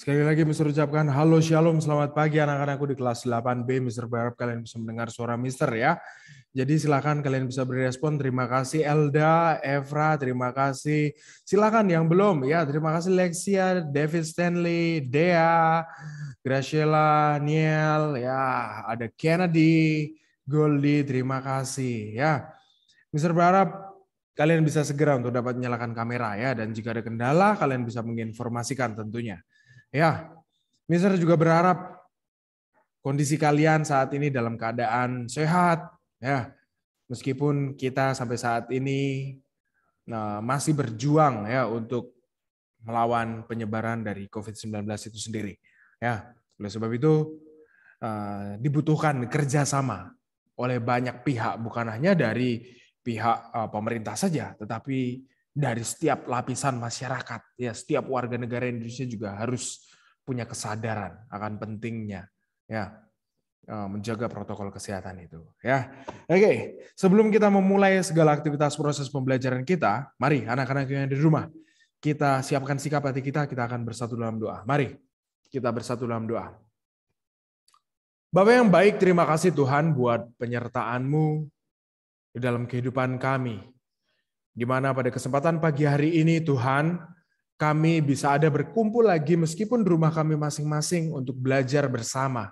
Sekali lagi Mister ucapkan halo shalom, selamat pagi anak-anakku di kelas 8B. Mister berharap kalian bisa mendengar suara Mister ya. Jadi silakan kalian bisa berespon. Terima kasih Elda, Evra, terima kasih. Silakan yang belum ya, terima kasih Lexia, David Stanley, Dea, Graciela, Niel, ya ada Kennedy, Goldie, terima kasih ya. Mister berharap kalian bisa segera untuk dapat menyalakan kamera ya dan jika ada kendala kalian bisa menginformasikan tentunya. Ya, Mister juga berharap kondisi kalian saat ini dalam keadaan sehat. Ya, meskipun kita sampai saat ini nah, masih berjuang ya untuk melawan penyebaran dari COVID-19 itu sendiri. Ya, oleh sebab itu uh, dibutuhkan kerjasama oleh banyak pihak, bukan hanya dari pihak uh, pemerintah saja, tetapi dari setiap lapisan masyarakat. Ya, setiap warga negara Indonesia juga harus punya kesadaran akan pentingnya ya e, menjaga protokol kesehatan itu ya. Oke, okay. sebelum kita memulai segala aktivitas proses pembelajaran kita, mari anak-anak yang di rumah kita siapkan sikap hati kita, kita akan bersatu dalam doa. Mari kita bersatu dalam doa. Bapak yang baik, terima kasih Tuhan buat penyertaan-Mu di dalam kehidupan kami, di mana pada kesempatan pagi hari ini Tuhan kami bisa ada berkumpul lagi meskipun di rumah kami masing-masing untuk belajar bersama.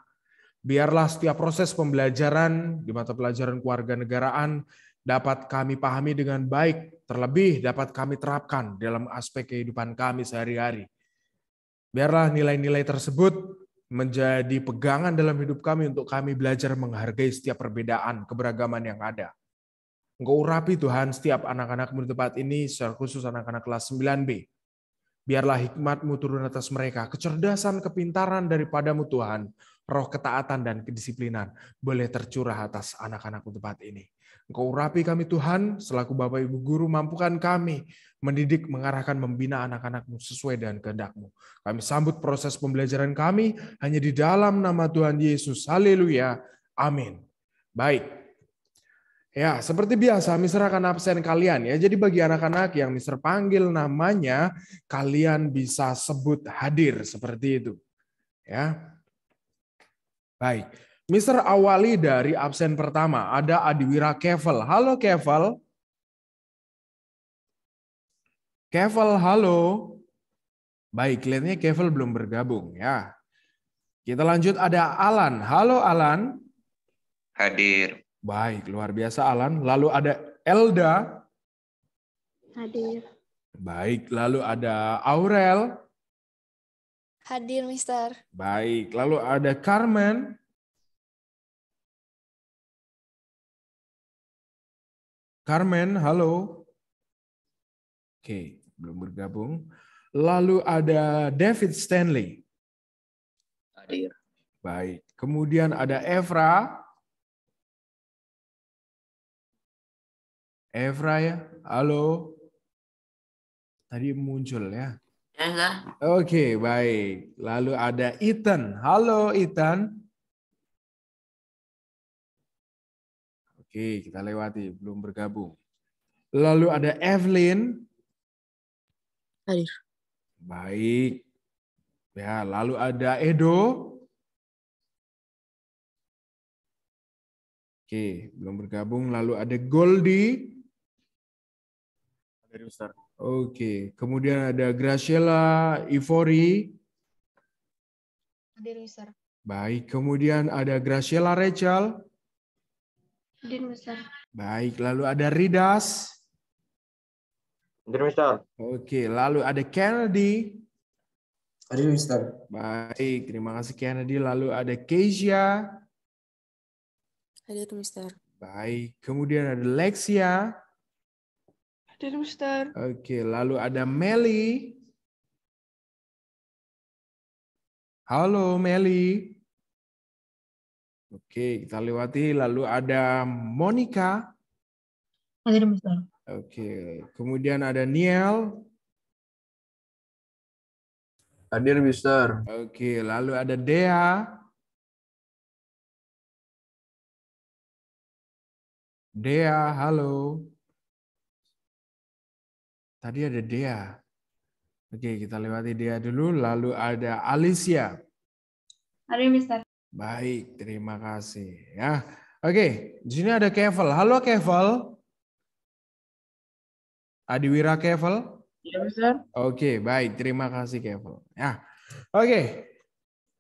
Biarlah setiap proses pembelajaran di mata pelajaran keluarga negaraan dapat kami pahami dengan baik, terlebih dapat kami terapkan dalam aspek kehidupan kami sehari-hari. Biarlah nilai-nilai tersebut menjadi pegangan dalam hidup kami untuk kami belajar menghargai setiap perbedaan keberagaman yang ada. Engkau urapi Tuhan setiap anak-anakmu di tempat ini, secara khusus anak-anak kelas 9B. Biarlah hikmatmu turun atas mereka, kecerdasan, kepintaran daripadamu Tuhan, roh ketaatan dan kedisiplinan boleh tercurah atas anak-anakmu tempat ini. Engkau urapi kami Tuhan, selaku Bapak Ibu Guru, mampukan kami mendidik, mengarahkan, membina anak-anakmu sesuai dengan kehendakmu. Kami sambut proses pembelajaran kami hanya di dalam nama Tuhan Yesus. Haleluya. Amin. Baik, Ya, seperti biasa, Mister akan absen kalian ya. Jadi bagi anak-anak yang Mister panggil namanya, kalian bisa sebut hadir seperti itu. Ya. Baik. Mister awali dari absen pertama, ada Adiwira Kevel. Halo Kevel. Kevel, halo. Baik, kelihatannya Kevel belum bergabung ya. Kita lanjut ada Alan. Halo Alan. Hadir. Baik, luar biasa Alan. Lalu ada Elda. Hadir. Baik, lalu ada Aurel. Hadir, Mister. Baik, lalu ada Carmen. Carmen, halo. Oke, belum bergabung. Lalu ada David Stanley. Hadir. Baik, kemudian ada Evra. Evra ya? Halo? Tadi muncul ya. Ya, Oke, okay, baik. Lalu ada Ethan. Halo, Ethan. Oke, okay, kita lewati. Belum bergabung. Lalu ada Evelyn. Hadir. Baik. Ya, lalu ada Edo. Oke, belum bergabung. Lalu ada Goldie dari Ustaz. Oke, kemudian ada Graciela Ivory. Hadir Ustaz. Baik, kemudian ada Graciela Rachel. Hadir Ustaz. Baik, lalu ada Ridas. Hadir Ustaz. Oke, lalu ada Kennedy. Hadir Ustaz. Baik, terima kasih Kennedy. Lalu ada Keisha. Hadir Ustaz. Baik, kemudian ada Lexia di Rooster. Oke, lalu ada Meli. Halo Meli. Oke, kita lewati. Lalu ada Monica. Hadir, Mister. Oke, kemudian ada Niel. Hadir, Mister. Oke, lalu ada Dea. Dea, halo. Tadi ada Dea. Oke, kita lewati Dea dulu. Lalu ada Alicia. Hari, Mister. Baik, terima kasih. Ya, Oke, di sini ada Kevel. Halo Kevel. Adiwira Kevel? Ya Mister. Oke, baik. Terima kasih Kevel. Ya. Oke.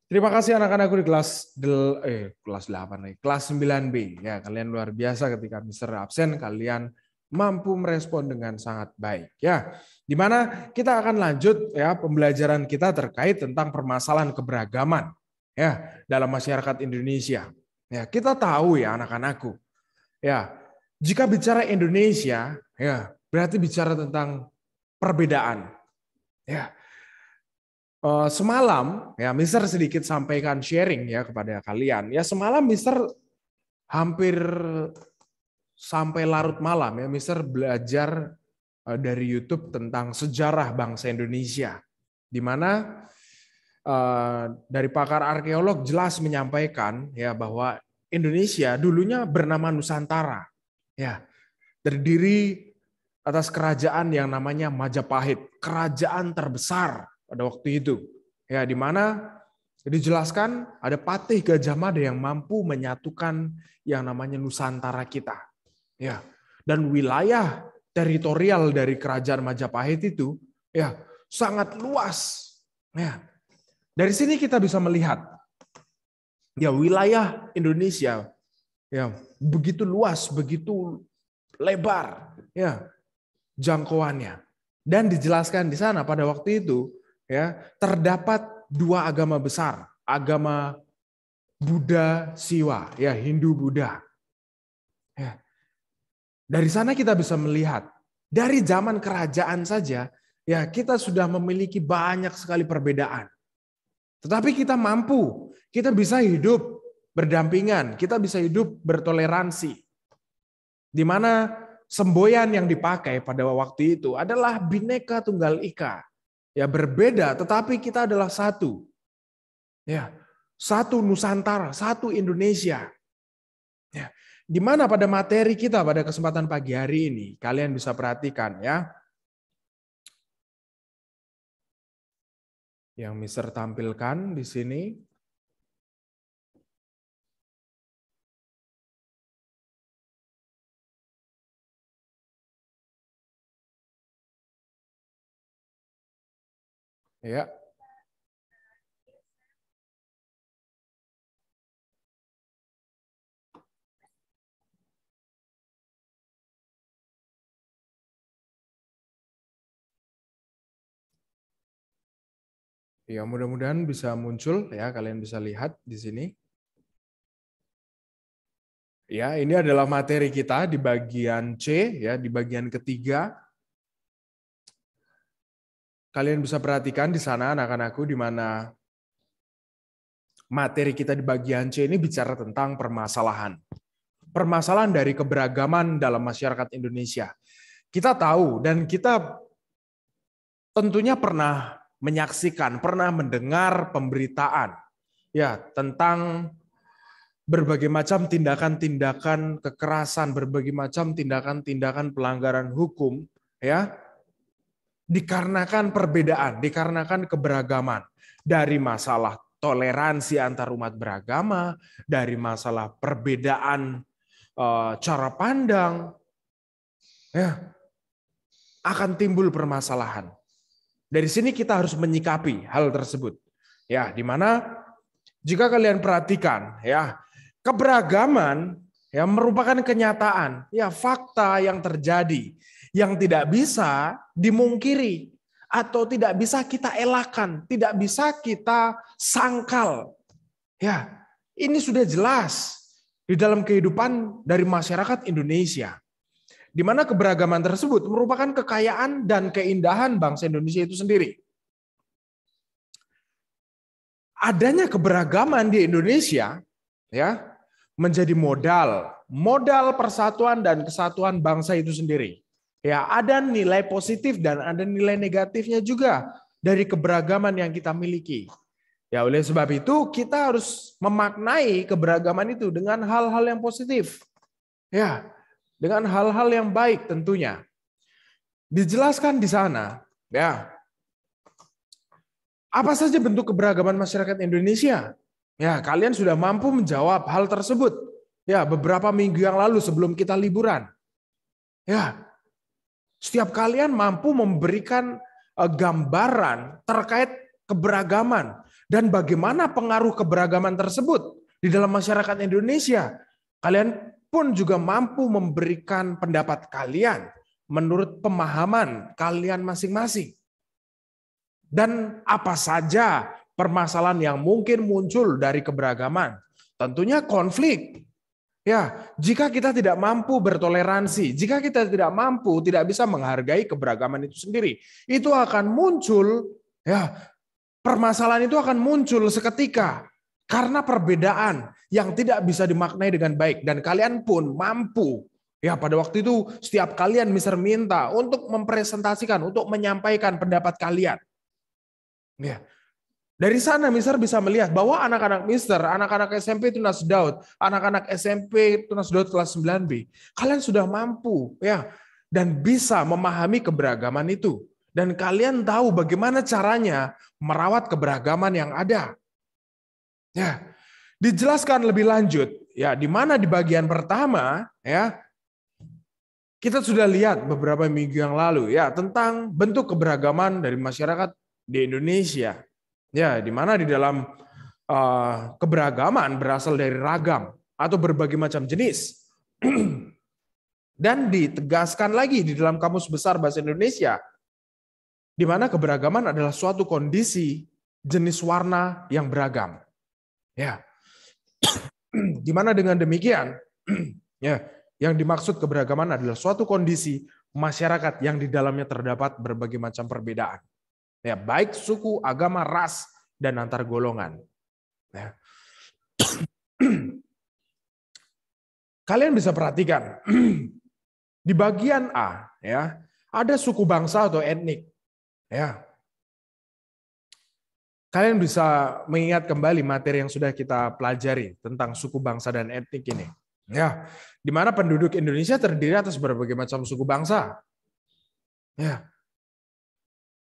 Terima kasih anak-anakku di kelas del, eh kelas 8 nih, kelas 9B. Ya, kalian luar biasa ketika Mister absen, kalian mampu merespon dengan sangat baik ya. Di mana kita akan lanjut ya pembelajaran kita terkait tentang permasalahan keberagaman ya dalam masyarakat Indonesia. Ya, kita tahu ya anak-anakku. Ya, jika bicara Indonesia ya berarti bicara tentang perbedaan. Ya. Eh, semalam ya Mister sedikit sampaikan sharing ya kepada kalian. Ya semalam Mister hampir sampai larut malam ya Mister belajar eh, dari YouTube tentang sejarah bangsa Indonesia, di mana eh, dari pakar arkeolog jelas menyampaikan ya bahwa Indonesia dulunya bernama Nusantara, ya terdiri atas kerajaan yang namanya Majapahit, kerajaan terbesar pada waktu itu, ya di mana dijelaskan ada patih Gajah Mada yang mampu menyatukan yang namanya Nusantara kita Ya, dan wilayah teritorial dari kerajaan Majapahit itu ya sangat luas. Ya. Dari sini kita bisa melihat ya wilayah Indonesia ya begitu luas, begitu lebar ya jangkauannya. Dan dijelaskan di sana pada waktu itu ya terdapat dua agama besar, agama Buddha Siwa ya Hindu Buddha dari sana kita bisa melihat, dari zaman kerajaan saja, ya kita sudah memiliki banyak sekali perbedaan. Tetapi kita mampu, kita bisa hidup berdampingan, kita bisa hidup bertoleransi. Di mana semboyan yang dipakai pada waktu itu adalah bineka tunggal ika. Ya berbeda, tetapi kita adalah satu. Ya, satu Nusantara, satu Indonesia. Ya, di mana pada materi kita pada kesempatan pagi hari ini kalian bisa perhatikan ya. Yang Mister tampilkan di sini. Ya. Ya, mudah-mudahan bisa muncul ya, kalian bisa lihat di sini. Ya, ini adalah materi kita di bagian C ya, di bagian ketiga. Kalian bisa perhatikan di sana anak-anakku di mana materi kita di bagian C ini bicara tentang permasalahan. Permasalahan dari keberagaman dalam masyarakat Indonesia. Kita tahu dan kita tentunya pernah menyaksikan, pernah mendengar pemberitaan ya tentang berbagai macam tindakan-tindakan kekerasan, berbagai macam tindakan-tindakan pelanggaran hukum ya dikarenakan perbedaan, dikarenakan keberagaman dari masalah toleransi antar umat beragama, dari masalah perbedaan e, cara pandang ya akan timbul permasalahan. Dari sini kita harus menyikapi hal tersebut. Ya, di mana jika kalian perhatikan ya, keberagaman ya merupakan kenyataan, ya fakta yang terjadi yang tidak bisa dimungkiri atau tidak bisa kita elakkan, tidak bisa kita sangkal. Ya, ini sudah jelas di dalam kehidupan dari masyarakat Indonesia di mana keberagaman tersebut merupakan kekayaan dan keindahan bangsa Indonesia itu sendiri. Adanya keberagaman di Indonesia ya menjadi modal, modal persatuan dan kesatuan bangsa itu sendiri. Ya, ada nilai positif dan ada nilai negatifnya juga dari keberagaman yang kita miliki. Ya, oleh sebab itu kita harus memaknai keberagaman itu dengan hal-hal yang positif. Ya, dengan hal-hal yang baik tentunya. Dijelaskan di sana, ya. Apa saja bentuk keberagaman masyarakat Indonesia? Ya, kalian sudah mampu menjawab hal tersebut. Ya, beberapa minggu yang lalu sebelum kita liburan. Ya. Setiap kalian mampu memberikan e, gambaran terkait keberagaman dan bagaimana pengaruh keberagaman tersebut di dalam masyarakat Indonesia. Kalian pun juga mampu memberikan pendapat kalian menurut pemahaman kalian masing-masing. Dan apa saja permasalahan yang mungkin muncul dari keberagaman. Tentunya konflik. Ya, jika kita tidak mampu bertoleransi, jika kita tidak mampu, tidak bisa menghargai keberagaman itu sendiri, itu akan muncul ya, permasalahan itu akan muncul seketika karena perbedaan, yang tidak bisa dimaknai dengan baik dan kalian pun mampu Ya, pada waktu itu setiap kalian Mister minta untuk mempresentasikan, untuk menyampaikan pendapat kalian. Ya. Dari sana Mister bisa melihat bahwa anak-anak Mister, anak-anak SMP Tunas Daud, anak-anak SMP Tunas Daud kelas 9B, kalian sudah mampu ya dan bisa memahami keberagaman itu dan kalian tahu bagaimana caranya merawat keberagaman yang ada. Ya, Dijelaskan lebih lanjut, ya, di mana di bagian pertama, ya, kita sudah lihat beberapa minggu yang lalu ya tentang bentuk keberagaman dari masyarakat di Indonesia. Ya, di mana di dalam uh, keberagaman berasal dari ragam atau berbagai macam jenis. Dan ditegaskan lagi di dalam kamus besar bahasa Indonesia di mana keberagaman adalah suatu kondisi jenis warna yang beragam. Ya. Dimana dengan demikian, ya, yang dimaksud keberagaman adalah suatu kondisi masyarakat yang di dalamnya terdapat berbagai macam perbedaan. Ya, baik suku, agama, ras, dan antar golongan. Ya. Kalian bisa perhatikan di bagian A, ya, ada suku bangsa atau etnik. Ya, Kalian bisa mengingat kembali materi yang sudah kita pelajari tentang suku bangsa dan etnik ini. Ya, di mana penduduk Indonesia terdiri atas berbagai macam suku bangsa. Ya.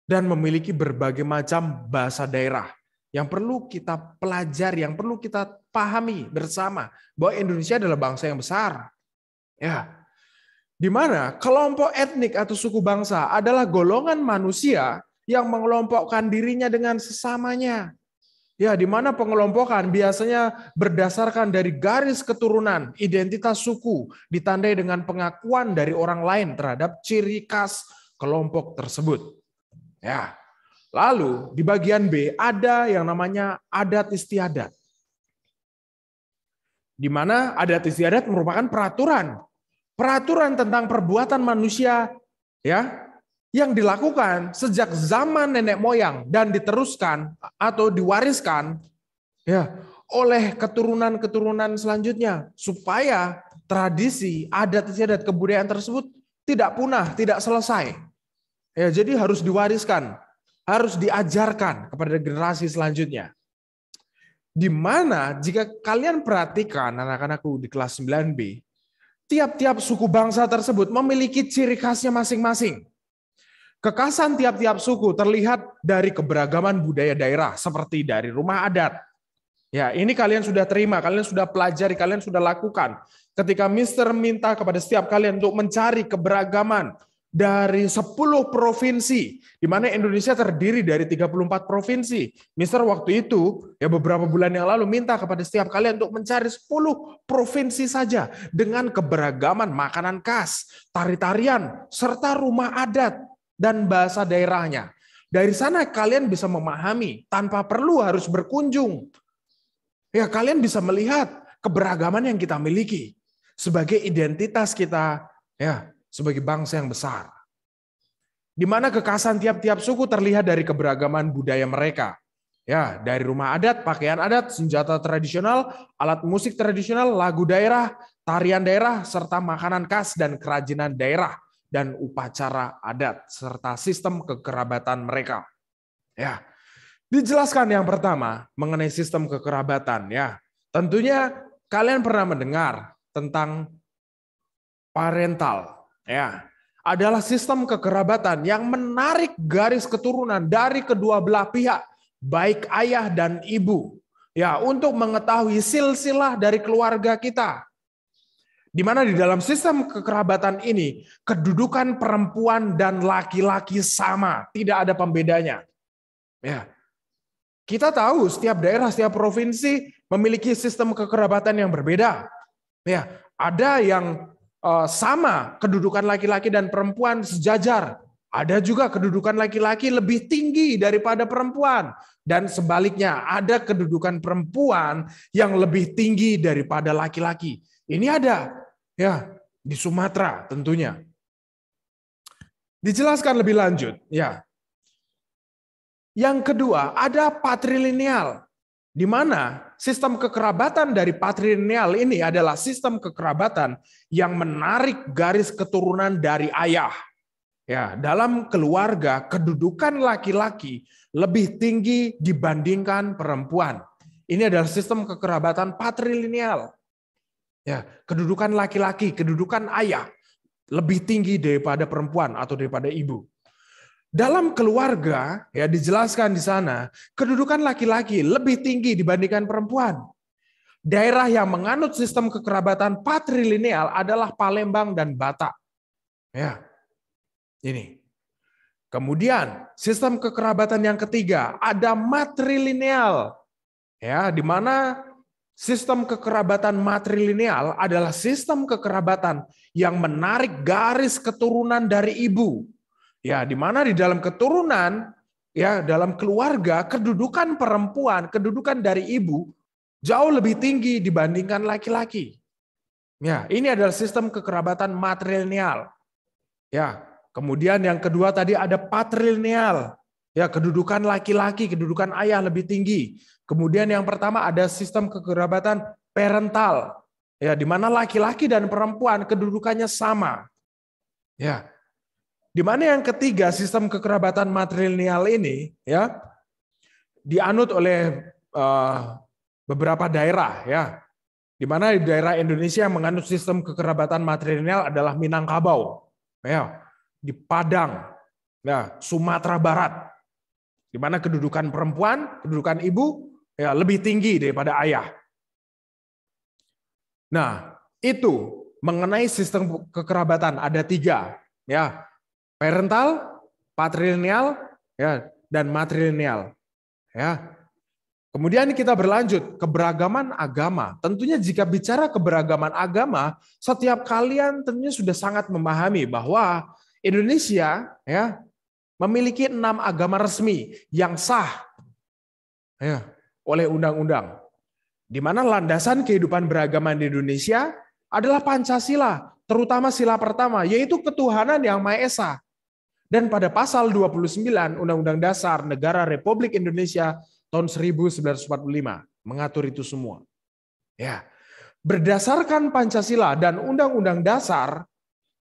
Dan memiliki berbagai macam bahasa daerah yang perlu kita pelajari, yang perlu kita pahami bersama bahwa Indonesia adalah bangsa yang besar. Ya. Di mana kelompok etnik atau suku bangsa adalah golongan manusia yang mengelompokkan dirinya dengan sesamanya. Ya, di mana pengelompokan biasanya berdasarkan dari garis keturunan, identitas suku, ditandai dengan pengakuan dari orang lain terhadap ciri khas kelompok tersebut. Ya. Lalu di bagian B ada yang namanya adat istiadat. Di mana adat istiadat merupakan peraturan. Peraturan tentang perbuatan manusia ya yang dilakukan sejak zaman nenek moyang dan diteruskan atau diwariskan ya oleh keturunan-keturunan selanjutnya supaya tradisi, adat istiadat, kebudayaan tersebut tidak punah, tidak selesai. Ya, jadi harus diwariskan, harus diajarkan kepada generasi selanjutnya. Di mana jika kalian perhatikan anak-anakku di kelas 9B, tiap-tiap suku bangsa tersebut memiliki ciri khasnya masing-masing Kekasan tiap-tiap suku terlihat dari keberagaman budaya daerah, seperti dari rumah adat. Ya, ini kalian sudah terima, kalian sudah pelajari, kalian sudah lakukan. Ketika Mister minta kepada setiap kalian untuk mencari keberagaman dari 10 provinsi, di mana Indonesia terdiri dari 34 provinsi. Mister waktu itu, ya beberapa bulan yang lalu, minta kepada setiap kalian untuk mencari 10 provinsi saja dengan keberagaman makanan khas, tari-tarian, serta rumah adat dan bahasa daerahnya. Dari sana kalian bisa memahami tanpa perlu harus berkunjung. Ya, kalian bisa melihat keberagaman yang kita miliki sebagai identitas kita ya, sebagai bangsa yang besar. Di mana kekasan tiap-tiap suku terlihat dari keberagaman budaya mereka. Ya, dari rumah adat, pakaian adat, senjata tradisional, alat musik tradisional, lagu daerah, tarian daerah, serta makanan khas dan kerajinan daerah dan upacara adat serta sistem kekerabatan mereka. Ya. Dijelaskan yang pertama mengenai sistem kekerabatan ya. Tentunya kalian pernah mendengar tentang parental ya. Adalah sistem kekerabatan yang menarik garis keturunan dari kedua belah pihak, baik ayah dan ibu. Ya, untuk mengetahui silsilah dari keluarga kita. Di mana di dalam sistem kekerabatan ini, kedudukan perempuan dan laki-laki sama, tidak ada pembedanya. Ya. Kita tahu setiap daerah, setiap provinsi memiliki sistem kekerabatan yang berbeda. Ya, ada yang eh, sama kedudukan laki-laki dan perempuan sejajar. Ada juga kedudukan laki-laki lebih tinggi daripada perempuan dan sebaliknya ada kedudukan perempuan yang lebih tinggi daripada laki-laki. Ini ada ya di Sumatera tentunya. Dijelaskan lebih lanjut ya. Yang kedua ada patrilineal di mana sistem kekerabatan dari patrilineal ini adalah sistem kekerabatan yang menarik garis keturunan dari ayah. Ya, dalam keluarga kedudukan laki-laki lebih tinggi dibandingkan perempuan. Ini adalah sistem kekerabatan patrilineal. Ya, kedudukan laki-laki, kedudukan ayah lebih tinggi daripada perempuan atau daripada ibu. Dalam keluarga ya dijelaskan di sana, kedudukan laki-laki lebih tinggi dibandingkan perempuan. Daerah yang menganut sistem kekerabatan patrilineal adalah Palembang dan Batak. Ya. Ini. Kemudian, sistem kekerabatan yang ketiga ada matrilineal. Ya, di mana Sistem kekerabatan matrilineal adalah sistem kekerabatan yang menarik garis keturunan dari ibu. Ya, di mana di dalam keturunan, ya, dalam keluarga, kedudukan perempuan, kedudukan dari ibu jauh lebih tinggi dibandingkan laki-laki. Ya, ini adalah sistem kekerabatan matrilineal. Ya, kemudian yang kedua tadi ada patrilineal. Ya, kedudukan laki-laki, kedudukan ayah lebih tinggi. Kemudian yang pertama ada sistem kekerabatan parental, ya di mana laki-laki dan perempuan kedudukannya sama. Ya. Di mana yang ketiga sistem kekerabatan matrilineal ini ya dianut oleh uh, beberapa daerah ya. Di mana di daerah Indonesia yang menganut sistem kekerabatan matrilineal adalah Minangkabau. Ya, di Padang, ya, Sumatera Barat. Di mana kedudukan perempuan, kedudukan ibu ya, lebih tinggi daripada ayah. Nah, itu mengenai sistem kekerabatan ada tiga, ya parental, patrilineal, ya dan matrilineal, ya. Kemudian kita berlanjut keberagaman agama. Tentunya jika bicara keberagaman agama, setiap kalian tentunya sudah sangat memahami bahwa Indonesia ya memiliki enam agama resmi yang sah. Ya, oleh undang-undang. Di mana landasan kehidupan beragama di Indonesia adalah Pancasila, terutama sila pertama, yaitu ketuhanan yang Maha Esa. Dan pada pasal 29 Undang-Undang Dasar Negara Republik Indonesia tahun 1945 mengatur itu semua. Ya. Berdasarkan Pancasila dan Undang-Undang Dasar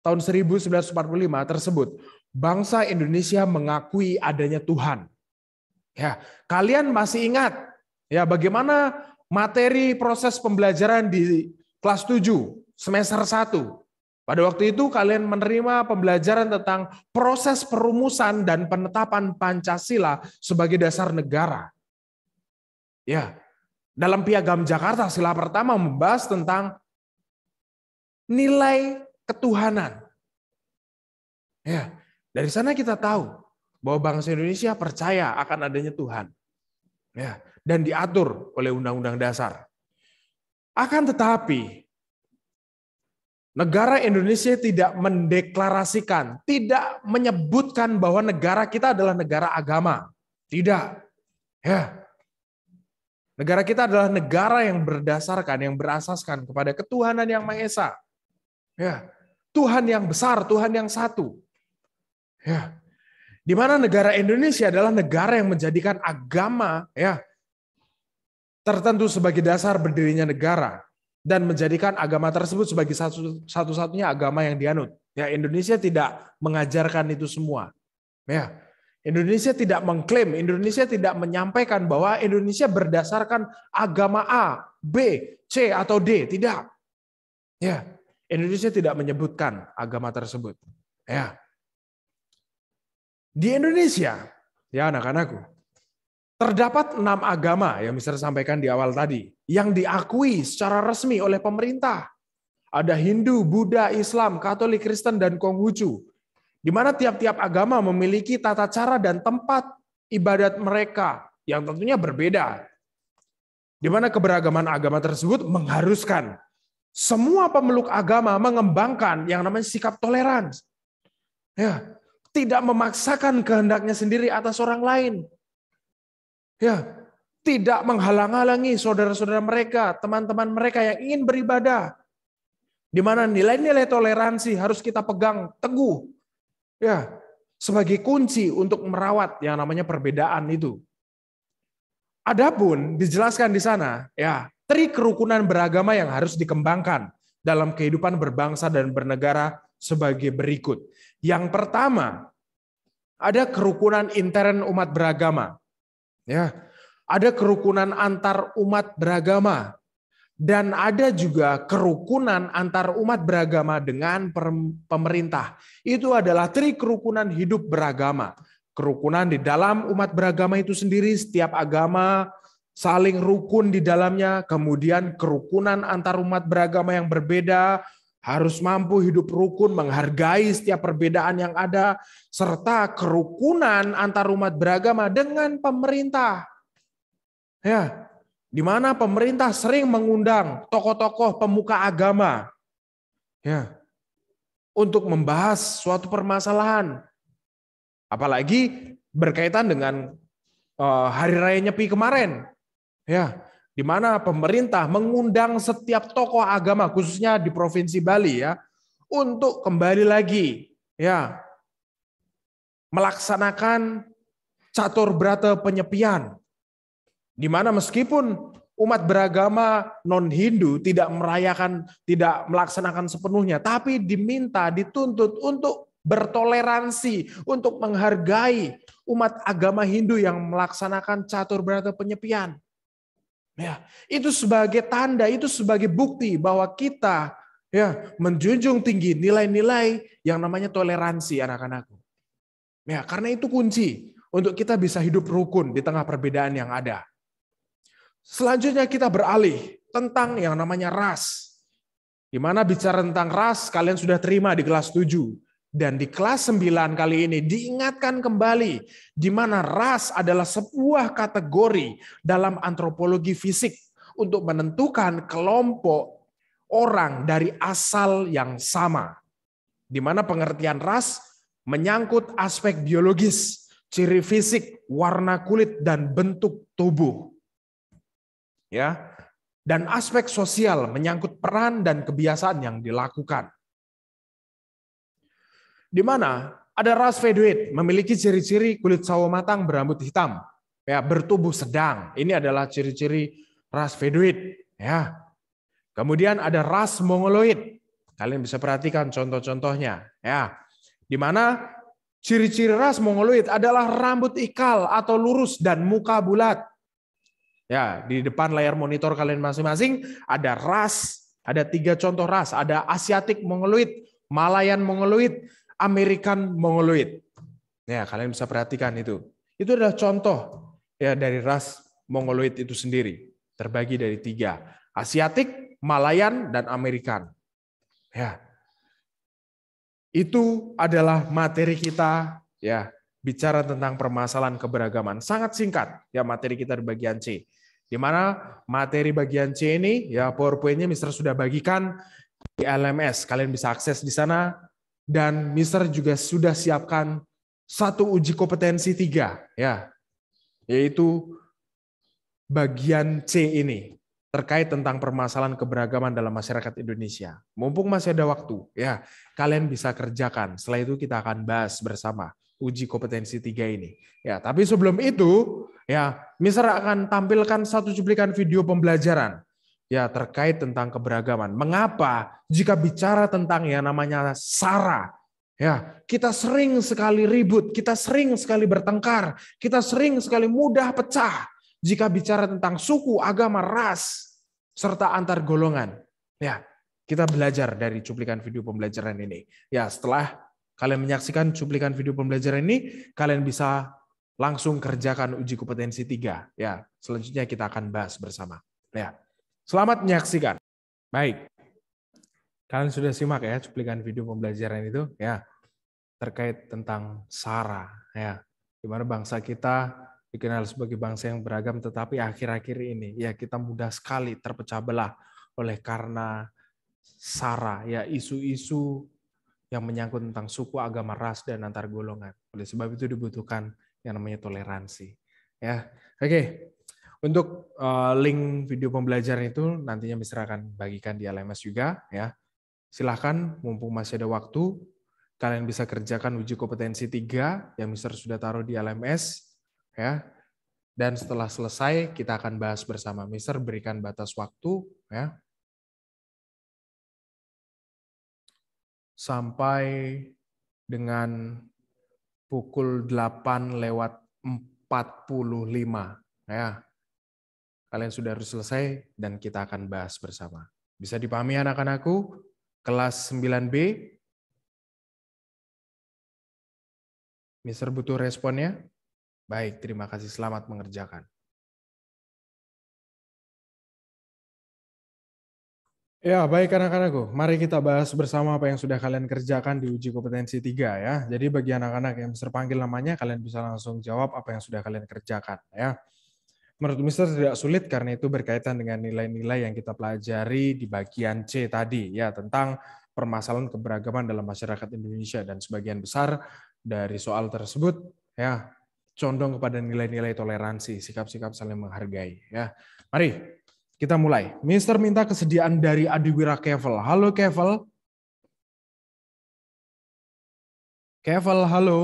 tahun 1945 tersebut, bangsa Indonesia mengakui adanya Tuhan. Ya, kalian masih ingat Ya, bagaimana materi proses pembelajaran di kelas 7 semester 1. Pada waktu itu kalian menerima pembelajaran tentang proses perumusan dan penetapan Pancasila sebagai dasar negara. Ya. Dalam Piagam Jakarta sila pertama membahas tentang nilai ketuhanan. Ya, dari sana kita tahu bahwa bangsa Indonesia percaya akan adanya Tuhan. Ya, dan diatur oleh Undang-Undang Dasar. Akan tetapi, negara Indonesia tidak mendeklarasikan, tidak menyebutkan bahwa negara kita adalah negara agama. Tidak. Ya. Negara kita adalah negara yang berdasarkan, yang berasaskan kepada ketuhanan yang Maha Esa. Ya. Tuhan yang besar, Tuhan yang satu. Ya. Di mana negara Indonesia adalah negara yang menjadikan agama ya tertentu sebagai dasar berdirinya negara dan menjadikan agama tersebut sebagai satu-satunya agama yang dianut. Ya, Indonesia tidak mengajarkan itu semua. Ya, Indonesia tidak mengklaim, Indonesia tidak menyampaikan bahwa Indonesia berdasarkan agama A, B, C atau D, tidak. Ya, Indonesia tidak menyebutkan agama tersebut. Ya. Di Indonesia, ya anak-anakku, Terdapat enam agama yang bisa sampaikan di awal tadi, yang diakui secara resmi oleh pemerintah. Ada Hindu, Buddha, Islam, Katolik, Kristen, dan Konghucu. Di mana tiap-tiap agama memiliki tata cara dan tempat ibadat mereka yang tentunya berbeda. Di mana keberagaman agama tersebut mengharuskan semua pemeluk agama mengembangkan yang namanya sikap toleransi. Ya, tidak memaksakan kehendaknya sendiri atas orang lain, Ya, tidak menghalang-halangi saudara-saudara mereka, teman-teman mereka yang ingin beribadah. Di mana nilai-nilai toleransi harus kita pegang teguh. Ya, sebagai kunci untuk merawat yang namanya perbedaan itu. Adapun dijelaskan di sana, ya, tri kerukunan beragama yang harus dikembangkan dalam kehidupan berbangsa dan bernegara sebagai berikut. Yang pertama, ada kerukunan intern umat beragama. Ya, ada kerukunan antar umat beragama dan ada juga kerukunan antar umat beragama dengan pemerintah. Itu adalah tri kerukunan hidup beragama. Kerukunan di dalam umat beragama itu sendiri setiap agama saling rukun di dalamnya, kemudian kerukunan antar umat beragama yang berbeda, harus mampu hidup rukun, menghargai setiap perbedaan yang ada, serta kerukunan antar umat beragama dengan pemerintah. Ya, di mana pemerintah sering mengundang tokoh-tokoh pemuka agama ya, untuk membahas suatu permasalahan. Apalagi berkaitan dengan uh, hari raya Nyepi kemarin. Ya, di mana pemerintah mengundang setiap tokoh agama khususnya di provinsi Bali ya untuk kembali lagi ya melaksanakan catur berata penyepian di mana meskipun umat beragama non Hindu tidak merayakan tidak melaksanakan sepenuhnya tapi diminta dituntut untuk bertoleransi untuk menghargai umat agama Hindu yang melaksanakan catur berata penyepian Ya, itu sebagai tanda, itu sebagai bukti bahwa kita ya menjunjung tinggi nilai-nilai yang namanya toleransi anak-anakku. Ya, karena itu kunci untuk kita bisa hidup rukun di tengah perbedaan yang ada. Selanjutnya kita beralih tentang yang namanya ras. Di mana bicara tentang ras, kalian sudah terima di kelas 7. Dan di kelas 9 kali ini diingatkan kembali di mana ras adalah sebuah kategori dalam antropologi fisik untuk menentukan kelompok orang dari asal yang sama. Di mana pengertian ras menyangkut aspek biologis, ciri fisik, warna kulit dan bentuk tubuh. Ya. Dan aspek sosial menyangkut peran dan kebiasaan yang dilakukan. Di mana ada ras Feduit memiliki ciri-ciri kulit sawo matang berambut hitam, ya bertubuh sedang. Ini adalah ciri-ciri ras Feduit, ya. Kemudian ada ras Mongoloid. Kalian bisa perhatikan contoh-contohnya, ya. Di mana ciri-ciri ras Mongoloid adalah rambut ikal atau lurus dan muka bulat. Ya, di depan layar monitor kalian masing-masing ada ras, ada tiga contoh ras, ada Asiatik Mongoloid, Malayan Mongoloid, American Mongoloid. Ya, kalian bisa perhatikan itu. Itu adalah contoh ya dari ras Mongoloid itu sendiri. Terbagi dari tiga. Asiatik, Malayan, dan Amerikan. Ya. Itu adalah materi kita ya bicara tentang permasalahan keberagaman. Sangat singkat ya materi kita di bagian C. Di mana materi bagian C ini ya PowerPoint-nya Mister sudah bagikan di LMS. Kalian bisa akses di sana dan Mister juga sudah siapkan satu uji kompetensi tiga, ya, yaitu bagian C ini terkait tentang permasalahan keberagaman dalam masyarakat Indonesia. Mumpung masih ada waktu, ya, kalian bisa kerjakan. Setelah itu kita akan bahas bersama uji kompetensi tiga ini. Ya, tapi sebelum itu, ya, Mister akan tampilkan satu cuplikan video pembelajaran ya terkait tentang keberagaman. Mengapa jika bicara tentang yang namanya sara, ya kita sering sekali ribut, kita sering sekali bertengkar, kita sering sekali mudah pecah jika bicara tentang suku, agama, ras serta antar golongan. Ya, kita belajar dari cuplikan video pembelajaran ini. Ya, setelah kalian menyaksikan cuplikan video pembelajaran ini, kalian bisa langsung kerjakan uji kompetensi 3. Ya, selanjutnya kita akan bahas bersama. Ya. Selamat menyaksikan. Baik. Kalian sudah simak ya cuplikan video pembelajaran itu ya terkait tentang SARA ya. gimana bangsa kita dikenal sebagai bangsa yang beragam tetapi akhir-akhir ini ya kita mudah sekali terpecah belah oleh karena SARA ya isu-isu yang menyangkut tentang suku, agama, ras dan antar golongan. Oleh sebab itu dibutuhkan yang namanya toleransi. Ya. Oke, untuk uh, link video pembelajaran itu nantinya Mister akan bagikan di LMS juga ya. Silahkan mumpung masih ada waktu, kalian bisa kerjakan uji kompetensi 3 yang Mister sudah taruh di LMS ya. Dan setelah selesai kita akan bahas bersama Mister berikan batas waktu ya. Sampai dengan pukul 8 lewat 45 ya kalian sudah harus selesai dan kita akan bahas bersama. Bisa dipahami anak-anakku? Kelas 9B. Mister butuh responnya? Baik, terima kasih. Selamat mengerjakan. Ya, baik anak-anakku. Mari kita bahas bersama apa yang sudah kalian kerjakan di uji kompetensi 3 ya. Jadi bagi anak-anak yang terpanggil namanya, kalian bisa langsung jawab apa yang sudah kalian kerjakan ya. Menurut Mister tidak sulit karena itu berkaitan dengan nilai-nilai yang kita pelajari di bagian C tadi ya tentang permasalahan keberagaman dalam masyarakat Indonesia dan sebagian besar dari soal tersebut ya condong kepada nilai-nilai toleransi, sikap-sikap saling menghargai ya. Mari kita mulai. Mister minta kesediaan dari Adiwira Kevel. Halo Kevel. Kevel, halo.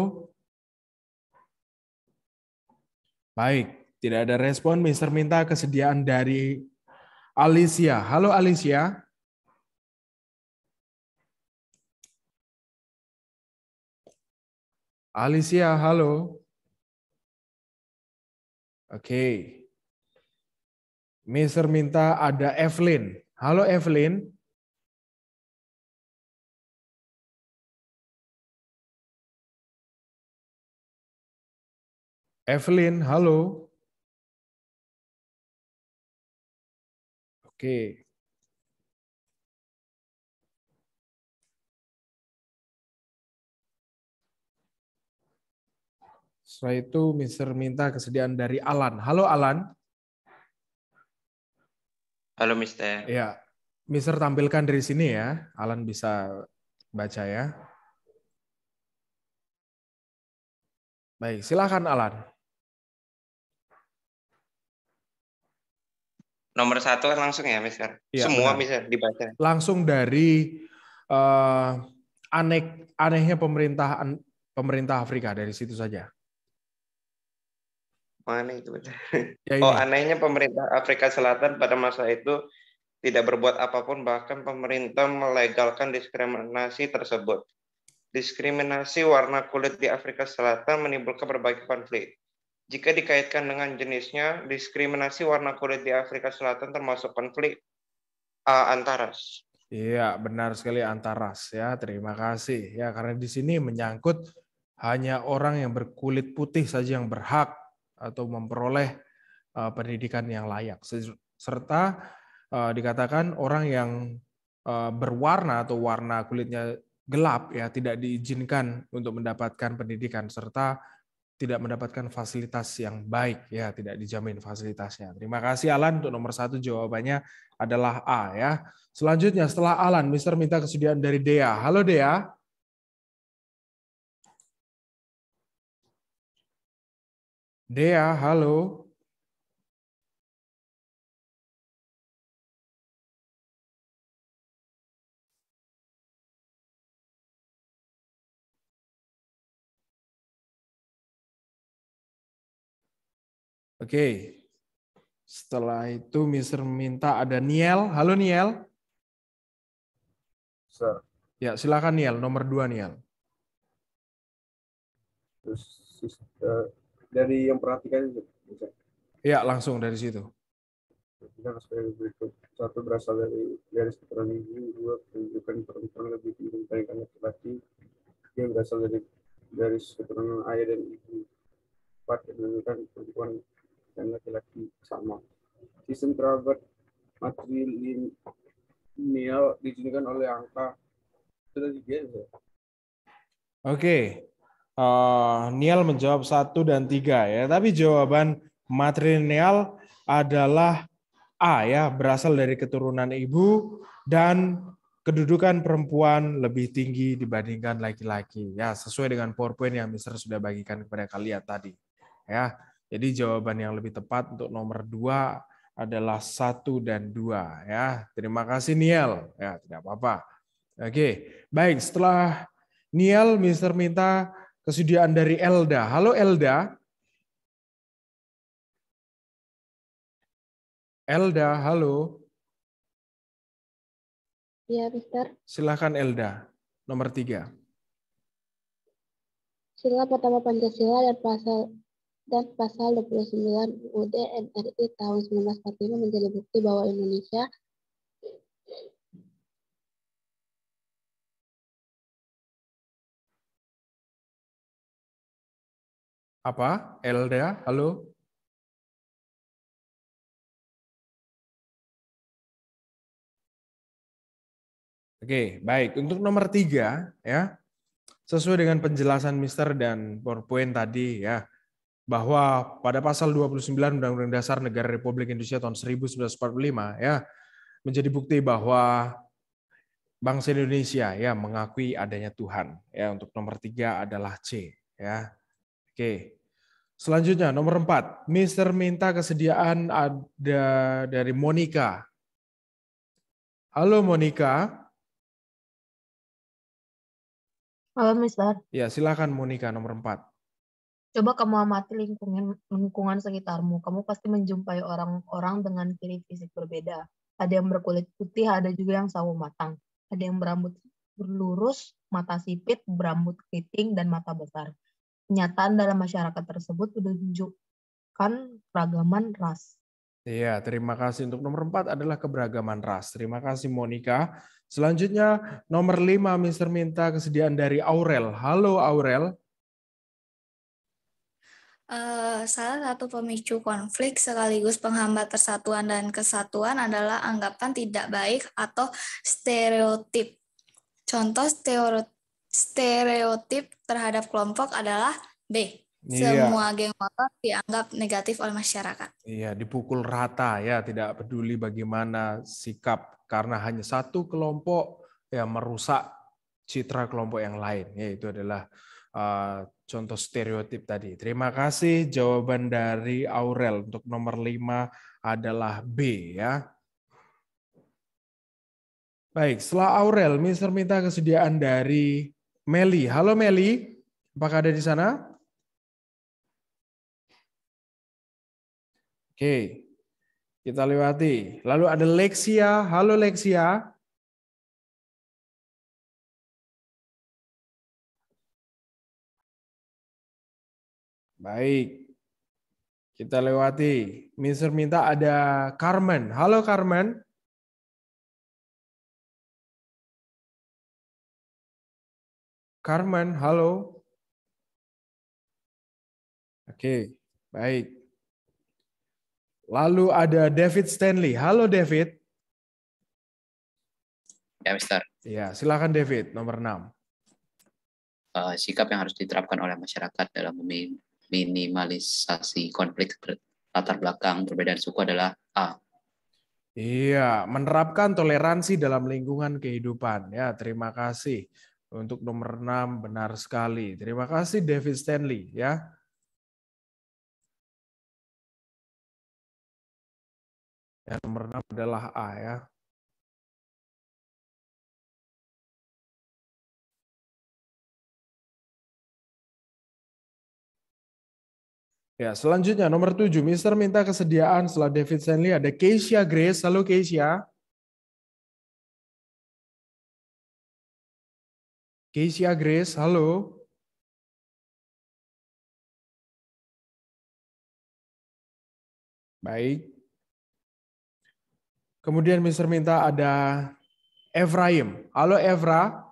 Baik, tidak ada respon, Mister minta kesediaan dari Alicia. Halo Alicia. Alicia, halo. Oke. Okay. Mister minta ada Evelyn. Halo Evelyn. Evelyn, halo. Oke. Setelah itu Mister minta kesediaan dari Alan. Halo Alan. Halo Mister. Ya, Mister tampilkan dari sini ya. Alan bisa baca ya. Baik, silakan Alan. nomor satu kan langsung ya, Mister. Ya, Semua, benar. Mister, dibaca. Langsung dari uh, aneh anehnya pemerintahan pemerintah Afrika dari situ saja. Mana oh, itu? Ya, oh, anehnya pemerintah Afrika Selatan pada masa itu tidak berbuat apapun bahkan pemerintah melegalkan diskriminasi tersebut. Diskriminasi warna kulit di Afrika Selatan menimbulkan berbagai konflik. Jika dikaitkan dengan jenisnya, diskriminasi warna kulit di Afrika Selatan termasuk konflik uh, antaras. Iya, benar sekali antaras ya. Terima kasih ya karena di sini menyangkut hanya orang yang berkulit putih saja yang berhak atau memperoleh uh, pendidikan yang layak serta uh, dikatakan orang yang uh, berwarna atau warna kulitnya gelap ya tidak diizinkan untuk mendapatkan pendidikan serta tidak mendapatkan fasilitas yang baik ya tidak dijamin fasilitasnya. Terima kasih Alan untuk nomor satu jawabannya adalah A ya. Selanjutnya setelah Alan, Mister minta kesediaan dari Dea. Halo Dea. Dea, halo. Oke. Setelah itu Mister minta ada Niel. Halo Niel. Sir. Ya, silakan Niel, nomor dua Niel. Terus eh, dari yang perhatikan Ya, langsung dari situ. Satu berasal dari garis keturunan ibu, dua penunjukan perempuan lebih tinggi dari anak laki. Dia berasal dari garis keturunan ayah dan ibu. Empat penunjukan perempuan dan laki-laki sama. Sistem kerabat matrilineal dijadikan oleh angka sudah tiga ya, Oke, okay. uh, eh, Nial menjawab satu dan tiga ya, tapi jawaban matrilineal adalah A ya, berasal dari keturunan ibu dan kedudukan perempuan lebih tinggi dibandingkan laki-laki. Ya, sesuai dengan PowerPoint yang Mister sudah bagikan kepada kalian tadi. Ya. Jadi jawaban yang lebih tepat untuk nomor dua adalah satu dan dua ya. Terima kasih Niel ya tidak apa-apa. Oke baik setelah Niel Mister minta kesediaan dari Elda. Halo Elda. Elda, halo. Ya, Mister. Silakan Elda, nomor tiga. Sila pertama Pancasila dan pasal dan pasal 29 UUD NRI tahun 1945 menjadi bukti bahwa Indonesia apa Elda halo Oke, baik. Untuk nomor tiga, ya, sesuai dengan penjelasan Mister dan PowerPoint tadi, ya, bahwa pada pasal 29 Undang-Undang Dasar Negara Republik Indonesia tahun 1945 ya menjadi bukti bahwa bangsa Indonesia ya mengakui adanya Tuhan ya untuk nomor tiga adalah C ya oke selanjutnya nomor empat Mister minta kesediaan ada dari Monica halo Monica halo Mister ya silakan Monica nomor empat Coba kamu amati lingkungan lingkungan sekitarmu. Kamu pasti menjumpai orang-orang dengan ciri fisik berbeda. Ada yang berkulit putih, ada juga yang sawo matang. Ada yang berambut lurus, mata sipit, berambut keriting, dan mata besar. Kenyataan dalam masyarakat tersebut menunjukkan keragaman ras. Iya, terima kasih. Untuk nomor empat adalah keberagaman ras. Terima kasih Monica. Selanjutnya nomor lima, Mister minta kesediaan dari Aurel. Halo Aurel. Eh, salah satu pemicu konflik sekaligus penghambat persatuan dan kesatuan adalah anggapan tidak baik atau stereotip. Contoh stereotip terhadap kelompok adalah B. Iya. Semua geng motor dianggap negatif oleh masyarakat. Iya, dipukul rata ya, tidak peduli bagaimana sikap karena hanya satu kelompok yang merusak citra kelompok yang lain. Yaitu adalah uh, contoh stereotip tadi. Terima kasih jawaban dari Aurel untuk nomor 5 adalah B ya. Baik, setelah Aurel, Mister minta kesediaan dari Meli. Halo Meli, apakah ada di sana? Oke, kita lewati. Lalu ada Lexia. Halo Lexia. Baik. Kita lewati. Mister minta ada Carmen. Halo Carmen. Carmen, halo. Oke, baik. Lalu ada David Stanley. Halo David. Ya, Mister. Ya, silakan David, nomor 6. Eh, sikap yang harus diterapkan oleh masyarakat dalam memilih minimalisasi konflik latar belakang perbedaan suku adalah A. Iya, menerapkan toleransi dalam lingkungan kehidupan. Ya, terima kasih. Untuk nomor 6 benar sekali. Terima kasih David Stanley ya. Ya, nomor 6 adalah A ya. Ya, selanjutnya nomor 7, Mister minta kesediaan setelah David Stanley ada Keisha Grace. Halo Keisha. Keisha Grace, halo. Baik. Kemudian Mister minta ada Evraim Halo Evra.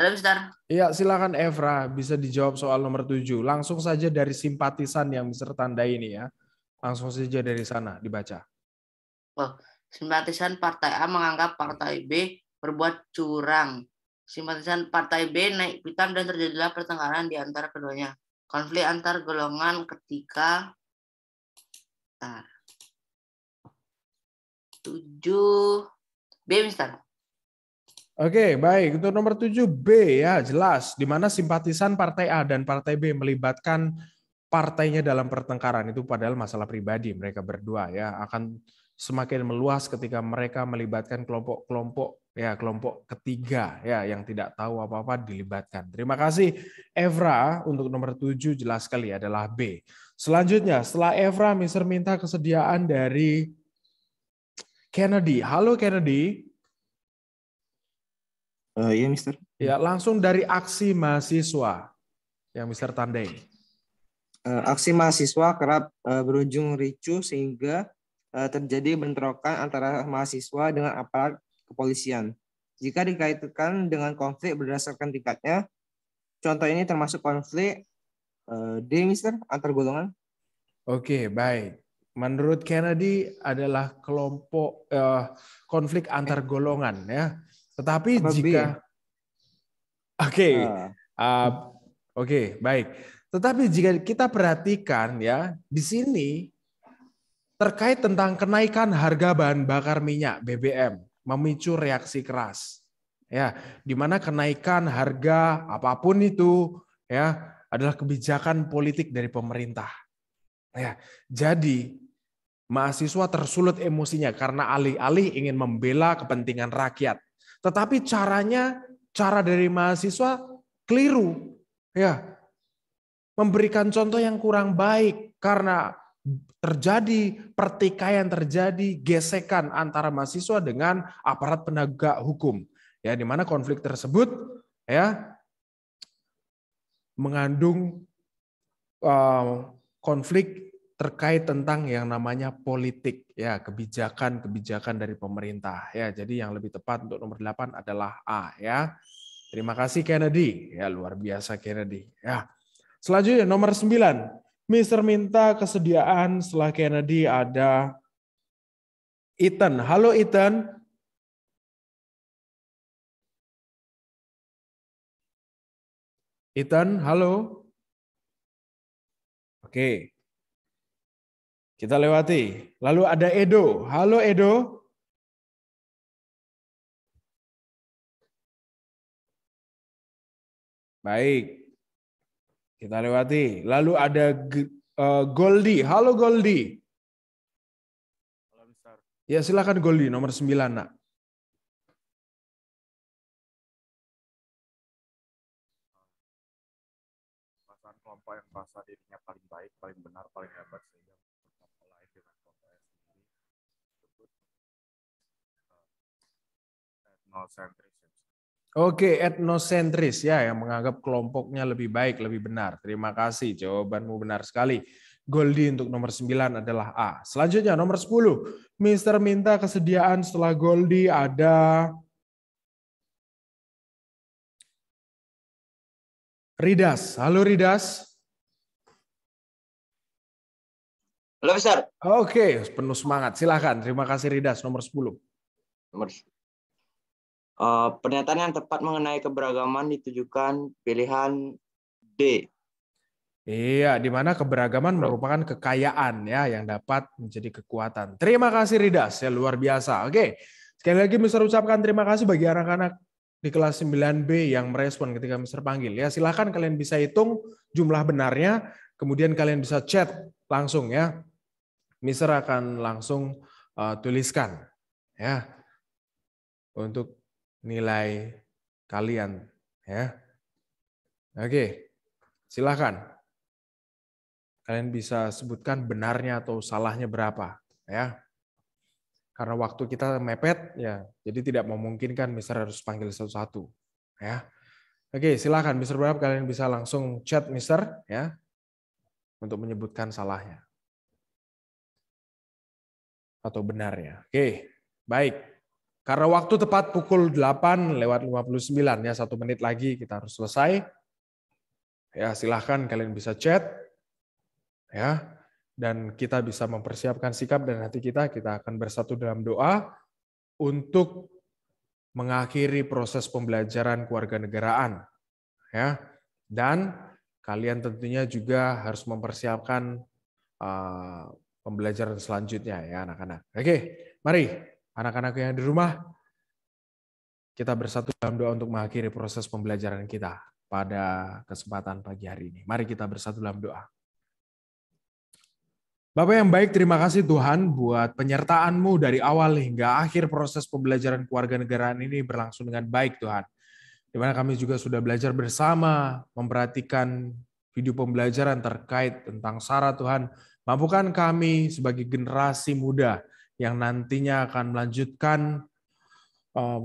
Halo, Mister. Iya, silakan Evra bisa dijawab soal nomor 7. Langsung saja dari simpatisan yang Mister tanda ini ya. Langsung saja dari sana dibaca. Oh, simpatisan Partai A menganggap Partai B berbuat curang. Simpatisan Partai B naik pitam dan terjadilah pertengkaran di antara keduanya. Konflik antar golongan ketika tujuh B, Mister. Oke, baik. Untuk nomor 7B ya, jelas. Di mana simpatisan Partai A dan Partai B melibatkan partainya dalam pertengkaran. Itu padahal masalah pribadi mereka berdua ya. Akan semakin meluas ketika mereka melibatkan kelompok-kelompok ya kelompok ketiga ya yang tidak tahu apa-apa dilibatkan. Terima kasih Evra untuk nomor 7 jelas sekali adalah B. Selanjutnya setelah Evra Mister minta kesediaan dari Kennedy. Halo Kennedy. Uh, iya, Mister. Ya, langsung dari aksi mahasiswa yang Mister tandai. Uh, aksi mahasiswa kerap uh, berujung ricu sehingga uh, terjadi bentrokan antara mahasiswa dengan aparat kepolisian. Jika dikaitkan dengan konflik berdasarkan tingkatnya, contoh ini termasuk konflik uh, D, Mister, antar golongan. Oke, okay, baik. Menurut Kennedy adalah kelompok uh, konflik antar golongan ya tetapi Apa jika Oke. Okay. uh. Uh, ah, Oke, okay, baik. Tetapi jika kita perhatikan ya, di sini terkait tentang kenaikan harga bahan bakar minyak BBM memicu reaksi keras. Ya, di mana kenaikan harga apapun itu ya adalah kebijakan politik dari pemerintah. Ya, jadi mahasiswa tersulut emosinya karena alih-alih ingin membela kepentingan rakyat, tetapi caranya, cara dari mahasiswa keliru. Ya, memberikan contoh yang kurang baik karena terjadi pertikaian terjadi gesekan antara mahasiswa dengan aparat penegak hukum ya di mana konflik tersebut ya mengandung uh, konflik terkait tentang yang namanya politik ya kebijakan-kebijakan dari pemerintah ya jadi yang lebih tepat untuk nomor 8 adalah A ya terima kasih Kennedy ya luar biasa Kennedy ya selanjutnya nomor 9 Mister minta kesediaan setelah Kennedy ada Ethan halo Ethan Ethan halo Oke kita lewati. Lalu ada Edo. Halo Edo. Baik. Kita lewati. Lalu ada eh, Goldi. Halo Goldi. Ya silakan Goldi nomor 9 nak. Perasaan kelompok yang merasa dirinya paling baik, paling benar, paling hebat sehingga etnosentris. Oke, etnosentris ya yang menganggap kelompoknya lebih baik, lebih benar. Terima kasih, jawabanmu benar sekali. Goldi untuk nomor 9 adalah A. Selanjutnya nomor 10. Mister minta kesediaan setelah Goldi ada Ridas. Halo Ridas. Halo Mister. Oke, penuh semangat. Silahkan. Terima kasih Ridas nomor 10. Nomor Eh, pernyataan yang tepat mengenai keberagaman ditujukan pilihan D. Iya, di mana keberagaman merupakan kekayaan ya yang dapat menjadi kekuatan. Terima kasih Ridas, ya luar biasa. Oke, sekali lagi Mister ucapkan terima kasih bagi anak-anak di kelas 9B yang merespon ketika Mister panggil. Ya, silahkan kalian bisa hitung jumlah benarnya, kemudian kalian bisa chat langsung ya. Mister akan langsung uh, tuliskan ya untuk nilai kalian ya. Oke. silahkan Kalian bisa sebutkan benarnya atau salahnya berapa ya. Karena waktu kita mepet ya, jadi tidak memungkinkan Mister harus panggil satu-satu ya. Oke, silahkan Mister berapa kalian bisa langsung chat Mister ya untuk menyebutkan salahnya atau benarnya. Oke, baik. Karena waktu tepat pukul 8 lewat 59 ya, satu menit lagi kita harus selesai. Ya, silahkan kalian bisa chat. Ya, dan kita bisa mempersiapkan sikap dan hati kita, kita akan bersatu dalam doa untuk mengakhiri proses pembelajaran keluarga negaraan. Ya. Dan kalian tentunya juga harus mempersiapkan uh, pembelajaran selanjutnya ya anak-anak. Oke, mari anak-anak yang di rumah, kita bersatu dalam doa untuk mengakhiri proses pembelajaran kita pada kesempatan pagi hari ini. Mari kita bersatu dalam doa. Bapak yang baik, terima kasih Tuhan buat penyertaanmu dari awal hingga akhir proses pembelajaran keluarga negaraan ini berlangsung dengan baik Tuhan. Di mana kami juga sudah belajar bersama, memperhatikan video pembelajaran terkait tentang sarah Tuhan. Mampukan kami sebagai generasi muda yang nantinya akan melanjutkan eh,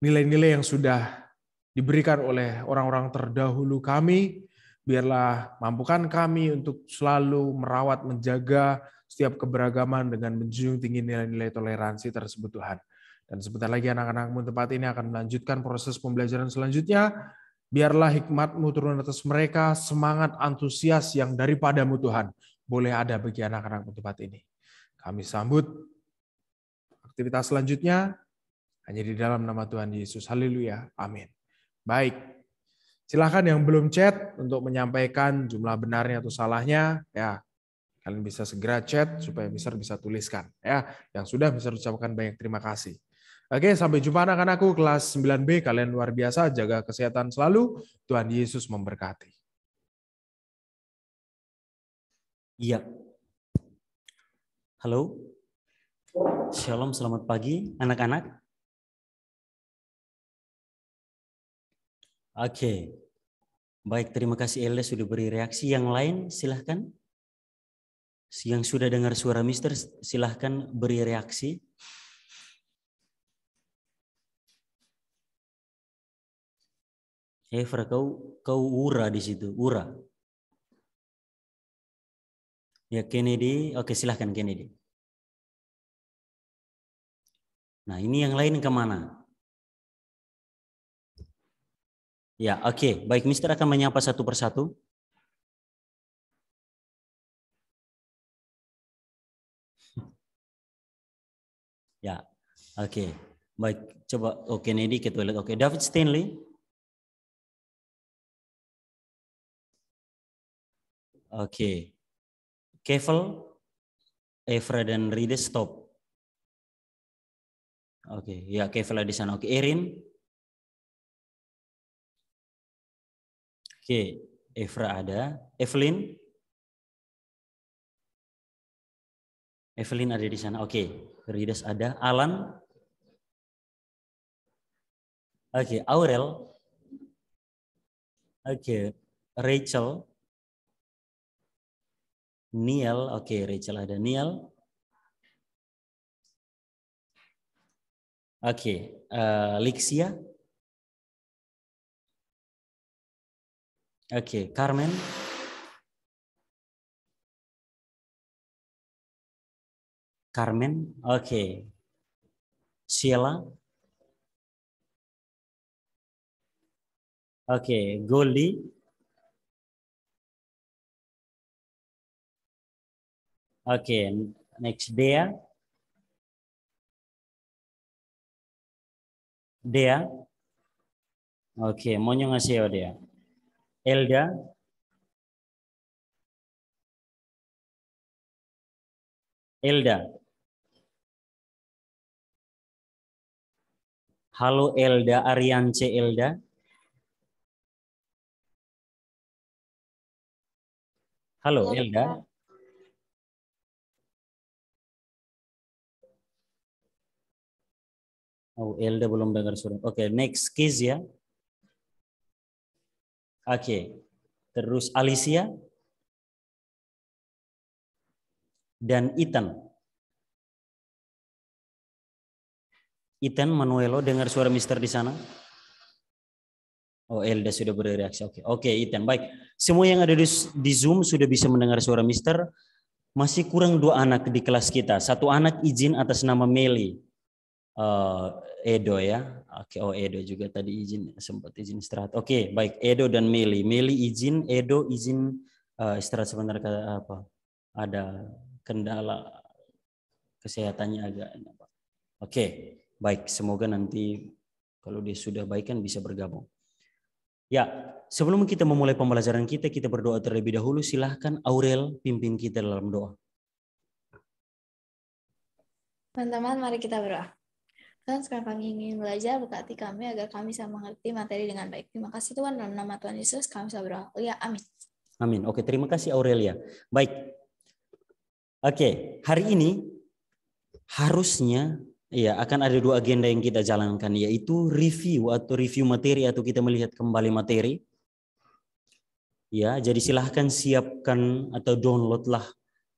nilai-nilai yang sudah diberikan oleh orang-orang terdahulu kami. Biarlah mampukan kami untuk selalu merawat, menjaga setiap keberagaman dengan menjunjung tinggi nilai-nilai toleransi tersebut Tuhan. Dan sebentar lagi anak-anakmu tempat ini akan melanjutkan proses pembelajaran selanjutnya. Biarlah hikmatmu turun atas mereka, semangat antusias yang daripadamu Tuhan boleh ada bagi anak-anakmu tempat ini. Kami sambut aktivitas selanjutnya hanya di dalam nama Tuhan Yesus. Haleluya. Amin. Baik. Silahkan yang belum chat untuk menyampaikan jumlah benarnya atau salahnya. Ya, kalian bisa segera chat supaya bisa bisa tuliskan ya yang sudah bisa ucapkan banyak terima kasih oke sampai jumpa anak-anakku kelas 9B kalian luar biasa jaga kesehatan selalu Tuhan Yesus memberkati iya Halo. Shalom, selamat pagi anak-anak. Oke. Okay. Baik, terima kasih Elle sudah beri reaksi. Yang lain silahkan. Yang sudah dengar suara mister silahkan beri reaksi. Eva, eh, kau kau ura di situ, ura. Ya Kennedy, oke silahkan Kennedy. Nah ini yang lain kemana? Ya oke, baik Mister akan menyapa satu persatu. ya oke, baik coba oke oh, Kennedy ke toilet. Oke David Stanley. Oke. Kevel, Evra dan Ride stop. Oke, okay. ya Kevel ada di sana. Oke, okay. Erin. Oke, okay. Evra ada. Evelyn. Evelyn ada di sana. Oke, okay. Rides ada. Alan. Oke, okay. Aurel. Oke, okay. Rachel. Niel, oke okay, Rachel ada Niel. Oke, okay, uh, eh, Lixia. Oke, okay, Carmen. Carmen, oke. Okay. Sheila. Oke, okay, Goldie. Okay, next dia. Dia. Okay, monyo ngasih dia. Ya, Elda. Elda. Halo Elda, Ariance Elda. Halo Elda. Oh, elde belum dengar suara. Oke, okay, next case ya. Oke. Okay. Terus Alicia dan Ethan. Ethan Manuelo dengar suara Mister di sana? Oh, Elda sudah bereaksi. Oke, okay. oke, okay, Ethan. Baik, semua yang ada di, di Zoom sudah bisa mendengar suara Mister. Masih kurang dua anak di kelas kita. Satu anak izin atas nama Meli uh, Edo ya. Oke, okay, oh Edo juga tadi izin sempat izin istirahat. Oke, okay, baik Edo dan Meli. Meli izin, Edo izin uh, istirahat sebentar ke apa? Ada kendala kesehatannya agak Oke, okay, baik. Semoga nanti kalau dia sudah baik kan bisa bergabung. Ya, sebelum kita memulai pembelajaran kita, kita berdoa terlebih dahulu. Silahkan Aurel pimpin kita dalam doa. Teman-teman, mari kita berdoa. Tuhan sekarang kami ingin belajar berkati kami agar kami bisa mengerti materi dengan baik. Terima kasih Tuhan dalam nama Tuhan Yesus kami bisa berdoa. Oh ya, amin. Amin. Oke, terima kasih Aurelia. Baik. Oke, hari ini harusnya ya akan ada dua agenda yang kita jalankan yaitu review atau review materi atau kita melihat kembali materi. Ya, jadi silahkan siapkan atau downloadlah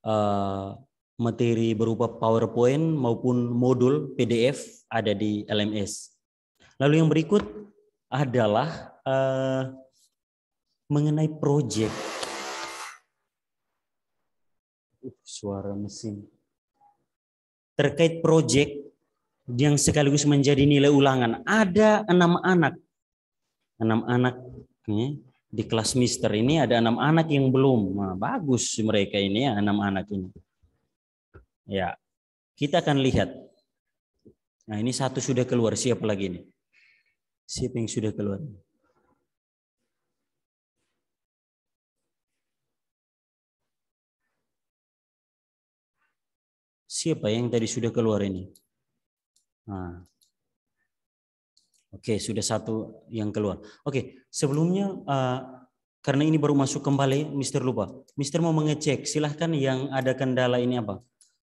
uh, materi berupa PowerPoint maupun modul PDF ada di LMS. Lalu yang berikut adalah uh, mengenai proyek. Uh, suara mesin. Terkait proyek yang sekaligus menjadi nilai ulangan, ada enam anak. Enam anak ya, di kelas mister ini ada enam anak yang belum. Nah, bagus mereka ini ya, enam anak ini Ya, kita akan lihat. Nah ini satu sudah keluar, siapa lagi ini? Siapa yang sudah keluar? Siapa yang tadi sudah keluar ini? Nah. Oke, sudah satu yang keluar. Oke, sebelumnya eh, karena ini baru masuk kembali, Mister lupa. Mister mau mengecek, silahkan yang ada kendala ini apa?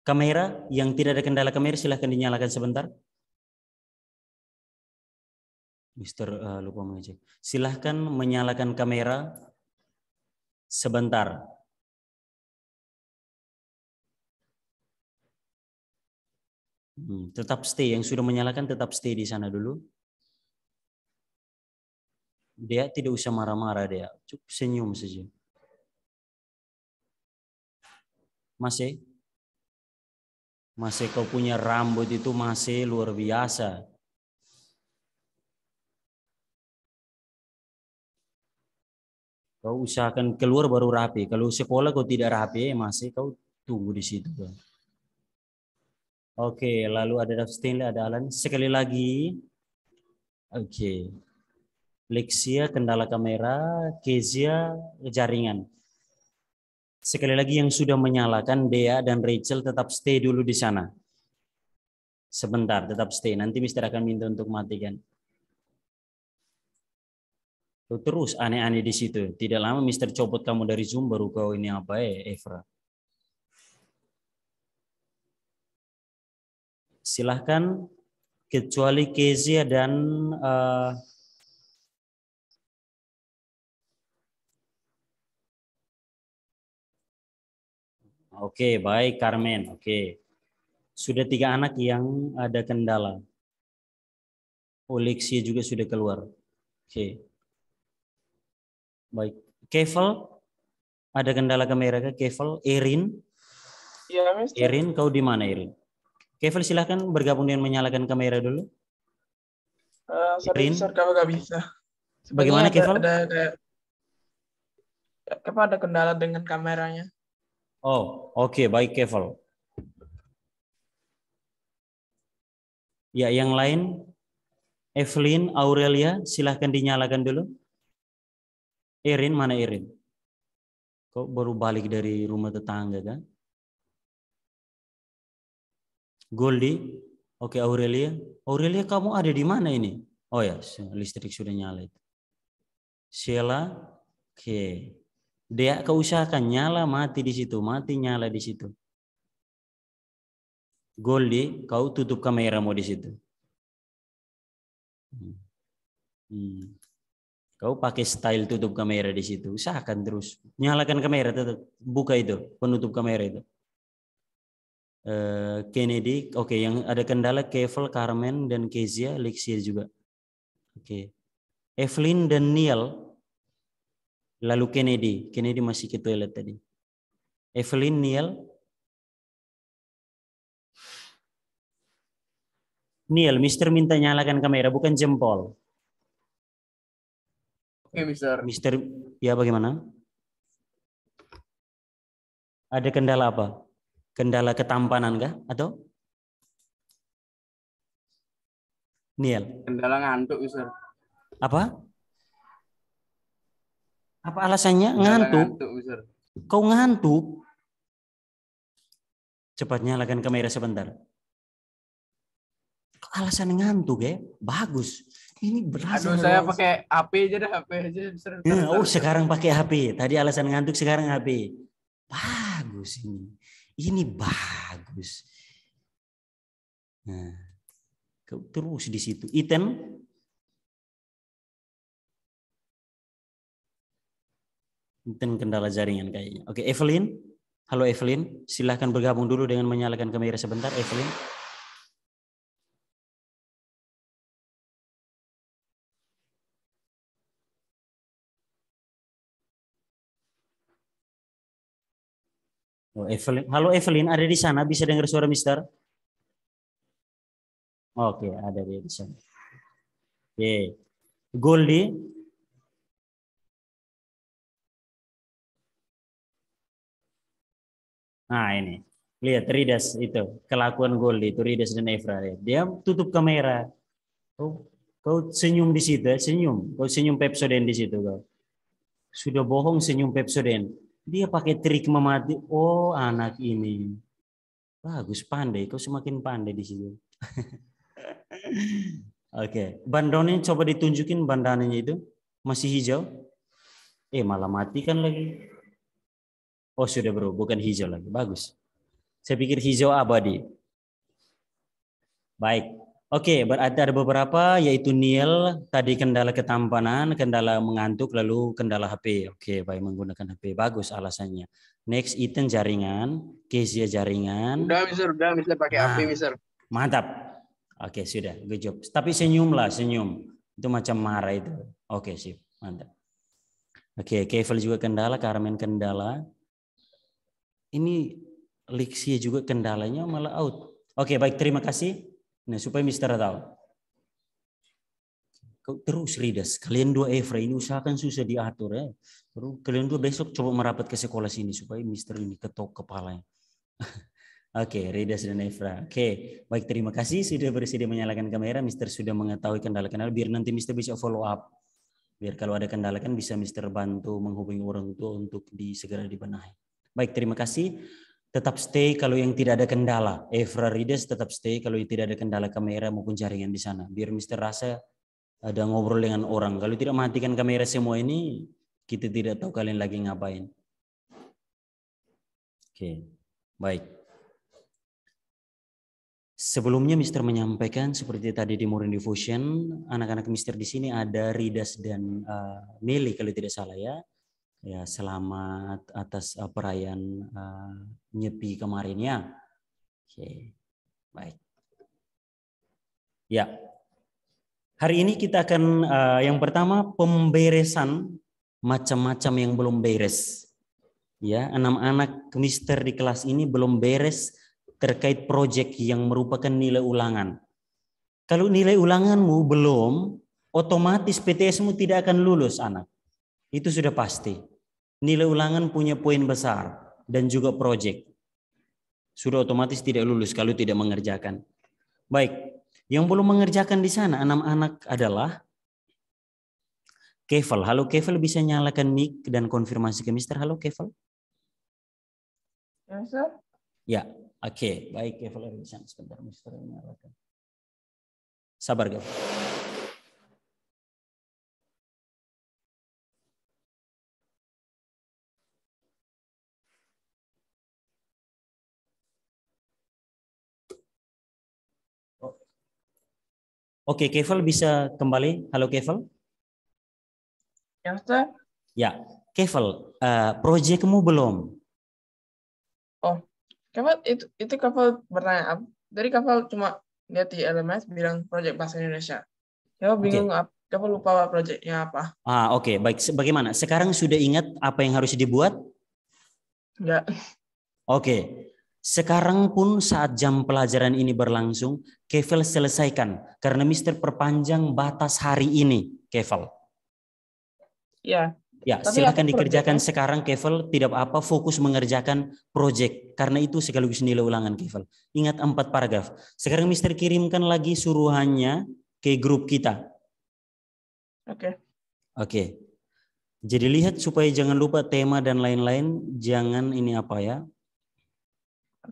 kamera yang tidak ada kendala kamera silahkan dinyalakan sebentar. Mister uh, lupa mengecek. Silahkan menyalakan kamera sebentar. Hmm, tetap stay. Yang sudah menyalakan tetap stay di sana dulu. Dia tidak usah marah-marah dia. Cukup senyum saja. Masih? Masih kau punya rambut itu masih luar biasa. Kau usahakan keluar baru rapi. Kalau sekolah kau tidak rapi, masih kau tunggu di situ. Oke, lalu ada Daf Stanley, ada Alan. Sekali lagi. Oke. Lexia, kendala kamera. Kezia, jaringan. Sekali lagi yang sudah menyalakan Dea dan Rachel tetap stay dulu di sana. Sebentar, tetap stay. Nanti Mister akan minta untuk matikan. terus aneh-aneh di situ. Tidak lama Mister copot kamu dari Zoom baru kau ini apa ya, Evra. Silahkan kecuali Kezia dan uh, Oke, baik Carmen. Oke. Sudah tiga anak yang ada kendala. Olexia juga sudah keluar. Oke. Baik. Kevel, ada kendala kamera ke Kevel? Erin? Iya, Mister. Erin, kau di mana Erin? Kevel silahkan bergabung dengan menyalakan kamera dulu. Uh, sorry, Erin. Sir, kamu bisa. Sebenarnya Bagaimana Kevel? Ada, ada, apa ada kendala dengan kameranya? Oh, oke, okay, baik Keval. Ya, yang lain, Evelyn, Aurelia, silahkan dinyalakan dulu. Erin, mana Erin? Kok baru balik dari rumah tetangga kan? Goldie, oke okay, Aurelia. Aurelia, kamu ada di mana ini? Oh ya, listrik sudah nyala itu. Sheila, oke. Okay. Dia keusahakan nyala mati di situ, mati nyala di situ. Goldi, kau tutup kamera mau di situ. Hmm. hmm. Kau pakai style tutup kamera di situ. Usahakan terus. Nyalakan kamera tetap. Buka itu, penutup kamera itu. Eh, Kennedy, oke okay, yang ada kendala Kevel, Carmen dan Kezia, Lexir juga. Oke. Okay. Evelyn dan Neil Lalu Kennedy, Kennedy masih ke toilet tadi. Evelyn Neil, Neil, Mister minta nyalakan kamera, bukan jempol. Oke, Mister. Mister, ya bagaimana? Ada kendala apa? Kendala ketampanan kah? Atau? Neil. Kendala ngantuk, Mister. Apa? Apa alasannya? Ngantuk. ngantuk Kau ngantuk. Cepat nyalakan kamera sebentar. Alasan ngantuk ya, bagus. Ini berhasil. Aduh, saya pakai HP aja deh, HP aja. Ya, oh, sekarang pakai HP. Tadi alasan ngantuk, sekarang HP. Bagus ini. Ini bagus. Nah, terus di situ. Item Mungkin kendala jaringan kayaknya. Oke, Evelyn. Halo Evelyn, silahkan bergabung dulu dengan menyalakan kamera sebentar, Evelyn. Oh, Evelyn. Halo Evelyn, ada di sana? Bisa dengar suara Mister? Oke, okay, ada di sana. Oke. Okay. Goldie, Nah ini, lihat Ridas itu, kelakuan Gold itu, Ridas dan Evra. Lihat. Dia tutup kamera. oh kau senyum di situ, eh? senyum. Kau senyum Pepsoden di situ. Kau. Sudah bohong senyum Pepsoden. Dia pakai trik memati. Oh anak ini. Bagus, pandai. Kau semakin pandai di situ. Oke, okay. bandone coba ditunjukin bandananya itu masih hijau. Eh malah mati kan lagi. Oh sudah bro, bukan hijau lagi. Bagus. Saya pikir hijau abadi. Baik. Oke, berarti ada beberapa yaitu nil, tadi kendala ketampanan, kendala mengantuk, lalu kendala HP. Oke, baik menggunakan HP. Bagus alasannya. Next, Ethan jaringan, Kezia jaringan. Udah, Mister. Udah, Mister. Pakai nah, HP, Mister. Mantap. Oke, sudah. Good job. Tapi senyumlah, senyum. Itu macam marah itu. Oke, sip. Mantap. Oke, Kevel juga kendala, Carmen kendala. Ini Lixia juga kendalanya malah out. Oke, baik terima kasih. Nah, supaya Mister tahu. terus Ridas, kalian dua Evra ini usahakan susah diatur ya. Terus kalian dua besok coba merapat ke sekolah sini supaya Mister ini ketok kepalanya. Oke, okay, Ridas dan Evra. Oke, okay. baik terima kasih sudah bersedia menyalakan kamera. Mister sudah mengetahui kendala-kendala. Biar nanti Mister bisa follow up. Biar kalau ada kendala kan bisa Mister bantu menghubungi orang tua untuk disegera dibenahi. Baik, terima kasih. Tetap stay kalau yang tidak ada kendala. Evra Rides tetap stay kalau yang tidak ada kendala kamera maupun jaringan di sana. Biar Mister rasa ada ngobrol dengan orang. Kalau tidak matikan kamera semua ini, kita tidak tahu kalian lagi ngapain. Oke, baik. Sebelumnya Mister menyampaikan seperti tadi di Morning Devotion, anak-anak Mister di sini ada Ridas dan uh, eh, Meli kalau tidak salah ya. Ya, selamat atas uh, perayaan uh, nyepi kemarin ya. Oke. Okay. Baik. Ya. Hari ini kita akan uh, yang pertama pemberesan macam-macam yang belum beres. Ya, enam anak mister di kelas ini belum beres terkait proyek yang merupakan nilai ulangan. Kalau nilai ulanganmu belum, otomatis PTSmu tidak akan lulus anak. Itu sudah pasti. Nilai ulangan punya poin besar dan juga proyek. Sudah otomatis tidak lulus kalau tidak mengerjakan. Baik, yang belum mengerjakan di sana enam anak adalah Kevel. Halo Kevel bisa nyalakan mic dan konfirmasi ke Mister. Halo Kevel. Ya, sir. Ya, oke. Okay. Baik Kevel, sebentar Mister nyalakan. Sabar, Kevel. Oke, Kevel bisa kembali. Halo Kevel. Ya, Ustaz. Ya, Kevel, uh, eh, proyekmu belum? Oh, Kevel itu itu Kevel bertanya Dari Kevel cuma lihat di LMS bilang proyek bahasa Indonesia. Kevel bingung okay. apa? lupa proyeknya apa? Ah, oke, okay. baik. Bagaimana? Sekarang sudah ingat apa yang harus dibuat? Enggak. Oke. Okay. Sekarang pun saat jam pelajaran ini berlangsung, Kevel selesaikan karena Mister perpanjang batas hari ini, Kevel. Ya. Ya, Tapi silakan dikerjakan sekarang Kevel, tidak apa fokus mengerjakan proyek karena itu sekaligus nilai ulangan Kevel. Ingat empat paragraf. Sekarang Mister kirimkan lagi suruhannya ke grup kita. Oke. Okay. Oke. Okay. Jadi lihat supaya jangan lupa tema dan lain-lain, jangan ini apa ya,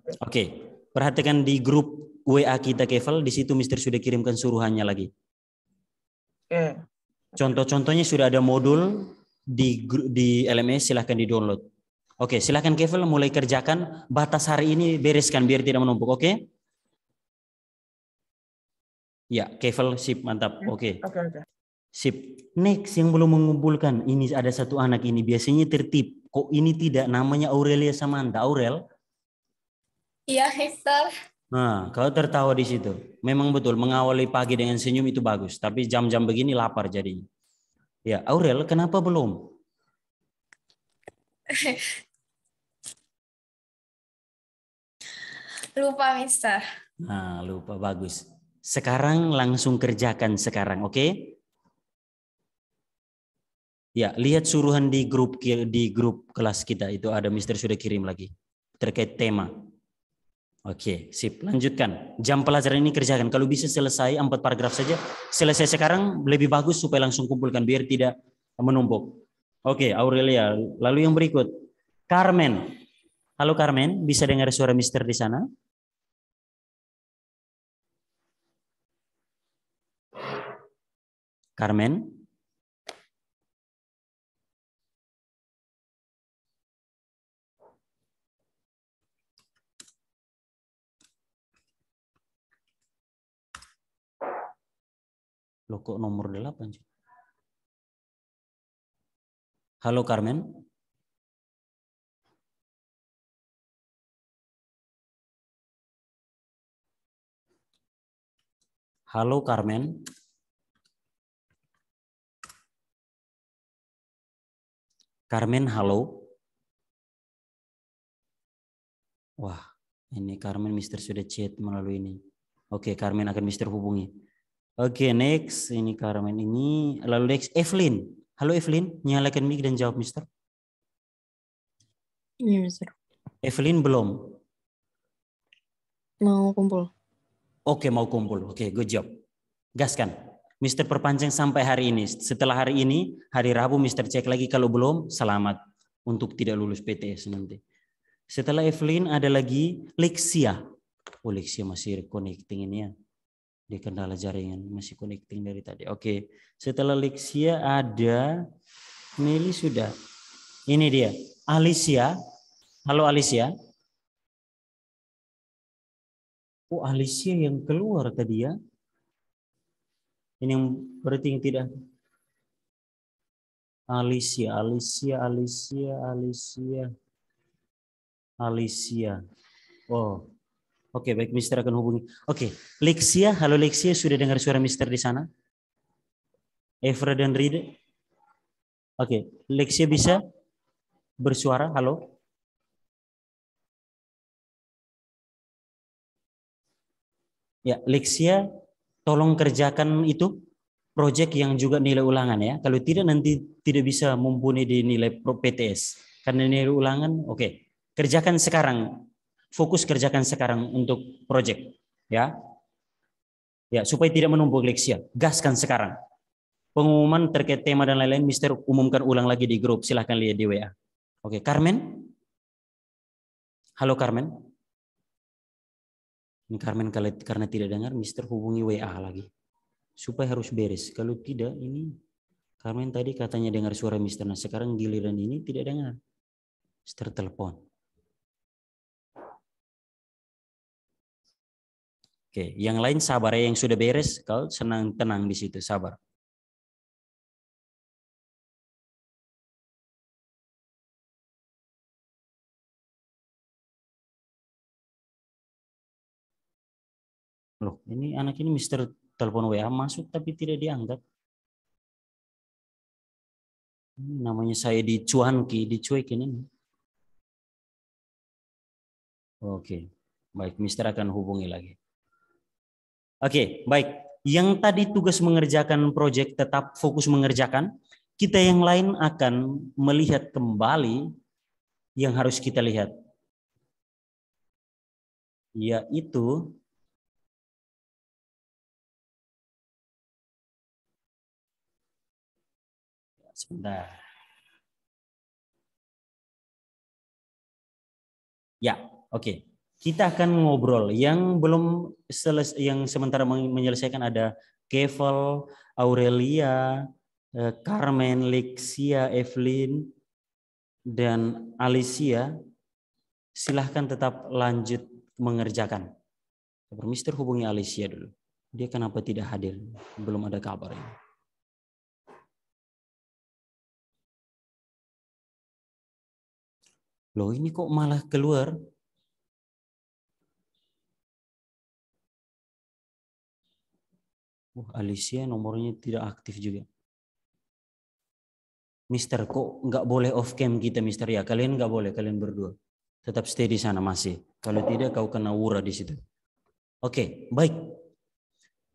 Oke, okay. perhatikan di grup WA kita Kevel, di situ Mister sudah kirimkan suruhannya lagi. Okay. Contoh-contohnya sudah ada modul di di LMS silahkan di-download. Oke, okay, silahkan Kevel mulai kerjakan. Batas hari ini bereskan biar tidak menumpuk, oke? Okay? Ya, Kevel sip, mantap. Oke. Okay. Oke, okay, oke. Okay. Sip. Next yang belum mengumpulkan, ini ada satu anak ini biasanya tertib. Kok ini tidak namanya Aurelia Samanta. Aurel, Iya, Mister. Nah, kau tertawa di situ. Memang betul, mengawali pagi dengan senyum itu bagus. Tapi jam-jam begini lapar jadi Ya, Aurel, kenapa belum? lupa, Mister. Nah, lupa. Bagus. Sekarang langsung kerjakan sekarang, oke? Okay? Ya, lihat suruhan di grup di grup kelas kita itu ada Mister sudah kirim lagi terkait tema. Oke, sip. Lanjutkan. Jam pelajaran ini kerjakan. Kalau bisa selesai empat paragraf saja. Selesai sekarang lebih bagus supaya langsung kumpulkan biar tidak menumpuk. Oke, Aurelia. Lalu yang berikut, Carmen. Halo Carmen, bisa dengar suara Mister di sana? Carmen? Loh kok nomor 8 sih? Halo Carmen. Halo Carmen. Carmen, halo. Wah, ini Carmen Mister sudah chat melalui ini. Oke, Carmen akan Mister hubungi. Oke, okay, next ini Carmen ini. Lalu next Evelyn. Halo Evelyn, nyalakan mic dan jawab Mister. yeah, Mister. Evelyn belum. Mau kumpul. Oke, okay, mau kumpul. Oke, okay, good job. Gaskan. Mister perpanjang sampai hari ini. Setelah hari ini, hari Rabu Mister cek lagi kalau belum, selamat untuk tidak lulus PTS nanti. Setelah Evelyn ada lagi Lexia. Oh, Lexia masih connecting ini ya. Di kendala jaringan, masih connecting dari tadi. Oke, setelah Lexia ada, Meli sudah. Ini dia, Alicia. Halo Alicia. Oh Alicia yang keluar tadi ya. Ini yang berarti yang tidak. Alicia, Alicia, Alicia, Alicia. Alicia. Oh, Oke, baik Mister akan hubungi. Oke, Lexia, halo Lexia, sudah dengar suara Mister di sana? Evra dan Rida. Oke, Lexia bisa bersuara? Halo. Ya, Lexia, tolong kerjakan itu proyek yang juga nilai ulangan ya. Kalau tidak nanti tidak bisa mumpuni di nilai PTS. Karena nilai ulangan, oke. Kerjakan sekarang fokus kerjakan sekarang untuk project ya. Ya, supaya tidak menumpuk leksia. Gaskan sekarang. Pengumuman terkait tema dan lain-lain Mister umumkan ulang lagi di grup. Silahkan lihat di WA. Oke, Carmen? Halo Carmen? Ini Carmen karena tidak dengar Mister hubungi WA lagi. Supaya harus beres. Kalau tidak ini Carmen tadi katanya dengar suara Mister. Nah, sekarang giliran ini tidak dengar. Mister telepon. Oke, yang lain sabar ya, yang sudah beres kau senang tenang di situ, sabar. Loh, ini anak ini Mister telepon WA masuk tapi tidak dianggap. Ini namanya saya dicuanki, dicuekin ini. Oke, baik Mister akan hubungi lagi. Oke, baik. Yang tadi tugas mengerjakan proyek tetap fokus mengerjakan. Kita yang lain akan melihat kembali yang harus kita lihat. Yaitu ya, sebentar. Ya, oke. Okay kita akan ngobrol yang belum selesai, yang sementara menyelesaikan ada Kevel, Aurelia, eh, Carmen, Lexia, Evelyn, dan Alicia. Silahkan tetap lanjut mengerjakan. Permisi hubungi Alicia dulu. Dia kenapa tidak hadir? Belum ada kabar. Ini. Loh ini kok malah keluar? Oh, Alicia nomornya tidak aktif juga. Mister, kok nggak boleh off cam kita, Mister? Ya, kalian nggak boleh, kalian berdua. Tetap stay di sana masih. Kalau tidak, kau kena wura di situ. Oke, okay, baik.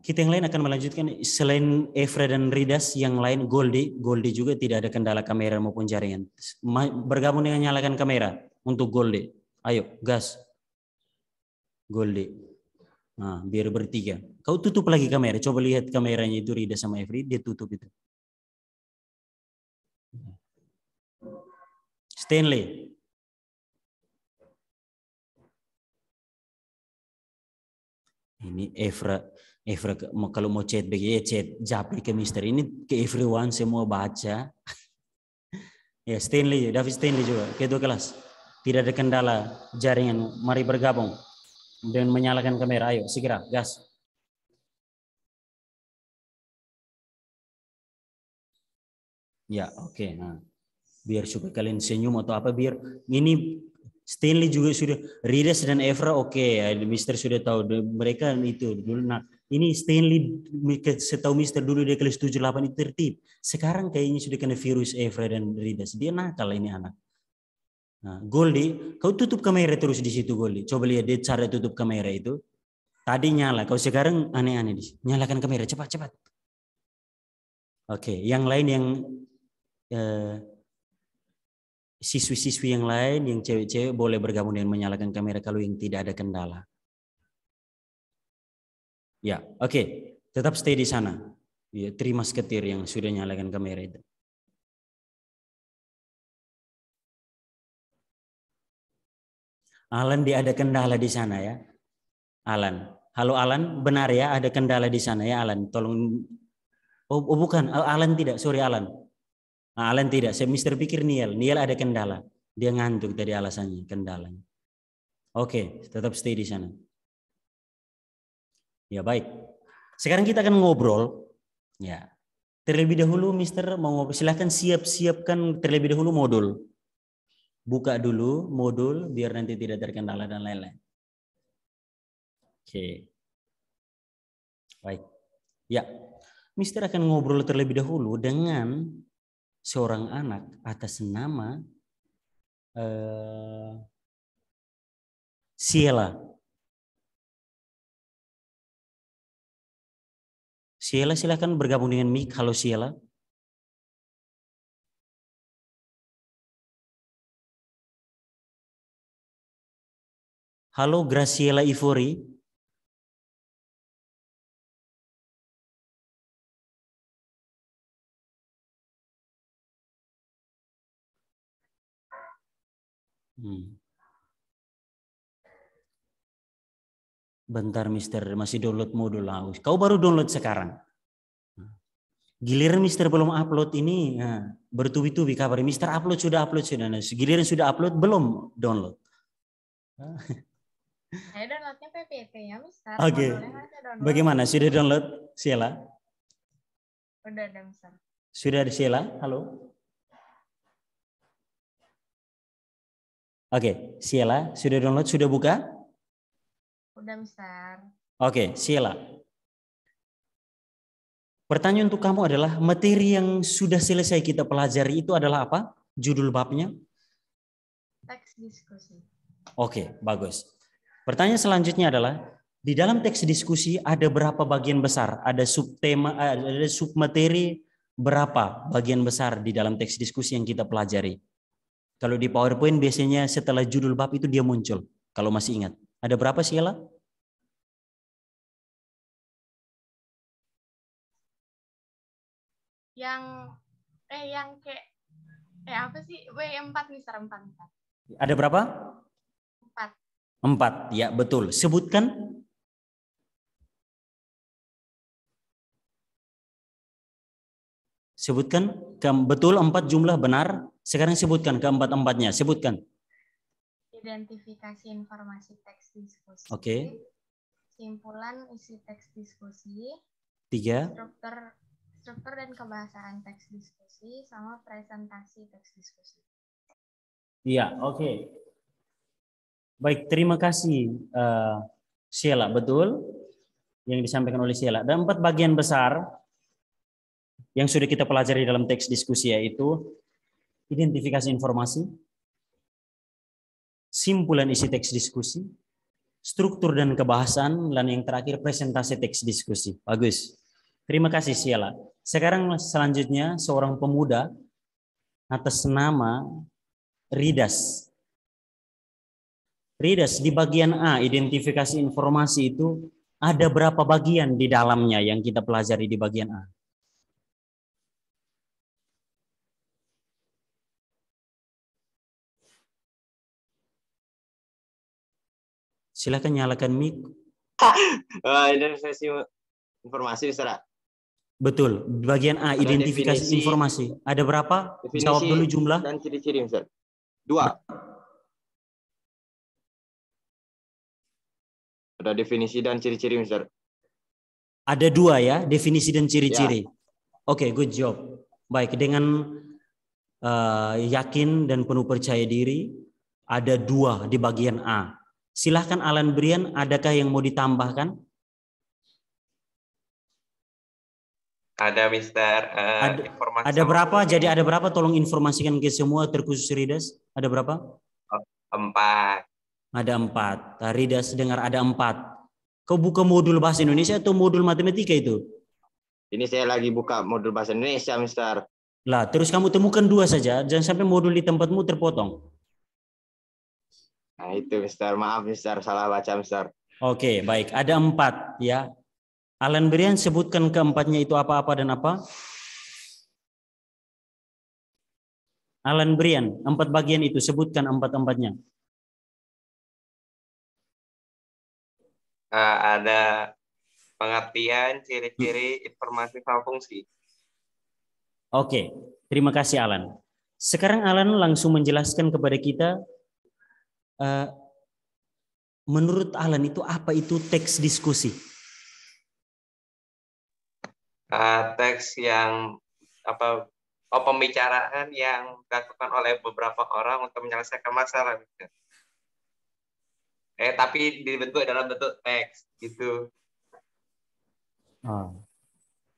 Kita yang lain akan melanjutkan selain Efra dan Ridas, yang lain Goldi, Goldi juga tidak ada kendala kamera maupun jaringan. Bergabung dengan nyalakan kamera untuk Goldi. Ayo, gas. Goldi. Nah, biar bertiga. Kau tutup lagi kamera. Coba lihat kameranya itu Rida sama Every. Dia tutup itu. Stanley. Ini evra evra kalau mau chat bagi ya chat japri ke Mister. Ini ke everyone semua baca. ya Stanley, David Stanley juga. Kedua kelas. Tidak ada kendala jaringan. Mari bergabung dengan menyalakan kamera. Ayo, segera, gas. Ya, oke. Okay. Nah, biar supaya kalian senyum atau apa, biar ini Stanley juga sudah, Rides dan Evra oke okay, ya, Mister sudah tahu mereka itu dulu. Nah, ini Stanley setahu Mister dulu dia kelas 78 itu tertib. Sekarang kayaknya sudah kena virus Evra dan Rides. Dia nakal ini anak. Nah, Goldi, kau tutup kamera terus di situ Goldi. Coba lihat dia cara tutup kamera itu. Tadi nyala, kau sekarang aneh-aneh di Nyalakan kamera, cepat cepat. Oke, yang lain yang siswi eh, siswi-siswi yang lain, yang cewek-cewek boleh bergabung dengan menyalakan kamera kalau yang tidak ada kendala. Ya, oke, tetap stay di sana. Ya, terima seketir yang sudah nyalakan kamera itu. Alan dia ada kendala di sana ya. Alan. Halo Alan, benar ya ada kendala di sana ya Alan. Tolong Oh, oh bukan, Alan tidak, sorry Alan. Nah, Alan tidak, saya Mister pikir Niel. Niel ada kendala. Dia ngantuk tadi alasannya, kendalanya. Oke, tetap stay di sana. Ya baik. Sekarang kita akan ngobrol. Ya. Terlebih dahulu Mister mau silahkan siap-siapkan terlebih dahulu modul buka dulu modul biar nanti tidak terkendala dan lain-lain. Oke. Okay. Baik. Ya. Mister akan ngobrol terlebih dahulu dengan seorang anak atas nama uh, Siela. Siela silahkan bergabung dengan Mik. Halo Siela. Halo Graciela Ifori. Hmm. Bentar Mister, masih download modul haus. Kau baru download sekarang. Giliran Mister belum upload ini nah, bertubi-tubi kabar. Mister upload sudah upload sudah. giliran sudah upload belum download. Saya downloadnya PPT ya, Mister. Oke. Okay. Bagaimana? Sudah download, Sheila? Sudah ada, Mister. Sudah ada, Sheila? Halo? Oke, okay. Sheila, sudah download, sudah buka? Sudah, Mister. Oke, okay, Sheila. Pertanyaan untuk kamu adalah materi yang sudah selesai kita pelajari itu adalah apa? Judul babnya? Teks diskusi. Oke, okay, bagus. Pertanyaan selanjutnya adalah di dalam teks diskusi ada berapa bagian besar? Ada subtema, ada submateri berapa bagian besar di dalam teks diskusi yang kita pelajari? Kalau di PowerPoint biasanya setelah judul bab itu dia muncul. Kalau masih ingat, ada berapa sih Ella? Yang eh yang kayak eh apa sih? W4 nih, serem Ada berapa? Empat, ya betul. Sebutkan. Sebutkan, betul empat jumlah benar. Sekarang sebutkan keempat-empatnya, sebutkan. Identifikasi informasi teks diskusi. Oke. Okay. Simpulan isi teks diskusi. Tiga. Struktur, struktur dan kebahasaan teks diskusi, sama presentasi teks diskusi. Iya, oke. Okay. Baik, terima kasih uh, Sheila, betul yang disampaikan oleh Sheila. dan empat bagian besar yang sudah kita pelajari dalam teks diskusi yaitu identifikasi informasi, simpulan isi teks diskusi, struktur dan kebahasan dan yang terakhir presentasi teks diskusi. Bagus. Terima kasih Sheila. Sekarang selanjutnya seorang pemuda atas nama Ridas Ridas, di bagian A, identifikasi informasi itu ada berapa bagian di dalamnya yang kita pelajari di bagian A? Silakan nyalakan mic. Eh, identifikasi informasi, Ustaz. Betul, bagian A, identifikasi informasi. Ada berapa? Jawab dulu jumlah. Dan ciri-ciri, Dua. Ada definisi dan ciri-ciri, Mister. Ada dua ya, definisi dan ciri-ciri. Ya. Oke, okay, good job. Baik, dengan uh, yakin dan penuh percaya diri, ada dua di bagian A. Silahkan Alan Brian, adakah yang mau ditambahkan? Ada, Mister. Uh, ada, informasi ada berapa? Jadi ada berapa? Tolong informasikan ke semua, terkhusus Rides. Ada berapa? Oh, empat. Ada empat. das dengar ada empat. Kau buka modul bahasa Indonesia atau modul matematika itu? Ini saya lagi buka modul bahasa Indonesia, Mister. Lah, terus kamu temukan dua saja, jangan sampai modul di tempatmu terpotong. Nah itu, Mister. Maaf, Mister. Salah baca, Mister. Oke, baik. Ada empat, ya. Alan Brian sebutkan keempatnya itu apa-apa dan apa? Alan Brian, empat bagian itu sebutkan empat-empatnya. uh, ada pengertian, ciri-ciri, informasi soal fungsi. Oke, terima kasih Alan. Sekarang Alan langsung menjelaskan kepada kita uh, menurut Alan itu apa itu teks diskusi? Uh, teks yang apa oh, pembicaraan yang dilakukan oleh beberapa orang untuk menyelesaikan masalah eh tapi dibentuk dalam bentuk teks gitu. Oh. Oke,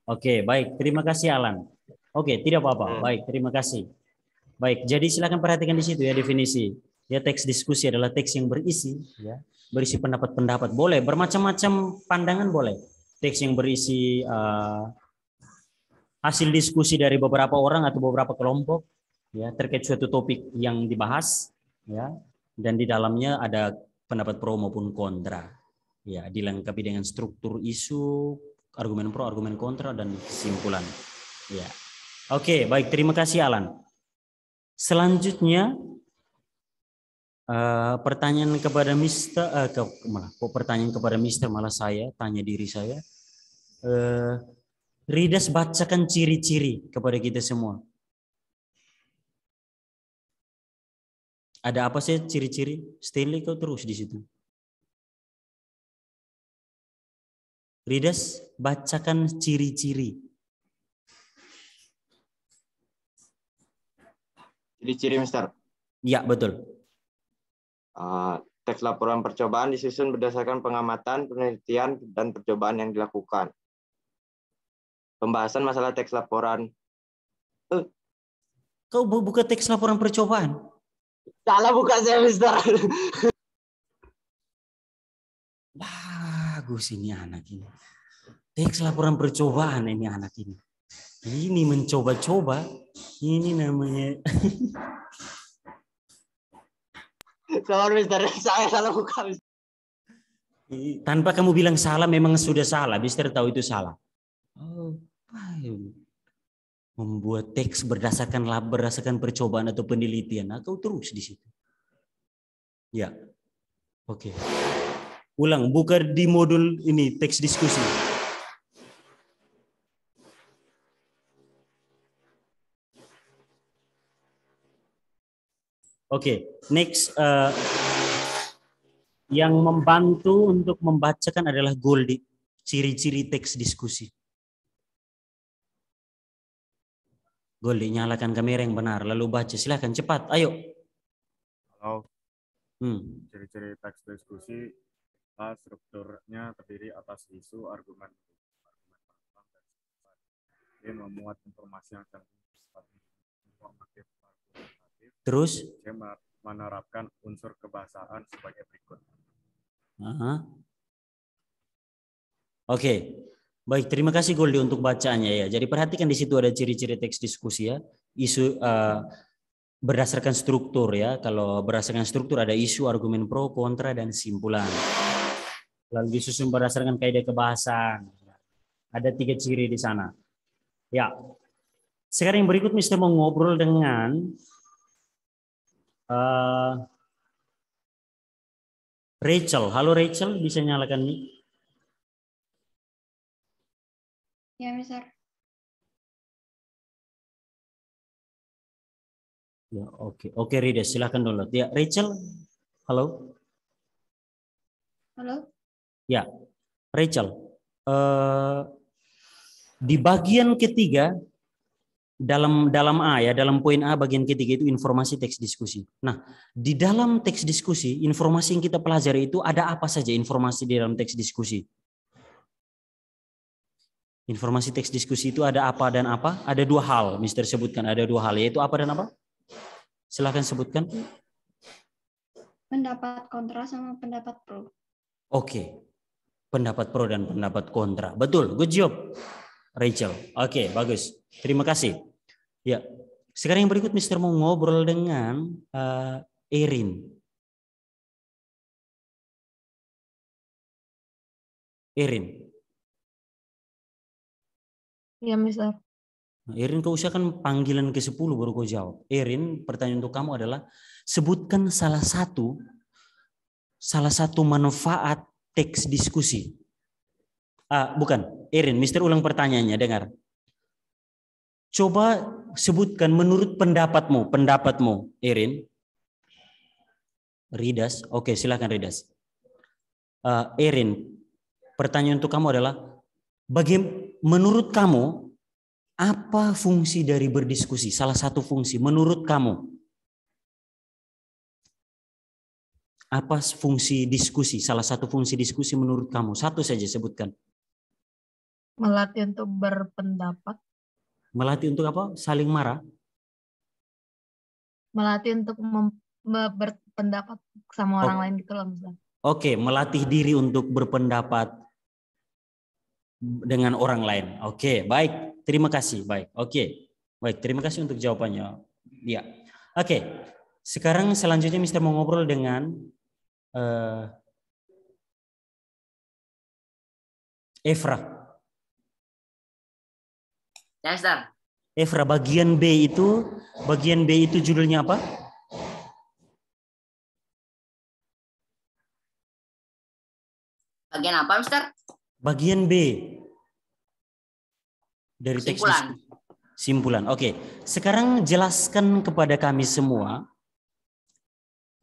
okay, baik. Terima kasih Alan. Oke, okay, tidak apa-apa. Hmm. Baik, terima kasih. Baik, jadi silakan perhatikan di situ ya definisi. Ya teks diskusi adalah teks yang berisi ya, berisi pendapat-pendapat. Boleh bermacam-macam pandangan boleh. Teks yang berisi uh, hasil diskusi dari beberapa orang atau beberapa kelompok ya terkait suatu topik yang dibahas ya dan di dalamnya ada pendapat pro maupun kontra. Ya, dilengkapi dengan struktur isu, argumen pro, argumen kontra dan kesimpulan. Ya. Oke, baik terima kasih Alan. Selanjutnya Uh, pertanyaan kepada Mister, uh, ke, malah kok pertanyaan kepada Mister malah saya tanya diri saya. Uh, Ridas bacakan ciri-ciri kepada kita semua. Ada apa sih ciri-ciri? Stanley kau terus di situ. Ridas, bacakan ciri-ciri. Ciri-ciri, Mister? Ya, betul. Uh, teks laporan percobaan disusun berdasarkan pengamatan, penelitian, dan percobaan yang dilakukan. Pembahasan masalah teks laporan. Uh. Kau buka teks laporan percobaan? Salah buka semester. Bagus ini anak ini. Teks laporan percobaan ini anak ini. Ini mencoba-coba. Ini namanya. Salah mister, saya salah buka mister. Tanpa kamu bilang salah, memang sudah salah. Mister tahu itu salah. Oh, baik membuat teks berdasarkan lab, berdasarkan percobaan atau penelitian. Nah, terus di situ. Ya. Oke. Okay. Ulang, buka di modul ini teks diskusi. Oke, okay, next uh, yang membantu untuk membacakan adalah Goldie ciri-ciri teks diskusi. Goli nyalakan kamera yang benar lalu baca silahkan cepat ayo Halo. hmm. ciri-ciri teks diskusi strukturnya terdiri atas isu argumen argumen memuat informasi yang informatif terus Saya menerapkan unsur kebahasaan sebagai berikut uh -huh. oke okay. Baik, terima kasih Goldie untuk bacaannya ya. Jadi perhatikan di situ ada ciri-ciri teks diskusi ya. Isu uh, berdasarkan struktur ya. Kalau berdasarkan struktur ada isu, argumen pro, kontra dan simpulan. Lalu disusun berdasarkan kaidah kebahasan. Ada tiga ciri di sana. Ya. Sekarang yang berikut Mister mau ngobrol dengan uh, Rachel. Halo Rachel, bisa nyalakan mic? Ya, Mister. Ya, oke. Okay. Oke, okay, Rida, silahkan download. Ya, Rachel, halo. Halo. Ya, Rachel. Uh, di bagian ketiga dalam dalam A ya, dalam poin A bagian ketiga itu informasi teks diskusi. Nah, di dalam teks diskusi, informasi yang kita pelajari itu ada apa saja informasi di dalam teks diskusi? Informasi teks diskusi itu ada apa dan apa? Ada dua hal, Mister sebutkan ada dua hal, yaitu apa dan apa? Silahkan sebutkan. Pendapat kontra sama pendapat pro. Oke, okay. pendapat pro dan pendapat kontra. Betul, good job, Rachel. Oke, okay, bagus. Terima kasih. Ya, sekarang yang berikut Mister mau ngobrol dengan uh, Erin. Erin, Iya, Mister. Nah, Erin, kau usahakan panggilan ke-10 baru kau jawab. Erin, pertanyaan untuk kamu adalah, sebutkan salah satu salah satu manfaat teks diskusi. Ah, bukan, Erin, Mister ulang pertanyaannya, dengar. Coba sebutkan menurut pendapatmu, pendapatmu, Erin. Ridas, oke silahkan Ridas. Uh, Erin, pertanyaan untuk kamu adalah, bagaimana menurut kamu apa fungsi dari berdiskusi? Salah satu fungsi menurut kamu. Apa fungsi diskusi? Salah satu fungsi diskusi menurut kamu. Satu saja sebutkan. Melatih untuk berpendapat. Melatih untuk apa? Saling marah. Melatih untuk berpendapat sama oh. orang oh. lain gitu loh misalnya. Oke, okay, melatih diri untuk berpendapat dengan orang lain. Oke, okay, baik. Terima kasih. Baik. Oke. Okay. Baik, terima kasih untuk jawabannya. Ya. Oke. Okay. Sekarang selanjutnya Mister mau ngobrol dengan uh, eh, Efra. Ya, Mister. Efra, bagian B itu bagian B itu judulnya apa? Bagian apa, Mister? Bagian B dari teks simpulan. Simpulan. Oke. Sekarang jelaskan kepada kami semua.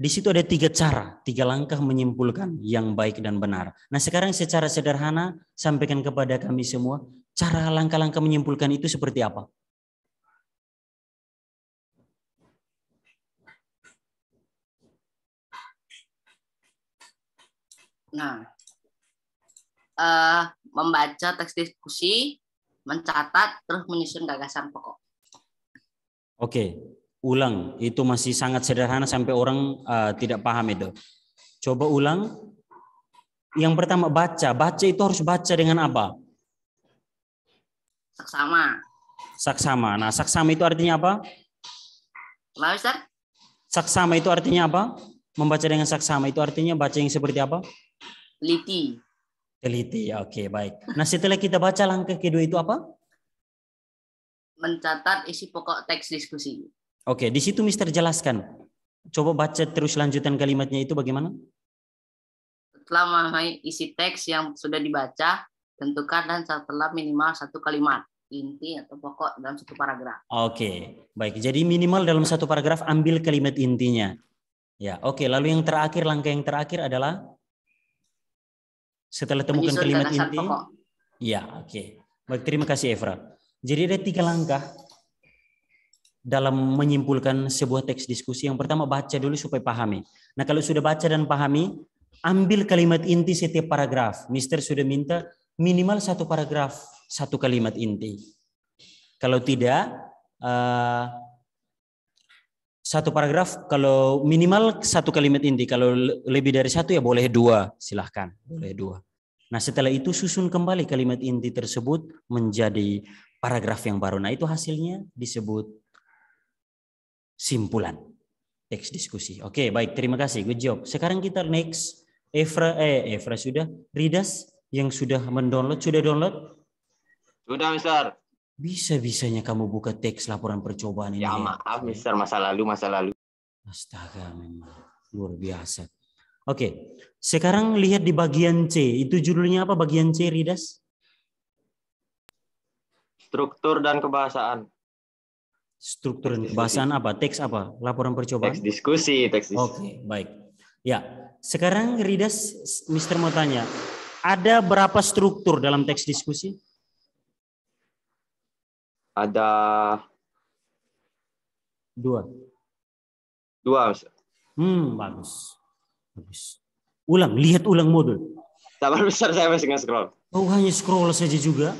Di situ ada tiga cara, tiga langkah menyimpulkan yang baik dan benar. Nah sekarang secara sederhana sampaikan kepada kami semua cara langkah-langkah menyimpulkan itu seperti apa. Nah, uh, membaca teks diskusi, mencatat, terus menyusun gagasan pokok. Oke, ulang. Itu masih sangat sederhana sampai orang uh, tidak paham itu. Coba ulang. Yang pertama baca. Baca itu harus baca dengan apa? Saksama. Saksama. Nah, saksama itu artinya apa? Kenapa, Ustaz? Saksama itu artinya apa? Membaca dengan saksama itu artinya baca yang seperti apa? Liti. Teliti, ya oke okay, baik. Nah setelah kita baca langkah kedua itu apa? Mencatat isi pokok teks diskusi. Oke, okay, di situ Mister jelaskan. Coba baca terus lanjutan kalimatnya itu bagaimana? Setelah memahami isi teks yang sudah dibaca, tentukan dan setelah minimal satu kalimat inti atau pokok dalam satu paragraf. Oke, okay. baik. Jadi minimal dalam satu paragraf ambil kalimat intinya. Ya, oke. Okay. Lalu yang terakhir langkah yang terakhir adalah setelah temukan kalimat inti. Ya, oke. Okay. Baik, terima kasih Evra. Jadi ada tiga langkah dalam menyimpulkan sebuah teks diskusi. Yang pertama baca dulu supaya pahami. Nah kalau sudah baca dan pahami, ambil kalimat inti setiap paragraf. Mister sudah minta minimal satu paragraf, satu kalimat inti. Kalau tidak, uh, satu paragraf kalau minimal satu kalimat inti kalau lebih dari satu ya boleh dua silahkan boleh dua nah setelah itu susun kembali kalimat inti tersebut menjadi paragraf yang baru nah itu hasilnya disebut simpulan teks diskusi oke baik terima kasih good job sekarang kita next Efra eh Efra sudah Ridas yang sudah mendownload sudah download sudah Mister bisa-bisanya kamu buka teks laporan percobaan ini. Ya, ya maaf, Mister. Masa lalu, masa lalu. Astaga, memang luar biasa. Oke, sekarang lihat di bagian C. Itu judulnya apa bagian C, Ridas? Struktur dan kebahasaan. Struktur dan kebahasaan apa? Teks apa? Laporan percobaan? Teks diskusi, teks diskusi. Oke, baik. Ya, sekarang Ridas, Mister mau tanya, ada berapa struktur dalam teks diskusi? ada dua. Dua, Hmm, bagus. Bagus. Ulang, lihat ulang modul. Sabar besar saya masih nge-scroll. Oh, hanya scroll saja juga.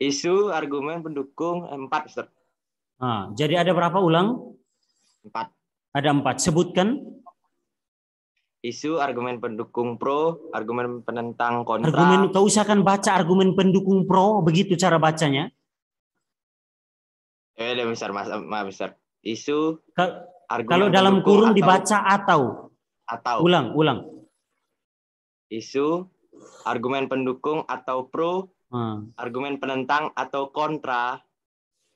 Isu, argumen, pendukung, empat, Ustaz. Nah, jadi ada berapa ulang? Empat. Ada empat. Sebutkan isu argumen pendukung pro, argumen penentang kontra. Argumen kau usahakan baca argumen pendukung pro, begitu cara bacanya. Eh, lebih besar mas, maaf besar. Isu. Ka kalau dalam kurung atau, dibaca atau. Atau. Ulang, ulang. Isu, argumen pendukung atau pro, hmm. argumen penentang atau kontra,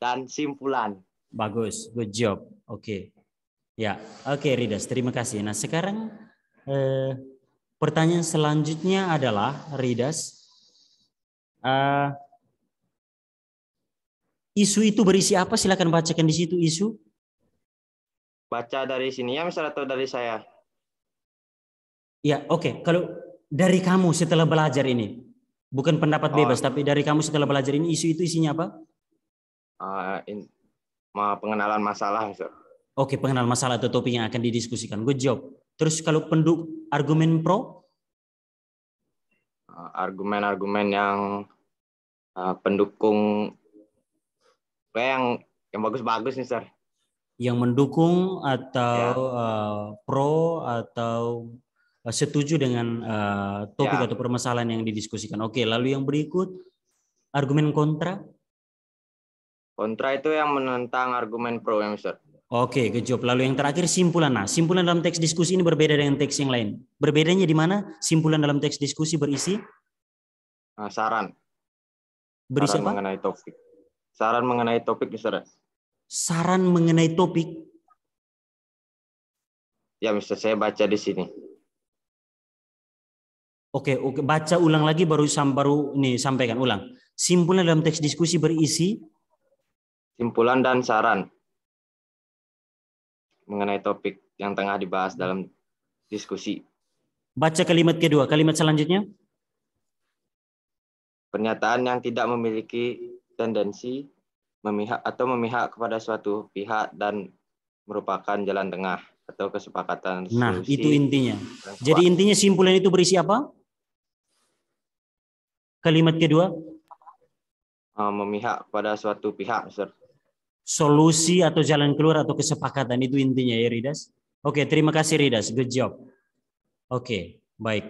dan simpulan. Bagus, good job. Oke. Okay. Ya, oke okay, Ridas, terima kasih. Nah, sekarang eh, pertanyaan selanjutnya adalah Ridas, eh, isu itu berisi apa? Silakan bacakan di situ isu. Baca dari sini ya, misalnya atau dari saya. Ya, oke. Okay. Kalau dari kamu setelah belajar ini, bukan pendapat oh. bebas, tapi dari kamu setelah belajar ini isu itu isinya apa? Uh, in, pengenalan masalah, Oke, okay, pengenalan masalah atau topik yang akan didiskusikan. Good job. Terus kalau penduk argumen pro? Ah, argumen-argumen yang uh, pendukung yang yang bagus-bagus nih, Sir. Yang mendukung atau ya. uh, pro atau setuju dengan uh, topik ya. atau permasalahan yang didiskusikan. Oke, lalu yang berikut argumen kontra? Kontra itu yang menentang argumen pro, ya, Mister. Oke, job. Lalu yang terakhir simpulan. Nah, simpulan dalam teks diskusi ini berbeda dengan teks yang lain. Berbedanya di mana? Simpulan dalam teks diskusi berisi nah, saran. Berisi saran apa? mengenai topik. Saran mengenai topik, Mister. Saran mengenai topik. Ya, Mister, saya baca di sini. Oke, oke, baca ulang lagi baru sam baru nih sampaikan ulang. Simpulan dalam teks diskusi berisi simpulan dan saran mengenai topik yang tengah dibahas dalam diskusi. Baca kalimat kedua, kalimat selanjutnya. Pernyataan yang tidak memiliki tendensi memihak atau memihak kepada suatu pihak dan merupakan jalan tengah atau kesepakatan. Nah, itu intinya. Jadi intinya simpulan itu berisi apa? Kalimat kedua. Uh, memihak kepada suatu pihak, Ustaz solusi atau jalan keluar atau kesepakatan itu intinya ya Ridas. Oke, okay, terima kasih Ridas, good job. Oke, okay, baik.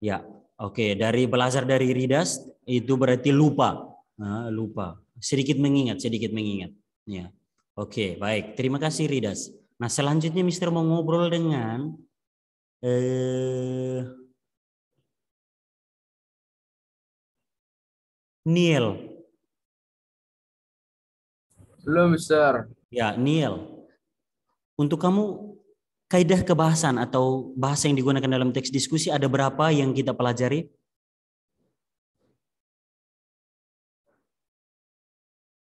Ya, oke okay. dari belajar dari Ridas itu berarti lupa, nah, lupa. Sedikit mengingat, sedikit mengingat. Ya, oke baik. Terima kasih Ridas. Nah selanjutnya Mister mau ngobrol dengan eh, Neil. Belum, sir. Ya, Neil. Untuk kamu, kaidah kebahasan atau bahasa yang digunakan dalam teks diskusi ada berapa yang kita pelajari?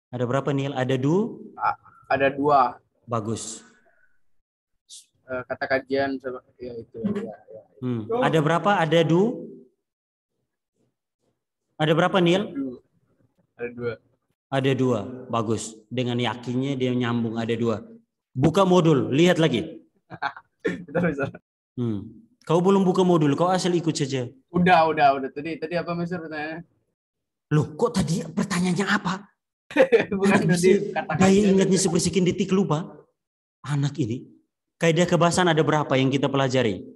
Ada berapa Neil Ada dua? Ah, ada dua. Bagus. Eh, kata kajian ya itu. Ya, ya, ya. Hmm. Ada berapa? Ada dua? Ada berapa Neil Ada dua. Ada dua. Ada dua, bagus. Dengan yakinnya dia nyambung ada dua. Buka modul, lihat lagi. Hmm. Kau belum buka modul, kau asal ikut saja. Udah, udah, udah. Tadi tadi apa Mister pertanyaannya? Loh, kok tadi pertanyaannya apa? Bukan tadi Bayi ingatnya seperti detik lupa. Anak ini. Kaidah kebahasan ada berapa yang kita pelajari?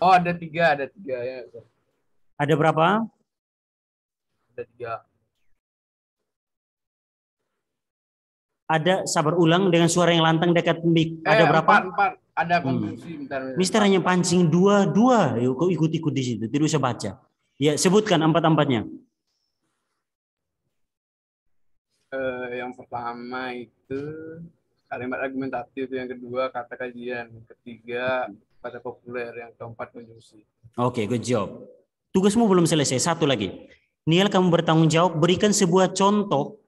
Oh ada tiga, ada tiga ya. Ada berapa? Ada tiga. Ada sabar ulang dengan suara yang lantang dekat mic. Eh, ada berapa? Empat, empat. Ada Hmm. Mister hanya pancing dua, dua. Yuk, kau ikut-ikut di situ. Tidak usah baca. Ya, sebutkan empat-empatnya. Uh, yang pertama itu kalimat argumentatif, yang kedua kata kajian, ketiga pada populer yang keempat konjungsi. Oke, okay, good job. Tugasmu belum selesai, satu lagi. Niel kamu bertanggung jawab berikan sebuah contoh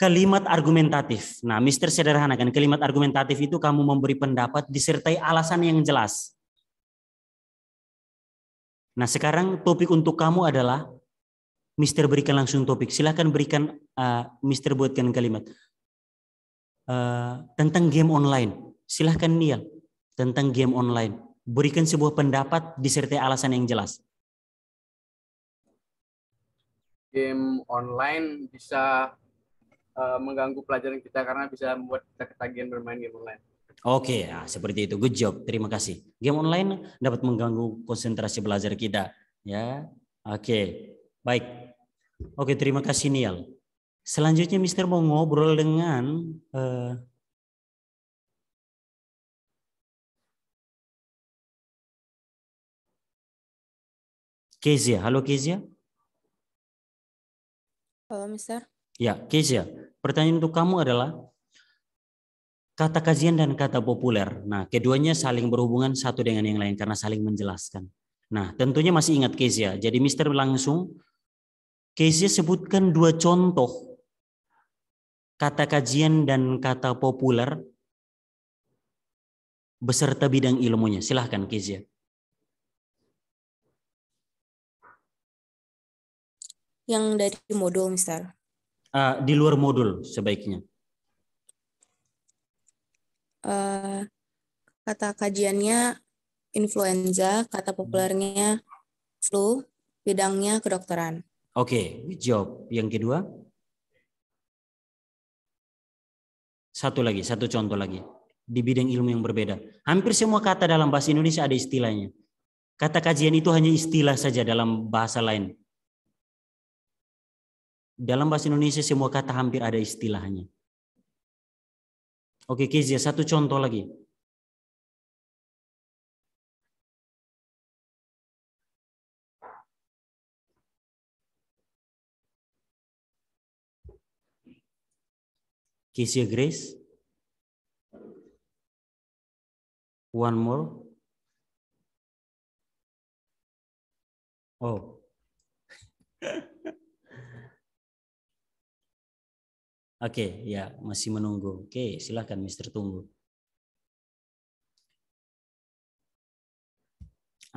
kalimat argumentatif. Nah, Mister sederhanakan kalimat argumentatif itu kamu memberi pendapat disertai alasan yang jelas. Nah, sekarang topik untuk kamu adalah Mister berikan langsung topik. Silahkan berikan uh, Mister buatkan kalimat uh, tentang game online. Silahkan Niel tentang game online. Berikan sebuah pendapat disertai alasan yang jelas. Game online bisa uh, mengganggu pelajaran kita karena bisa membuat kita ketagihan bermain game online. Oke, okay, ya, seperti itu. Good job. Terima kasih. Game online dapat mengganggu konsentrasi belajar kita, ya. Oke. Okay. Baik. Oke, okay, terima kasih Nial. Selanjutnya Mister mau ngobrol dengan uh, Kezia, halo Kezia. Halo Mister. Ya, Kezia. Pertanyaan untuk kamu adalah kata kajian dan kata populer. Nah, keduanya saling berhubungan satu dengan yang lain karena saling menjelaskan. Nah, tentunya masih ingat Kezia. Jadi Mister langsung Kezia sebutkan dua contoh kata kajian dan kata populer beserta bidang ilmunya. Silahkan Kezia. yang dari modul misal uh, di luar modul sebaiknya uh, kata kajiannya influenza kata hmm. populernya flu bidangnya kedokteran oke okay. jawab yang kedua satu lagi satu contoh lagi di bidang ilmu yang berbeda hampir semua kata dalam bahasa Indonesia ada istilahnya kata kajian itu hanya istilah saja dalam bahasa lain dalam bahasa Indonesia semua kata hampir ada istilahnya. Oke Kezia, satu contoh lagi. Kezia Grace. One more. Oh, Oke, ya masih menunggu. Oke, silahkan Mister Tunggu.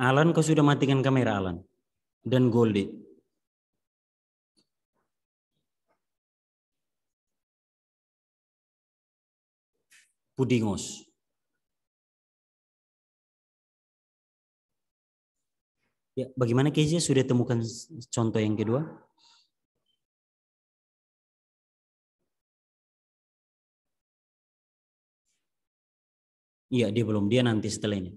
Alan, kau sudah matikan kamera Alan dan Goldie. Pudingos. Ya, bagaimana Kezia sudah temukan contoh yang kedua? Iya, dia belum. Dia nanti setelah ini.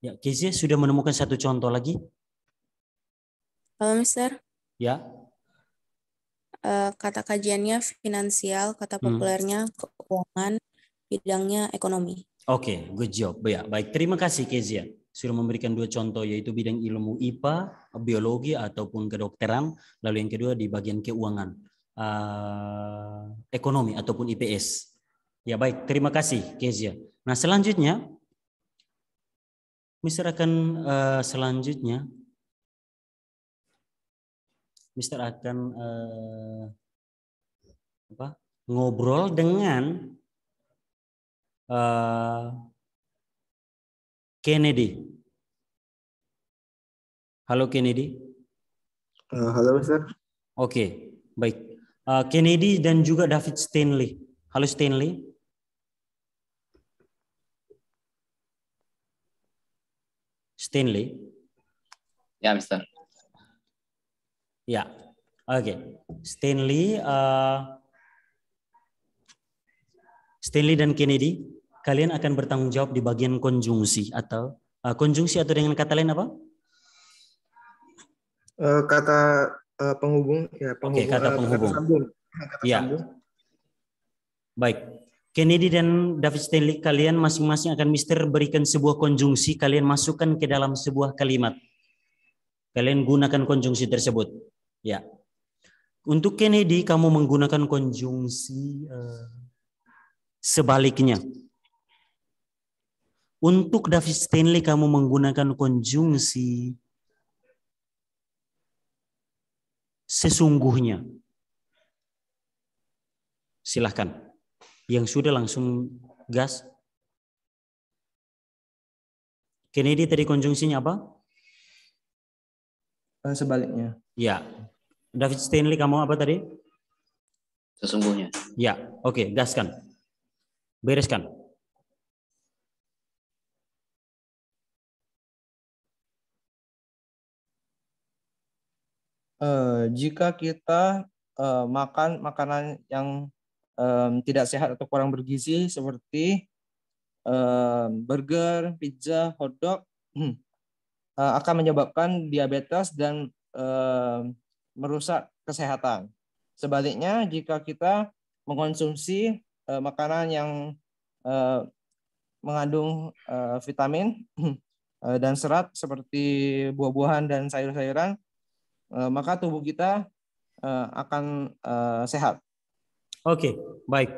Ya, Kezia sudah menemukan satu contoh lagi? Halo, Mister. Ya. Eh, kata kajiannya finansial, kata hmm. populernya hmm. keuangan, bidangnya ekonomi. Oke, okay, good job. Ya, baik. Terima kasih Kezia sudah memberikan dua contoh yaitu bidang ilmu IPA, biologi ataupun kedokteran, lalu yang kedua di bagian keuangan, uh, ekonomi ataupun IPS. Ya baik, terima kasih Kezia. Nah selanjutnya Mister akan uh, selanjutnya Mister akan uh, apa ngobrol dengan uh, Kennedy. Halo Kennedy. Uh, halo Mister. Oke, okay, baik. Uh, Kennedy dan juga David Stanley. Halo Stanley. Stanley. Yeah, Mister. Yeah. Okay. Stanley, uh, Stanley dan Kennedy, kalian akan bertanggung jawab di bagian konjungsi atau uh, konjungsi atau dengan kata lain apa? Uh, kata uh, penghubung ya Oke, okay, kata penghubung. Uh, kata sambung. Kata ya. Baik. Kennedy dan David Stanley, kalian masing-masing akan Mister berikan sebuah konjungsi, kalian masukkan ke dalam sebuah kalimat. Kalian gunakan konjungsi tersebut. Ya. Untuk Kennedy, kamu menggunakan konjungsi uh, sebaliknya. Untuk David Stanley, kamu menggunakan konjungsi sesungguhnya. Silahkan yang sudah langsung gas? Kennedy tadi konjungsinya apa? Eh, sebaliknya. Ya. David Stanley kamu apa tadi? Sesungguhnya. Ya, oke, okay, gaskan. Bereskan. Uh, jika kita uh, makan makanan yang um, tidak sehat atau kurang bergizi seperti um, burger, pizza, hotdog hmm, eh, akan menyebabkan diabetes dan um, merusak kesehatan. Sebaliknya, jika kita mengonsumsi uh, makanan yang uh, mengandung uh, vitamin uh, dan serat seperti buah-buahan dan sayur-sayuran, uh, maka tubuh kita uh, akan uh, sehat. Oke, okay, baik.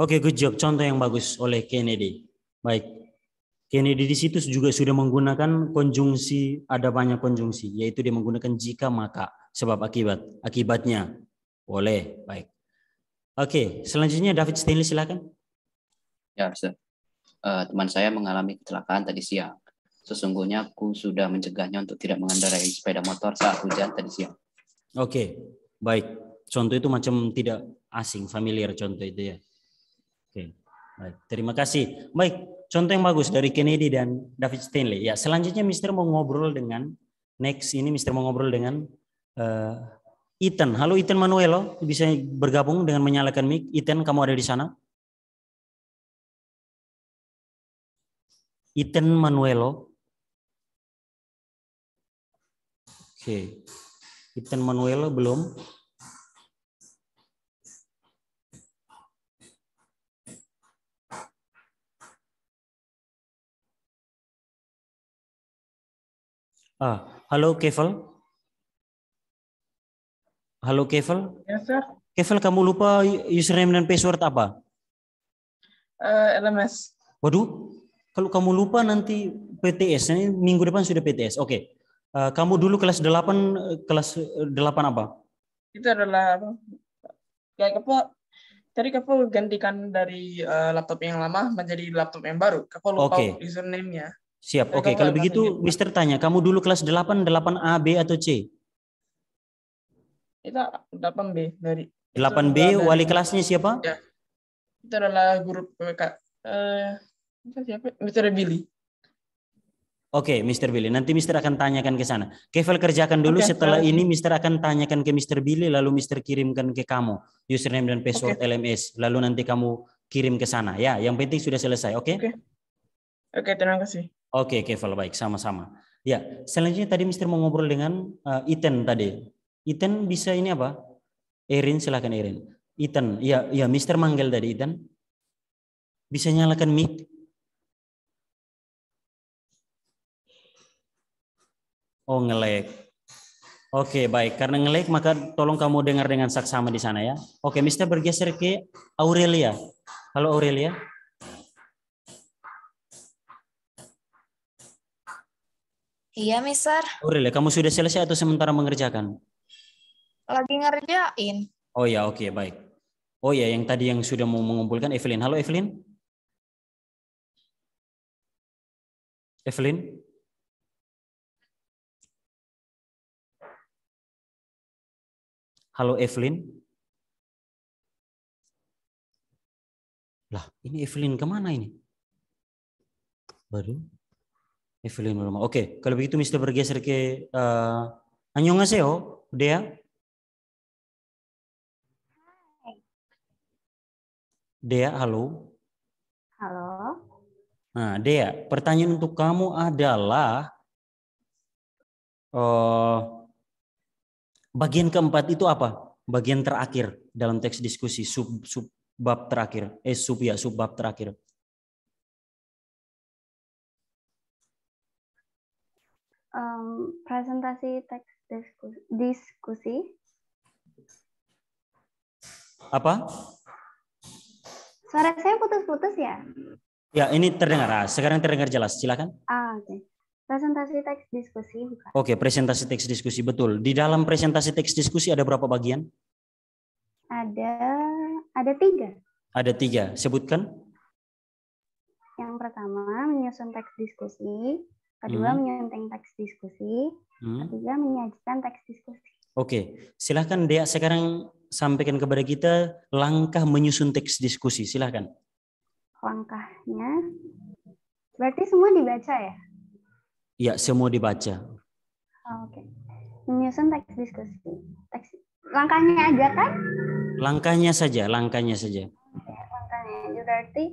Oke, okay, good job. Contoh yang bagus oleh Kennedy. Baik. Kennedy di situ juga sudah menggunakan konjungsi, ada banyak konjungsi, yaitu dia menggunakan jika maka, sebab akibat, akibatnya. Boleh, baik. Oke, okay, selanjutnya David Stanley silakan. Ya, Sir. Uh, eh, teman saya mengalami kecelakaan tadi siang. Sesungguhnya aku sudah mencegahnya untuk tidak mengendarai sepeda motor saat hujan tadi siang. Oke, okay, baik. Contoh itu macam tidak asing, familiar contoh itu ya. Oke, baik. Terima kasih. Baik, contoh yang bagus dari Kennedy dan David Stanley. Ya, selanjutnya Mister mau ngobrol dengan next ini Mister mau ngobrol dengan uh, Ethan. Halo Ethan Manuelo, bisa bergabung dengan menyalakan mic. Ethan, kamu ada di sana? Ethan Manuelo. Oke. Okay. Ethan Manuelo belum. Ah, halo Kevel. Halo Kevel. Ya, sir. Keval, kamu lupa username dan password apa? Uh, eh, LMS. Waduh, kalau kamu lupa nanti PTS, ini minggu depan sudah PTS. Oke. Okay. Uh, eh, kamu dulu kelas 8 eh, kelas 8 apa? Itu adalah kayak kepo. Tadi kepo gantikan dari uh, laptop yang lama menjadi laptop yang baru. Kepo lupa okay. username-nya. Siap. Oke, okay. kalau begitu sendiri. Mister tanya, kamu dulu kelas 8, 8A, B atau C? Itu 8B dari 8B wali kelasnya siapa? Ya. Itu adalah guru PWK. Eh, siapa? Mister Billy. Oke, okay, Mr. Billy. Nanti Mister akan tanyakan ke sana. Kevel kerjakan dulu. Okay, setelah ini Mister akan tanyakan ke Mister Billy, lalu Mister kirimkan ke kamu username dan password okay. LMS. Lalu nanti kamu kirim ke sana. Ya, yang penting sudah selesai. Oke? Okay? Oke. Okay. Oke, okay, terima kasih. Oke, okay, Keval, baik, sama-sama. Ya, selanjutnya tadi Mister mau ngobrol dengan uh, Iten tadi. Iten bisa ini apa? Erin, silahkan Erin. Iten, ya, ya Mister manggil tadi Iten. Bisa nyalakan mic? Oh, ngelek. Oke, okay, baik. Karena ngelek, maka tolong kamu dengar dengan saksama di sana ya. Oke, okay, Mister bergeser ke Aurelia. Halo Aurelia. Iya, Mister. Aurel, kamu sudah selesai atau sementara mengerjakan? Lagi ngerjain. Oh ya, oke, okay, baik. Oh ya, yang tadi yang sudah mau mengumpulkan Evelyn. Halo Evelyn. Evelyn. Halo Evelyn. Lah, ini Evelyn kemana ini? Baru Evelyn Ulama. Oke, kalau begitu Mister bergeser ke uh, eh, Annyeonghaseyo, Dea. Dea, halo. Halo. Nah, Dea, pertanyaan untuk kamu adalah uh, bagian keempat itu apa? Bagian terakhir dalam teks diskusi sub sub bab terakhir, eh sub ya sub bab terakhir. um, presentasi teks diskusi, diskusi. Apa? Suara saya putus-putus ya? Ya, ini terdengar. Ah, sekarang terdengar jelas. Silakan. Ah, oke. Okay. Presentasi teks diskusi bukan? Oke, presentasi teks diskusi betul. Di dalam presentasi teks diskusi ada berapa bagian? Ada ada tiga. Ada tiga. Sebutkan. Yang pertama menyusun teks diskusi kedua hmm. menyunting teks diskusi, hmm. ketiga menyajikan teks diskusi. Oke, silahkan Dea sekarang sampaikan kepada kita langkah menyusun teks diskusi, silahkan. Langkahnya, berarti semua dibaca ya? Iya, semua dibaca. Oke, oh, Oke, menyusun teks diskusi. Teks, langkahnya aja kan? Langkahnya saja, langkahnya saja. Oke, langkahnya berarti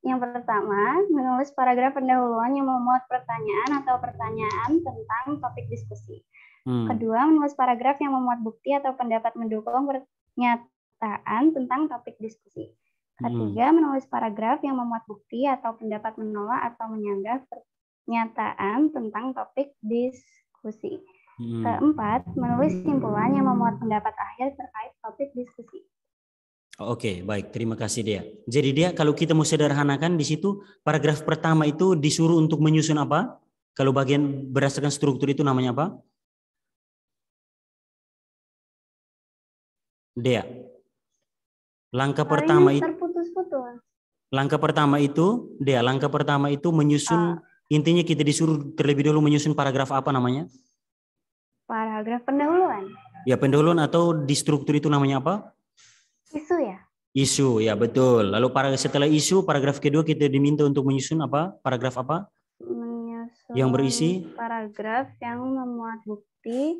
yang pertama, menulis paragraf pendahuluan yang memuat pertanyaan atau pertanyaan tentang topik diskusi. Hmm. Kedua, menulis paragraf yang memuat bukti atau pendapat mendukung pernyataan tentang topik diskusi. Ketiga, hmm. menulis paragraf yang memuat bukti atau pendapat menolak atau menyanggah pernyataan tentang topik diskusi. Hmm. Keempat, menulis simpulan yang memuat pendapat akhir terkait topik diskusi. Oke, okay, baik. Terima kasih dia. Jadi dia kalau kita mau sederhanakan di situ paragraf pertama itu disuruh untuk menyusun apa? Kalau bagian berdasarkan struktur itu namanya apa? Dia nah, Langkah pertama itu Langkah pertama itu dia. langkah pertama itu menyusun uh, intinya kita disuruh terlebih dulu menyusun paragraf apa namanya? Paragraf pendahuluan. Ya, pendahuluan atau di struktur itu namanya apa? Isu ya? Isu, ya betul. Lalu para, setelah isu, paragraf kedua kita diminta untuk menyusun apa? Paragraf apa? Menyusun yang berisi? Paragraf yang memuat bukti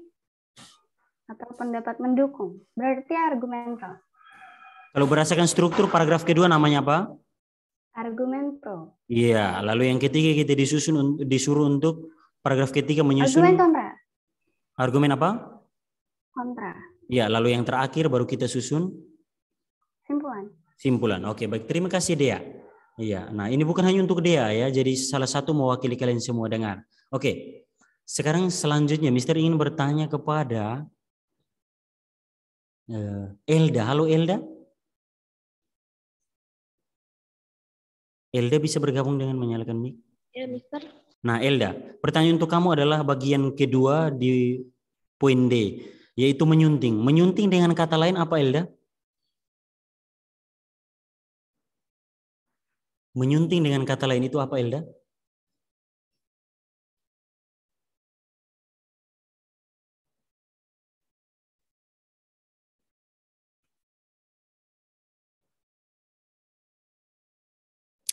atau pendapat mendukung. Berarti argumental. Kalau berdasarkan struktur paragraf kedua namanya apa? Argumen pro. Iya, lalu yang ketiga kita disusun disuruh untuk paragraf ketiga menyusun argumen kontra. Argumen apa? Kontra. Iya, lalu yang terakhir baru kita susun Simpulan. Simpulan. Oke, baik. Terima kasih Dea. Iya. Nah, ini bukan hanya untuk Dea ya, jadi salah satu mewakili kalian semua dengar. Oke. Sekarang selanjutnya Mister ingin bertanya kepada eh, Elda. Halo Elda. Elda bisa bergabung dengan menyalakan mic? Ya, Mister. Nah, Elda, pertanyaan untuk kamu adalah bagian kedua di poin D, yaitu menyunting. Menyunting dengan kata lain apa, Elda? Menyunting dengan kata lain itu apa, Elda?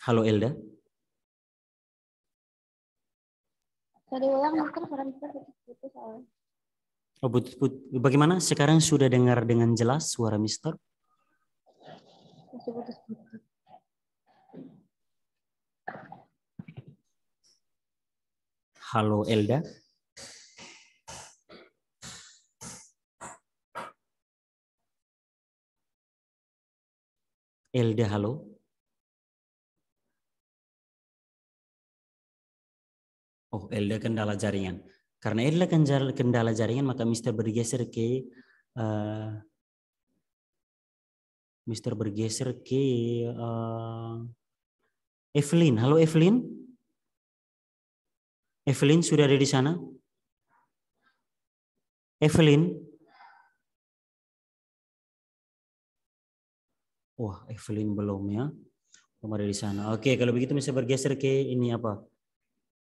Halo Elda. Tadi ulang Mister. putus-putus Oh, Bagaimana? Sekarang sudah dengar dengan jelas suara Mister? Masih putus-putus. Halo Elda. Elda, halo. Oh, Elda kendala jaringan. Karena Elda kendala jaringan, maka Mister bergeser ke uh, Mister bergeser ke uh, Evelyn. Halo Evelyn. Evelyn sudah ada di sana? Evelyn? Wah, Evelyn belum ya. Belum ada di sana. Oke, kalau begitu bisa bergeser ke ini apa?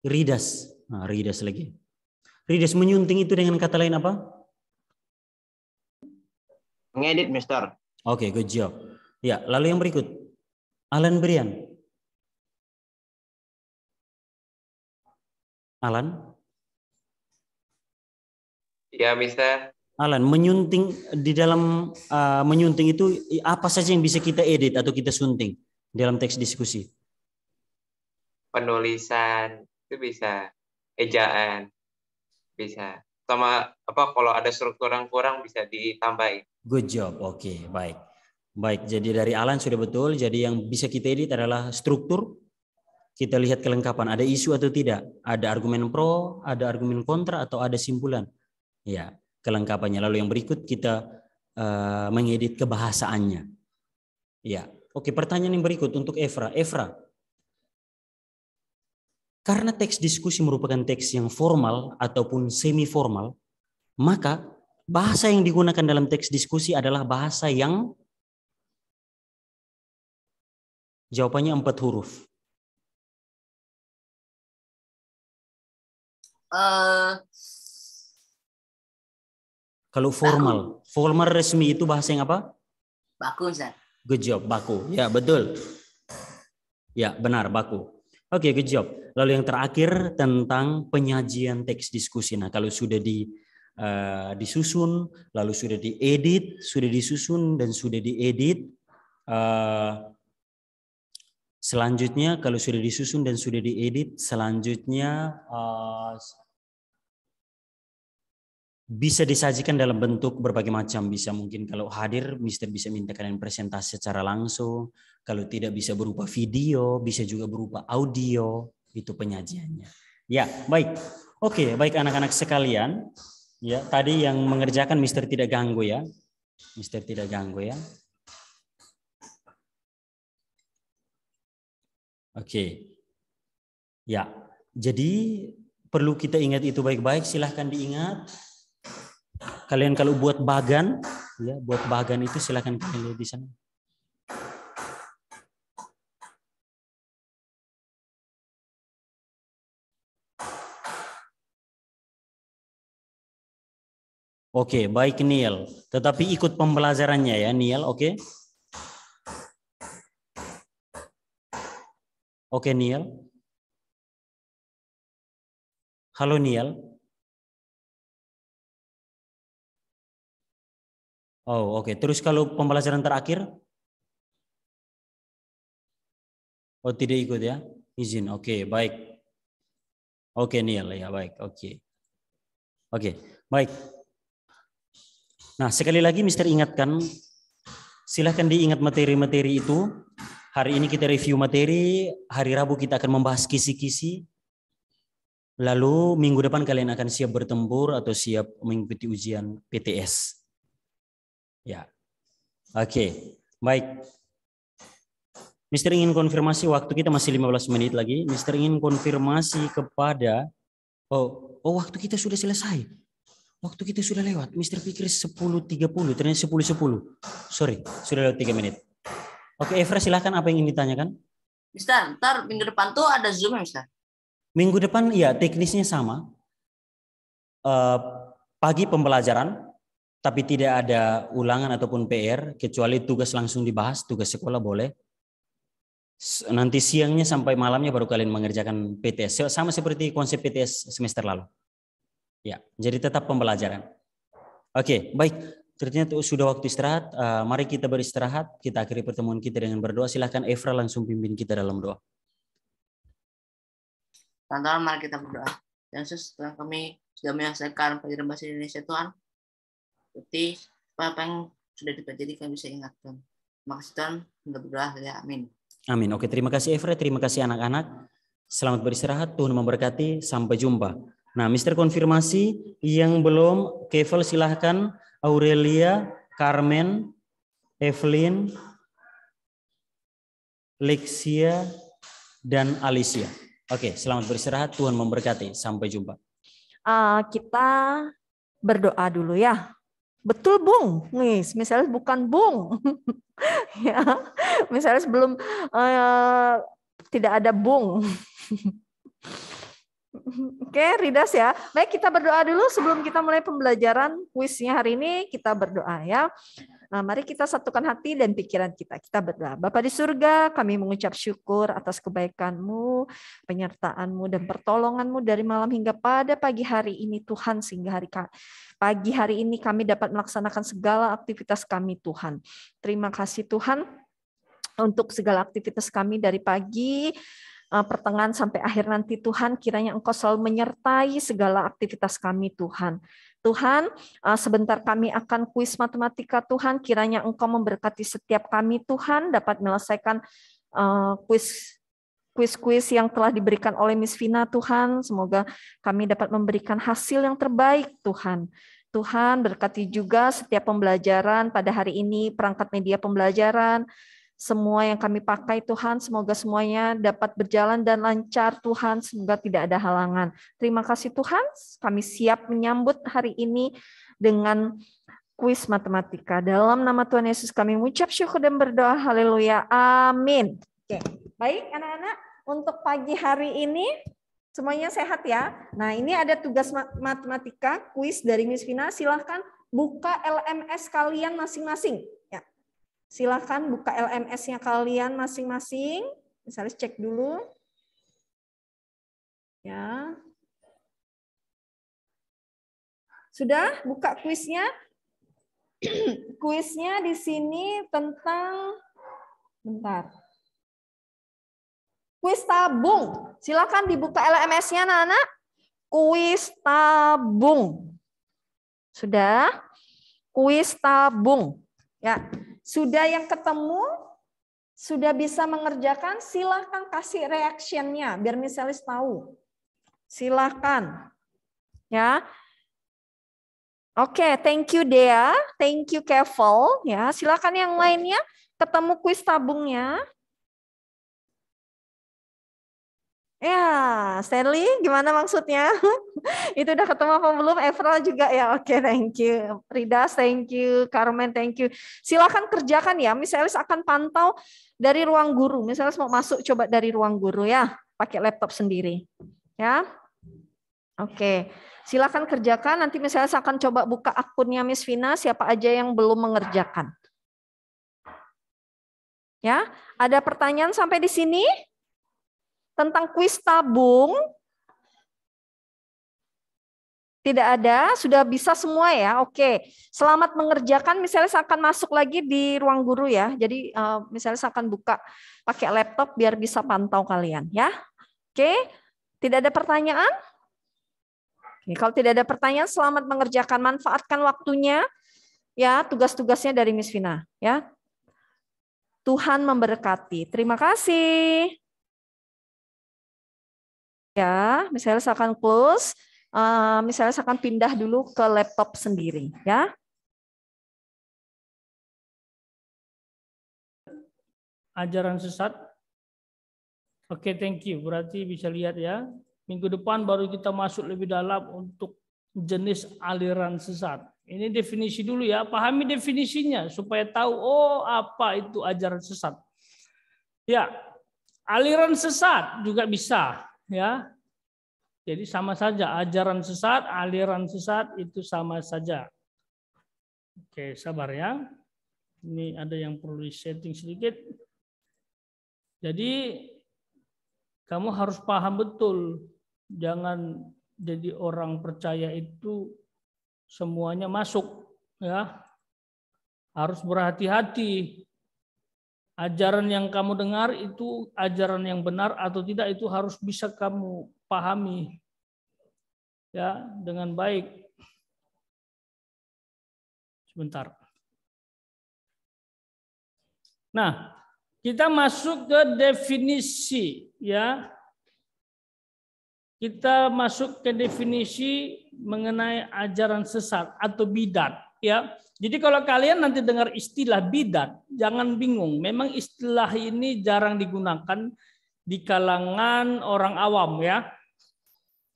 Ridas. Nah, ridas lagi. Ridas menyunting itu dengan kata lain apa? Mengedit, Mister. Oke, good job. Ya, lalu yang berikut. Alan Brian. Alan? Ya, Mister. Alan, menyunting di dalam uh, menyunting itu apa saja yang bisa kita edit atau kita sunting dalam teks diskusi? Penulisan itu bisa, ejaan bisa, sama apa kalau ada struktur yang kurang bisa ditambahin. Good job, oke, okay, baik, baik. Jadi dari Alan sudah betul. Jadi yang bisa kita edit adalah struktur, kita lihat kelengkapan, ada isu atau tidak, ada argumen pro, ada argumen kontra atau ada simpulan. Ya, kelengkapannya. Lalu yang berikut kita uh, mengedit kebahasaannya. Ya. Oke, pertanyaan yang berikut untuk Evra. Evra, karena teks diskusi merupakan teks yang formal ataupun semi formal, maka bahasa yang digunakan dalam teks diskusi adalah bahasa yang jawabannya empat huruf. Eh, kalau formal, baku. formal resmi itu bahasa yang apa? Baku, Ustaz. Good job, baku. Ya, betul. Ya, benar, baku. Oke, okay, good job. Lalu yang terakhir tentang penyajian teks diskusi. Nah, kalau sudah di uh, disusun, lalu sudah diedit, sudah disusun dan sudah diedit, uh, selanjutnya kalau sudah disusun dan sudah diedit, selanjutnya uh, bisa disajikan dalam bentuk berbagai macam. Bisa mungkin kalau hadir, Mister bisa minta kalian presentasi secara langsung. Kalau tidak bisa berupa video, bisa juga berupa audio. Itu penyajiannya. Ya, baik. Oke, baik anak-anak sekalian. Ya, tadi yang mengerjakan Mister tidak ganggu ya. Mister tidak ganggu ya. Oke. Ya, jadi perlu kita ingat itu baik-baik. Silahkan diingat Kalian kalau buat bagan, ya buat bagan itu silakan kalian lihat di sana. Oke, okay, baik Niel. Tetapi ikut pembelajarannya ya Niel, oke? Okay? Oke okay, Niel. Halo Niel. Oh, oke. Okay. Terus kalau pembelajaran terakhir? Oh, tidak ikut ya? Izin. Oke, okay, baik. Oke, okay, Niel. Ya, baik. Oke. Oke, baik. Nah, sekali lagi Mister ingatkan, silahkan diingat materi-materi itu. Hari ini kita review materi, hari Rabu kita akan membahas kisi-kisi. Lalu minggu depan kalian akan siap bertempur atau siap mengikuti ujian PTS. Ya. Oke, okay. baik. Mister ingin konfirmasi waktu kita masih 15 menit lagi. Mister ingin konfirmasi kepada oh, oh waktu kita sudah selesai. Waktu kita sudah lewat. Mister pikir 10.30, ternyata 10.10. .10. Sorry, sudah lewat 3 menit. Oke, okay, Efra silahkan apa yang ingin ditanyakan? Mister, ntar minggu depan tuh ada Zoom ya, Mister? Minggu depan ya teknisnya sama. Uh, pagi pembelajaran, tapi tidak ada ulangan ataupun PR kecuali tugas langsung dibahas, tugas sekolah boleh. Nanti siangnya sampai malamnya baru kalian mengerjakan PTS sama seperti konsep PTS semester lalu. Ya, jadi tetap pembelajaran. Oke, baik. Ternyata sudah waktu istirahat. Eh, mari kita beristirahat. Kita akhiri pertemuan kita dengan berdoa. Silahkan Efra langsung pimpin kita dalam doa. Tuhan, mari kita berdoa. Ya, Yesus, Tuhan kami sudah menyelesaikan pelajaran bahasa Indonesia, Tuhan. Seperti apa yang sudah dipelajari kami bisa ingatkan. Makasih Tuhan, mudah-mudahan ya. Amin. Amin. Oke, terima kasih Efre, terima kasih anak-anak. Selamat beristirahat, Tuhan memberkati. Sampai jumpa. Nah, Mister Konfirmasi yang belum, Kevel silahkan, Aurelia, Carmen, Evelyn, Lexia, dan Alicia. Oke, selamat beristirahat. Tuhan memberkati. Sampai jumpa. Uh, kita berdoa dulu ya betul bung nih misalnya bukan bung ya misalnya sebelum uh, tidak ada bung Oke, okay, Ridas ya. Baik, kita berdoa dulu sebelum kita mulai pembelajaran kuisnya hari ini. Kita berdoa ya. Nah, mari kita satukan hati dan pikiran kita. Kita berdoa. Bapak di surga, kami mengucap syukur atas kebaikan-Mu, penyertaan-Mu, dan pertolongan-Mu dari malam hingga pada pagi hari ini, Tuhan, sehingga hari pagi hari ini kami dapat melaksanakan segala aktivitas kami, Tuhan. Terima kasih, Tuhan, untuk segala aktivitas kami dari pagi, eh, pertengahan sampai akhir nanti Tuhan kiranya Engkau selalu menyertai segala aktivitas kami Tuhan. Tuhan, uh, sebentar kami akan kuis matematika Tuhan, kiranya Engkau memberkati setiap kami Tuhan dapat menyelesaikan uh, kuis kuis-kuis yang telah diberikan oleh Miss Vina Tuhan, semoga kami dapat memberikan hasil yang terbaik Tuhan. Tuhan berkati juga setiap pembelajaran pada hari ini, perangkat media pembelajaran, semua yang kami pakai Tuhan, semoga semuanya dapat berjalan dan lancar Tuhan, semoga tidak ada halangan. Terima kasih Tuhan, kami siap menyambut hari ini dengan kuis matematika. Dalam nama Tuhan Yesus kami mengucap syukur dan berdoa. Haleluya. Amin. Oke. Baik anak-anak, untuk pagi hari ini semuanya sehat ya. Nah, ini ada tugas matematika kuis dari Miss Vina. Silahkan buka LMS kalian masing-masing. Silahkan buka LMS-nya kalian masing-masing. Misalnya cek dulu. Ya. Sudah buka kuisnya? kuisnya di sini tentang bentar. Kuis tabung. Silakan dibuka LMS-nya anak-anak. Kuis tabung. Sudah? Kuis tabung. Ya. Sudah yang ketemu, sudah bisa mengerjakan, silahkan kasih reaction-nya biar misalnya tahu. Silahkan. Ya. Oke, okay, thank you Dea, thank you Kevel. Ya, silakan yang lainnya ketemu kuis tabungnya. Ya, Stanley, gimana maksudnya? itu udah ketemu apa belum? Evra juga ya, oke, okay, thank you. Rida, thank you. Carmen, thank you. Silakan kerjakan ya. Misalnya akan pantau dari ruang guru. Misalnya mau masuk coba dari ruang guru ya, pakai laptop sendiri. Ya, oke. Okay. Silakan kerjakan. Nanti misalnya akan coba buka akunnya Miss Vina. Siapa aja yang belum mengerjakan? Ya, ada pertanyaan sampai di sini? tentang kuis tabung tidak ada, sudah bisa semua ya. Oke, selamat mengerjakan. Misalnya saya akan masuk lagi di ruang guru ya. Jadi eh, misalnya saya akan buka pakai laptop biar bisa pantau kalian ya. Oke, tidak ada pertanyaan? Oke, kalau tidak ada pertanyaan, selamat mengerjakan. Manfaatkan waktunya ya tugas-tugasnya dari Miss Vina ya. Tuhan memberkati. Terima kasih ya. Misalnya saya akan close, uh, misalnya saya akan pindah dulu ke laptop sendiri ya. Ajaran sesat. Oke, okay, thank you. Berarti bisa lihat ya. Minggu depan baru kita masuk lebih dalam untuk jenis aliran sesat. Ini definisi dulu ya, pahami definisinya supaya tahu oh apa itu ajaran sesat. Ya, aliran sesat juga bisa ya. Jadi sama saja ajaran sesat, aliran sesat itu sama saja. Oke, sabar ya. Ini ada yang perlu disetting sedikit. Jadi kamu harus paham betul. Jangan jadi orang percaya itu semuanya masuk ya. Harus berhati-hati ajaran yang kamu dengar itu ajaran yang benar atau tidak itu harus bisa kamu pahami ya dengan baik. Sebentar. Nah, kita masuk ke definisi ya. Kita masuk ke definisi mengenai ajaran sesat atau bidat ya. Jadi kalau kalian nanti dengar istilah bidat, jangan bingung. Memang istilah ini jarang digunakan di kalangan orang awam ya.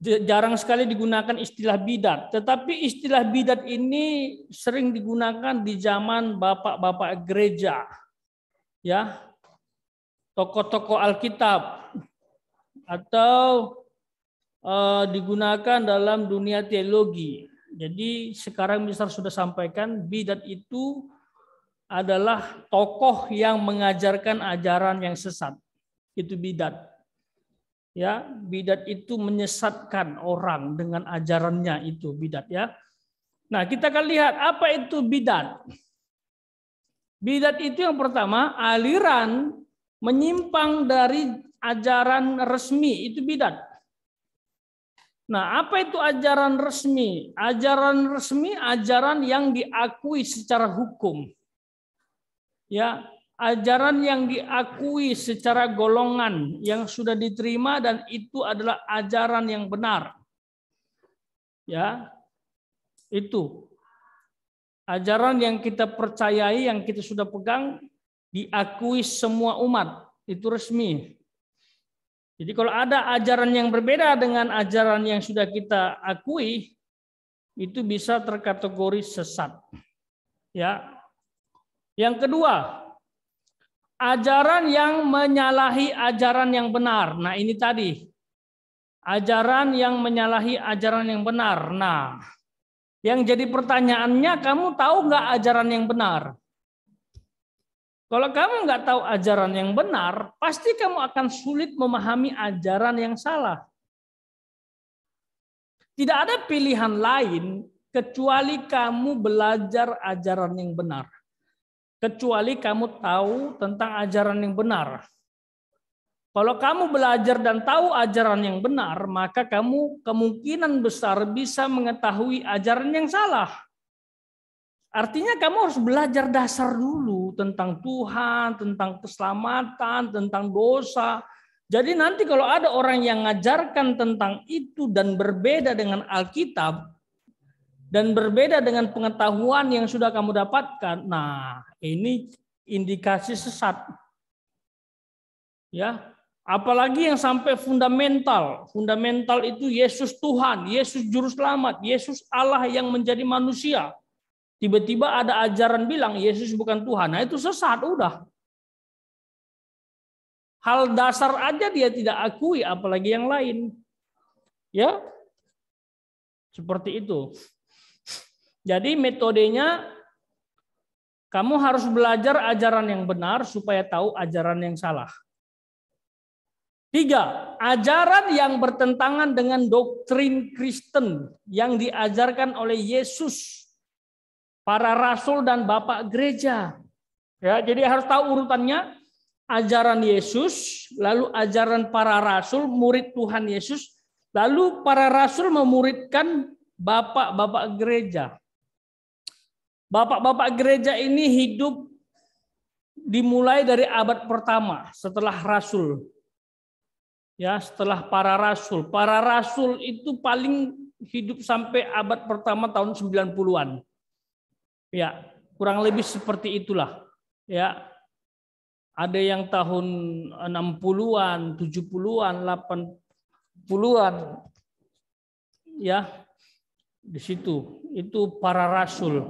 Jarang sekali digunakan istilah bidat, tetapi istilah bidat ini sering digunakan di zaman bapak-bapak gereja. Ya. Tokoh-tokoh Alkitab atau eh, digunakan dalam dunia teologi jadi sekarang Mister sudah sampaikan bidat itu adalah tokoh yang mengajarkan ajaran yang sesat. Itu bidat. Ya, bidat itu menyesatkan orang dengan ajarannya itu bidat ya. Nah, kita akan lihat apa itu bidat. Bidat itu yang pertama aliran menyimpang dari ajaran resmi itu bidat. Nah, apa itu ajaran resmi? Ajaran resmi ajaran yang diakui secara hukum. Ya, ajaran yang diakui secara golongan yang sudah diterima dan itu adalah ajaran yang benar. Ya. Itu. Ajaran yang kita percayai, yang kita sudah pegang diakui semua umat. Itu resmi. Jadi kalau ada ajaran yang berbeda dengan ajaran yang sudah kita akui, itu bisa terkategori sesat. Ya. Yang kedua, ajaran yang menyalahi ajaran yang benar. Nah, ini tadi. Ajaran yang menyalahi ajaran yang benar. Nah, yang jadi pertanyaannya, kamu tahu nggak ajaran yang benar? Kalau kamu nggak tahu ajaran yang benar, pasti kamu akan sulit memahami ajaran yang salah. Tidak ada pilihan lain kecuali kamu belajar ajaran yang benar. Kecuali kamu tahu tentang ajaran yang benar. Kalau kamu belajar dan tahu ajaran yang benar, maka kamu kemungkinan besar bisa mengetahui ajaran yang salah. Artinya kamu harus belajar dasar dulu tentang Tuhan, tentang keselamatan, tentang dosa. Jadi nanti kalau ada orang yang ngajarkan tentang itu dan berbeda dengan Alkitab dan berbeda dengan pengetahuan yang sudah kamu dapatkan, nah ini indikasi sesat. Ya, apalagi yang sampai fundamental. Fundamental itu Yesus Tuhan, Yesus juru selamat, Yesus Allah yang menjadi manusia tiba-tiba ada ajaran bilang Yesus bukan Tuhan. Nah, itu sesat udah. Hal dasar aja dia tidak akui apalagi yang lain. Ya. Seperti itu. Jadi metodenya kamu harus belajar ajaran yang benar supaya tahu ajaran yang salah. Tiga, ajaran yang bertentangan dengan doktrin Kristen yang diajarkan oleh Yesus para rasul dan bapak gereja. Ya, jadi harus tahu urutannya ajaran Yesus, lalu ajaran para rasul, murid Tuhan Yesus, lalu para rasul memuridkan bapak-bapak gereja. Bapak-bapak gereja ini hidup dimulai dari abad pertama setelah rasul. Ya, setelah para rasul. Para rasul itu paling hidup sampai abad pertama tahun 90-an. Ya, kurang lebih seperti itulah. Ya. Ada yang tahun 60-an, 70-an, 80-an. Ya. Di situ itu para rasul.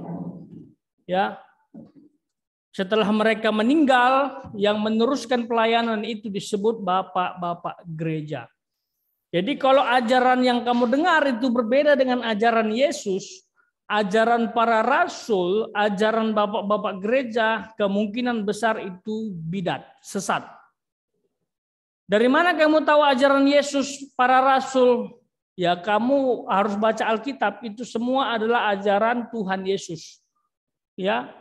Ya. Setelah mereka meninggal, yang meneruskan pelayanan itu disebut bapak-bapak gereja. Jadi kalau ajaran yang kamu dengar itu berbeda dengan ajaran Yesus, ajaran para rasul, ajaran bapak-bapak gereja kemungkinan besar itu bidat, sesat. Dari mana kamu tahu ajaran Yesus para rasul? Ya kamu harus baca Alkitab, itu semua adalah ajaran Tuhan Yesus. Ya.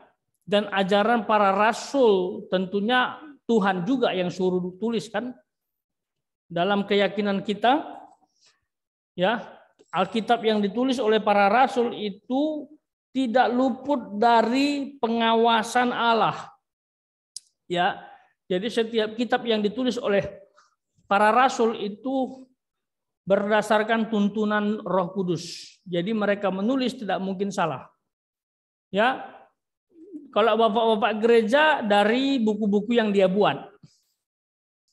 Dan ajaran para rasul tentunya Tuhan juga yang suruh tulis kan dalam keyakinan kita ya Alkitab yang ditulis oleh para rasul itu tidak luput dari pengawasan Allah. Ya. Jadi setiap kitab yang ditulis oleh para rasul itu berdasarkan tuntunan Roh Kudus. Jadi mereka menulis tidak mungkin salah. Ya. Kalau bapak-bapak gereja dari buku-buku yang dia buat.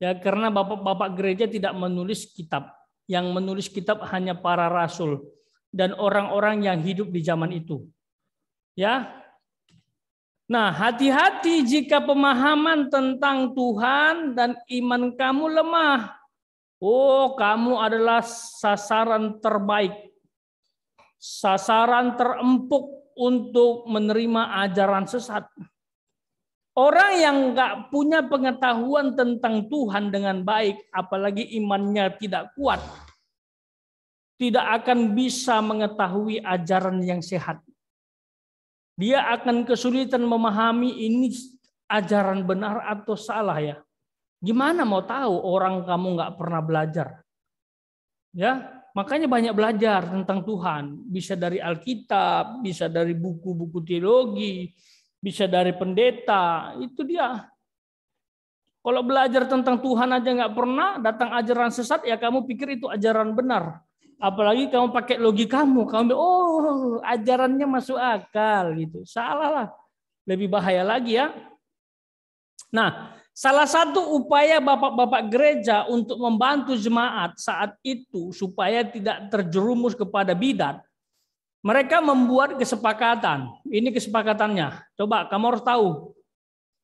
Ya, karena bapak-bapak gereja tidak menulis kitab yang menulis kitab hanya para rasul dan orang-orang yang hidup di zaman itu. Ya. Nah, hati-hati jika pemahaman tentang Tuhan dan iman kamu lemah. Oh, kamu adalah sasaran terbaik. Sasaran terempuk untuk menerima ajaran sesat. Orang yang nggak punya pengetahuan tentang Tuhan dengan baik, apalagi imannya tidak kuat, tidak akan bisa mengetahui ajaran yang sehat. Dia akan kesulitan memahami ini ajaran benar atau salah ya. Gimana mau tahu orang kamu nggak pernah belajar? Ya, makanya banyak belajar tentang Tuhan, bisa dari Alkitab, bisa dari buku-buku teologi, bisa dari pendeta, itu dia. Kalau belajar tentang Tuhan aja nggak pernah, datang ajaran sesat, ya kamu pikir itu ajaran benar. Apalagi kamu pakai logikamu, kamu bilang, oh ajarannya masuk akal gitu. Salah lah, lebih bahaya lagi ya. Nah, salah satu upaya bapak-bapak gereja untuk membantu jemaat saat itu supaya tidak terjerumus kepada bidat mereka membuat kesepakatan. Ini kesepakatannya. Coba kamu harus tahu.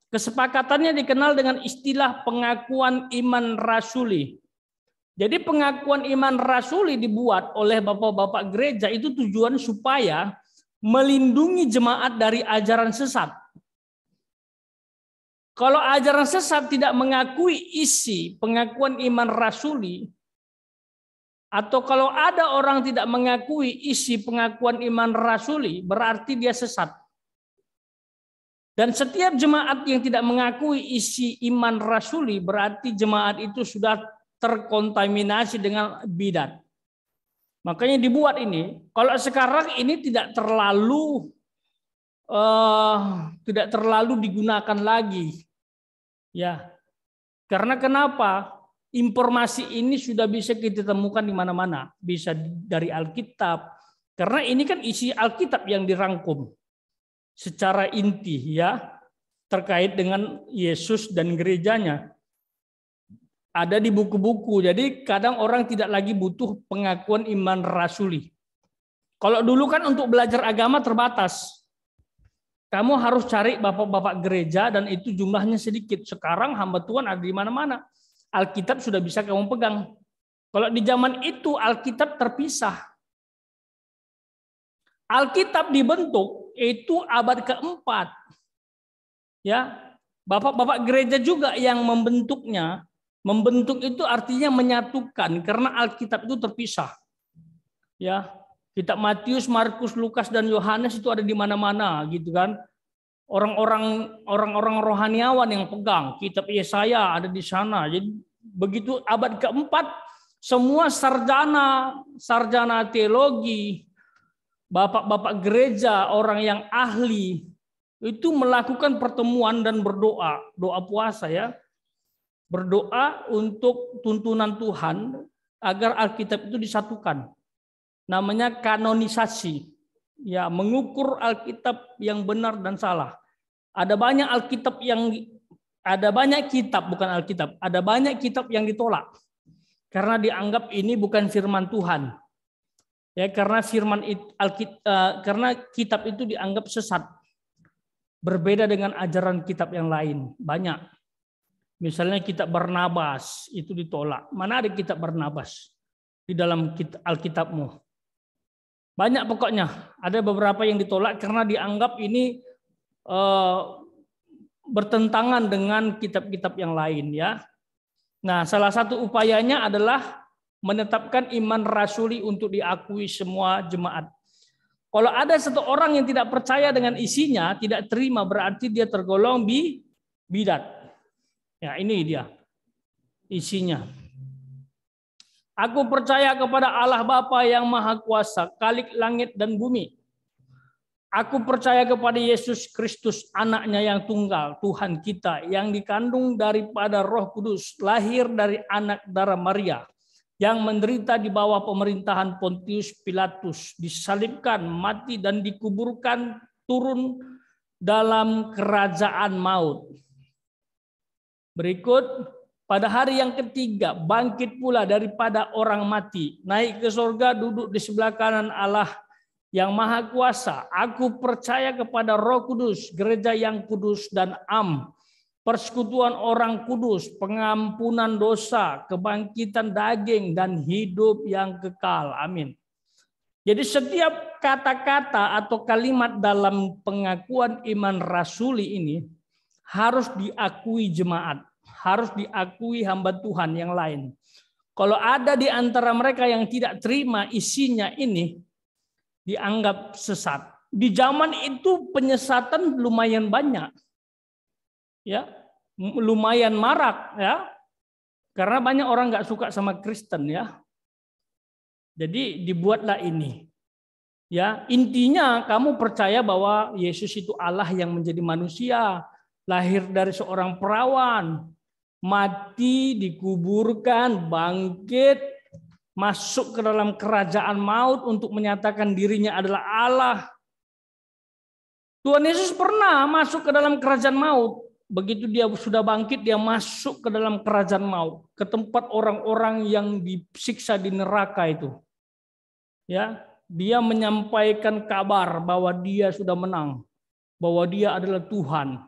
Kesepakatannya dikenal dengan istilah pengakuan iman rasuli. Jadi pengakuan iman rasuli dibuat oleh bapak-bapak gereja itu tujuan supaya melindungi jemaat dari ajaran sesat. Kalau ajaran sesat tidak mengakui isi pengakuan iman rasuli, atau kalau ada orang tidak mengakui isi pengakuan iman rasuli, berarti dia sesat. Dan setiap jemaat yang tidak mengakui isi iman rasuli, berarti jemaat itu sudah terkontaminasi dengan bidat. Makanya dibuat ini. Kalau sekarang ini tidak terlalu uh, tidak terlalu digunakan lagi. Ya. Karena kenapa? informasi ini sudah bisa kita temukan di mana-mana, bisa dari Alkitab. Karena ini kan isi Alkitab yang dirangkum secara inti ya terkait dengan Yesus dan gerejanya. Ada di buku-buku. Jadi kadang orang tidak lagi butuh pengakuan iman rasuli. Kalau dulu kan untuk belajar agama terbatas. Kamu harus cari bapak-bapak gereja dan itu jumlahnya sedikit. Sekarang hamba Tuhan ada di mana-mana Alkitab sudah bisa kamu pegang. Kalau di zaman itu Alkitab terpisah. Alkitab dibentuk itu abad keempat. Ya, bapak-bapak gereja juga yang membentuknya. Membentuk itu artinya menyatukan karena Alkitab itu terpisah. Ya, kitab Matius, Markus, Lukas dan Yohanes itu ada di mana-mana gitu kan orang-orang orang-orang rohaniawan yang pegang kitab Yesaya ada di sana. Jadi begitu abad keempat semua sarjana sarjana teologi bapak-bapak gereja orang yang ahli itu melakukan pertemuan dan berdoa doa puasa ya berdoa untuk tuntunan Tuhan agar Alkitab itu disatukan namanya kanonisasi ya mengukur Alkitab yang benar dan salah ada banyak Alkitab yang ada banyak kitab bukan Alkitab, ada banyak kitab yang ditolak karena dianggap ini bukan firman Tuhan. Ya, karena firman Alkitab eh, karena kitab itu dianggap sesat. Berbeda dengan ajaran kitab yang lain, banyak. Misalnya kitab Barnabas itu ditolak. Mana ada kitab Barnabas di dalam Alkitabmu? Banyak pokoknya. Ada beberapa yang ditolak karena dianggap ini Eh, bertentangan dengan kitab-kitab yang lain ya. Nah, salah satu upayanya adalah menetapkan iman rasuli untuk diakui semua jemaat. Kalau ada satu orang yang tidak percaya dengan isinya, tidak terima berarti dia tergolong bi bidat. Ya, ini dia isinya. Aku percaya kepada Allah Bapa yang Maha Kuasa, kalik langit dan bumi, Aku percaya kepada Yesus Kristus anaknya yang tunggal, Tuhan kita yang dikandung daripada roh kudus, lahir dari anak darah Maria, yang menderita di bawah pemerintahan Pontius Pilatus, disalibkan, mati, dan dikuburkan turun dalam kerajaan maut. Berikut, pada hari yang ketiga, bangkit pula daripada orang mati, naik ke surga, duduk di sebelah kanan Allah yang maha kuasa. Aku percaya kepada roh kudus, gereja yang kudus dan am. Persekutuan orang kudus, pengampunan dosa, kebangkitan daging, dan hidup yang kekal. Amin. Jadi setiap kata-kata atau kalimat dalam pengakuan iman rasuli ini harus diakui jemaat, harus diakui hamba Tuhan yang lain. Kalau ada di antara mereka yang tidak terima isinya ini, dianggap sesat. Di zaman itu penyesatan lumayan banyak. Ya, lumayan marak ya. Karena banyak orang nggak suka sama Kristen ya. Jadi dibuatlah ini. Ya, intinya kamu percaya bahwa Yesus itu Allah yang menjadi manusia, lahir dari seorang perawan, mati, dikuburkan, bangkit, masuk ke dalam kerajaan maut untuk menyatakan dirinya adalah Allah. Tuhan Yesus pernah masuk ke dalam kerajaan maut. Begitu dia sudah bangkit, dia masuk ke dalam kerajaan maut, ke tempat orang-orang yang disiksa di neraka itu. Ya, dia menyampaikan kabar bahwa dia sudah menang, bahwa dia adalah Tuhan.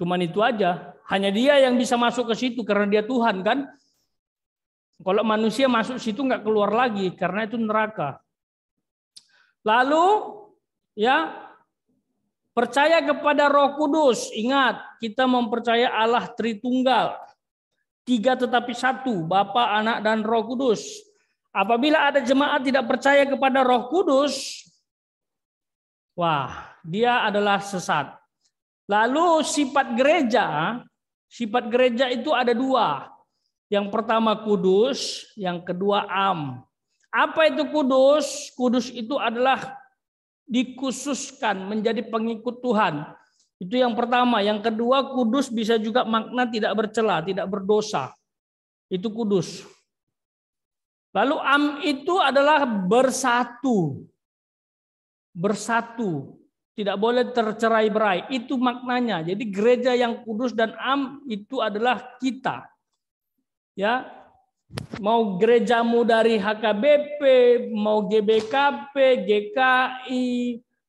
Cuman itu aja, hanya dia yang bisa masuk ke situ karena dia Tuhan kan. Kalau manusia masuk situ nggak keluar lagi karena itu neraka. Lalu ya percaya kepada Roh Kudus. Ingat, kita mempercaya Allah Tritunggal. Tiga tetapi satu, Bapa, Anak dan Roh Kudus. Apabila ada jemaat tidak percaya kepada Roh Kudus, wah, dia adalah sesat. Lalu sifat gereja, sifat gereja itu ada dua. Yang pertama kudus, yang kedua am. Apa itu kudus? Kudus itu adalah dikhususkan menjadi pengikut Tuhan. Itu yang pertama. Yang kedua kudus bisa juga makna tidak bercela, tidak berdosa. Itu kudus. Lalu am itu adalah bersatu. Bersatu. Tidak boleh tercerai-berai. Itu maknanya. Jadi gereja yang kudus dan am itu adalah kita ya mau gerejamu dari HKBP, mau GBKP, GKI,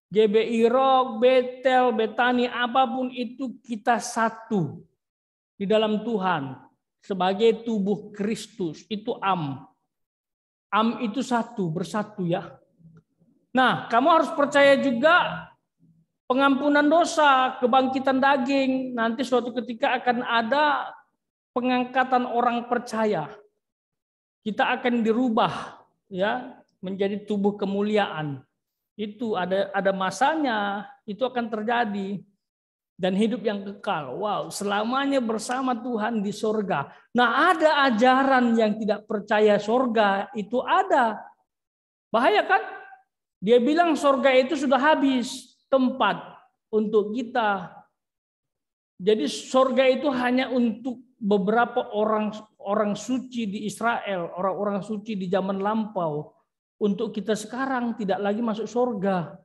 GBI Rock, Betel, Betani, apapun itu kita satu di dalam Tuhan sebagai tubuh Kristus. Itu am. Am itu satu, bersatu ya. Nah, kamu harus percaya juga pengampunan dosa, kebangkitan daging. Nanti suatu ketika akan ada pengangkatan orang percaya. Kita akan dirubah ya menjadi tubuh kemuliaan. Itu ada ada masanya, itu akan terjadi dan hidup yang kekal. Wow, selamanya bersama Tuhan di sorga. Nah, ada ajaran yang tidak percaya sorga itu ada. Bahaya kan? Dia bilang sorga itu sudah habis tempat untuk kita. Jadi sorga itu hanya untuk beberapa orang orang suci di Israel, orang-orang suci di zaman lampau untuk kita sekarang tidak lagi masuk surga.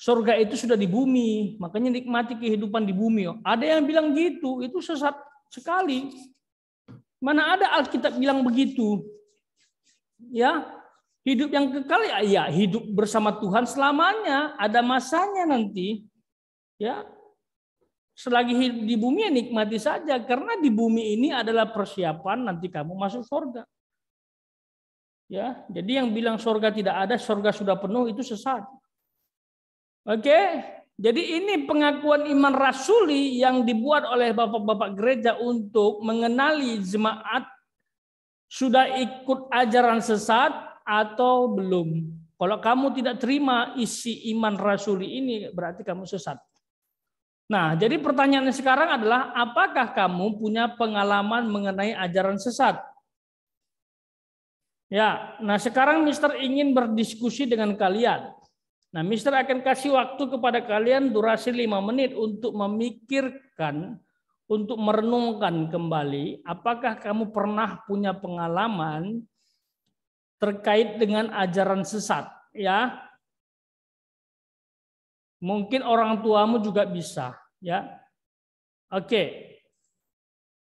Surga itu sudah di bumi, makanya nikmati kehidupan di bumi. Ada yang bilang gitu, itu sesat sekali. Mana ada Alkitab bilang begitu? Ya, hidup yang kekal ya, ya hidup bersama Tuhan selamanya, ada masanya nanti. Ya, selagi hidup di bumi ya nikmati saja karena di bumi ini adalah persiapan nanti kamu masuk surga. Ya, jadi yang bilang surga tidak ada, surga sudah penuh itu sesat. Oke, jadi ini pengakuan iman rasuli yang dibuat oleh bapak-bapak gereja untuk mengenali jemaat sudah ikut ajaran sesat atau belum. Kalau kamu tidak terima isi iman rasuli ini berarti kamu sesat. Nah, jadi pertanyaannya sekarang adalah apakah kamu punya pengalaman mengenai ajaran sesat? Ya, nah sekarang Mister ingin berdiskusi dengan kalian. Nah, Mister akan kasih waktu kepada kalian durasi lima menit untuk memikirkan, untuk merenungkan kembali apakah kamu pernah punya pengalaman terkait dengan ajaran sesat, ya. Mungkin orang tuamu juga bisa. Ya. Oke. Okay.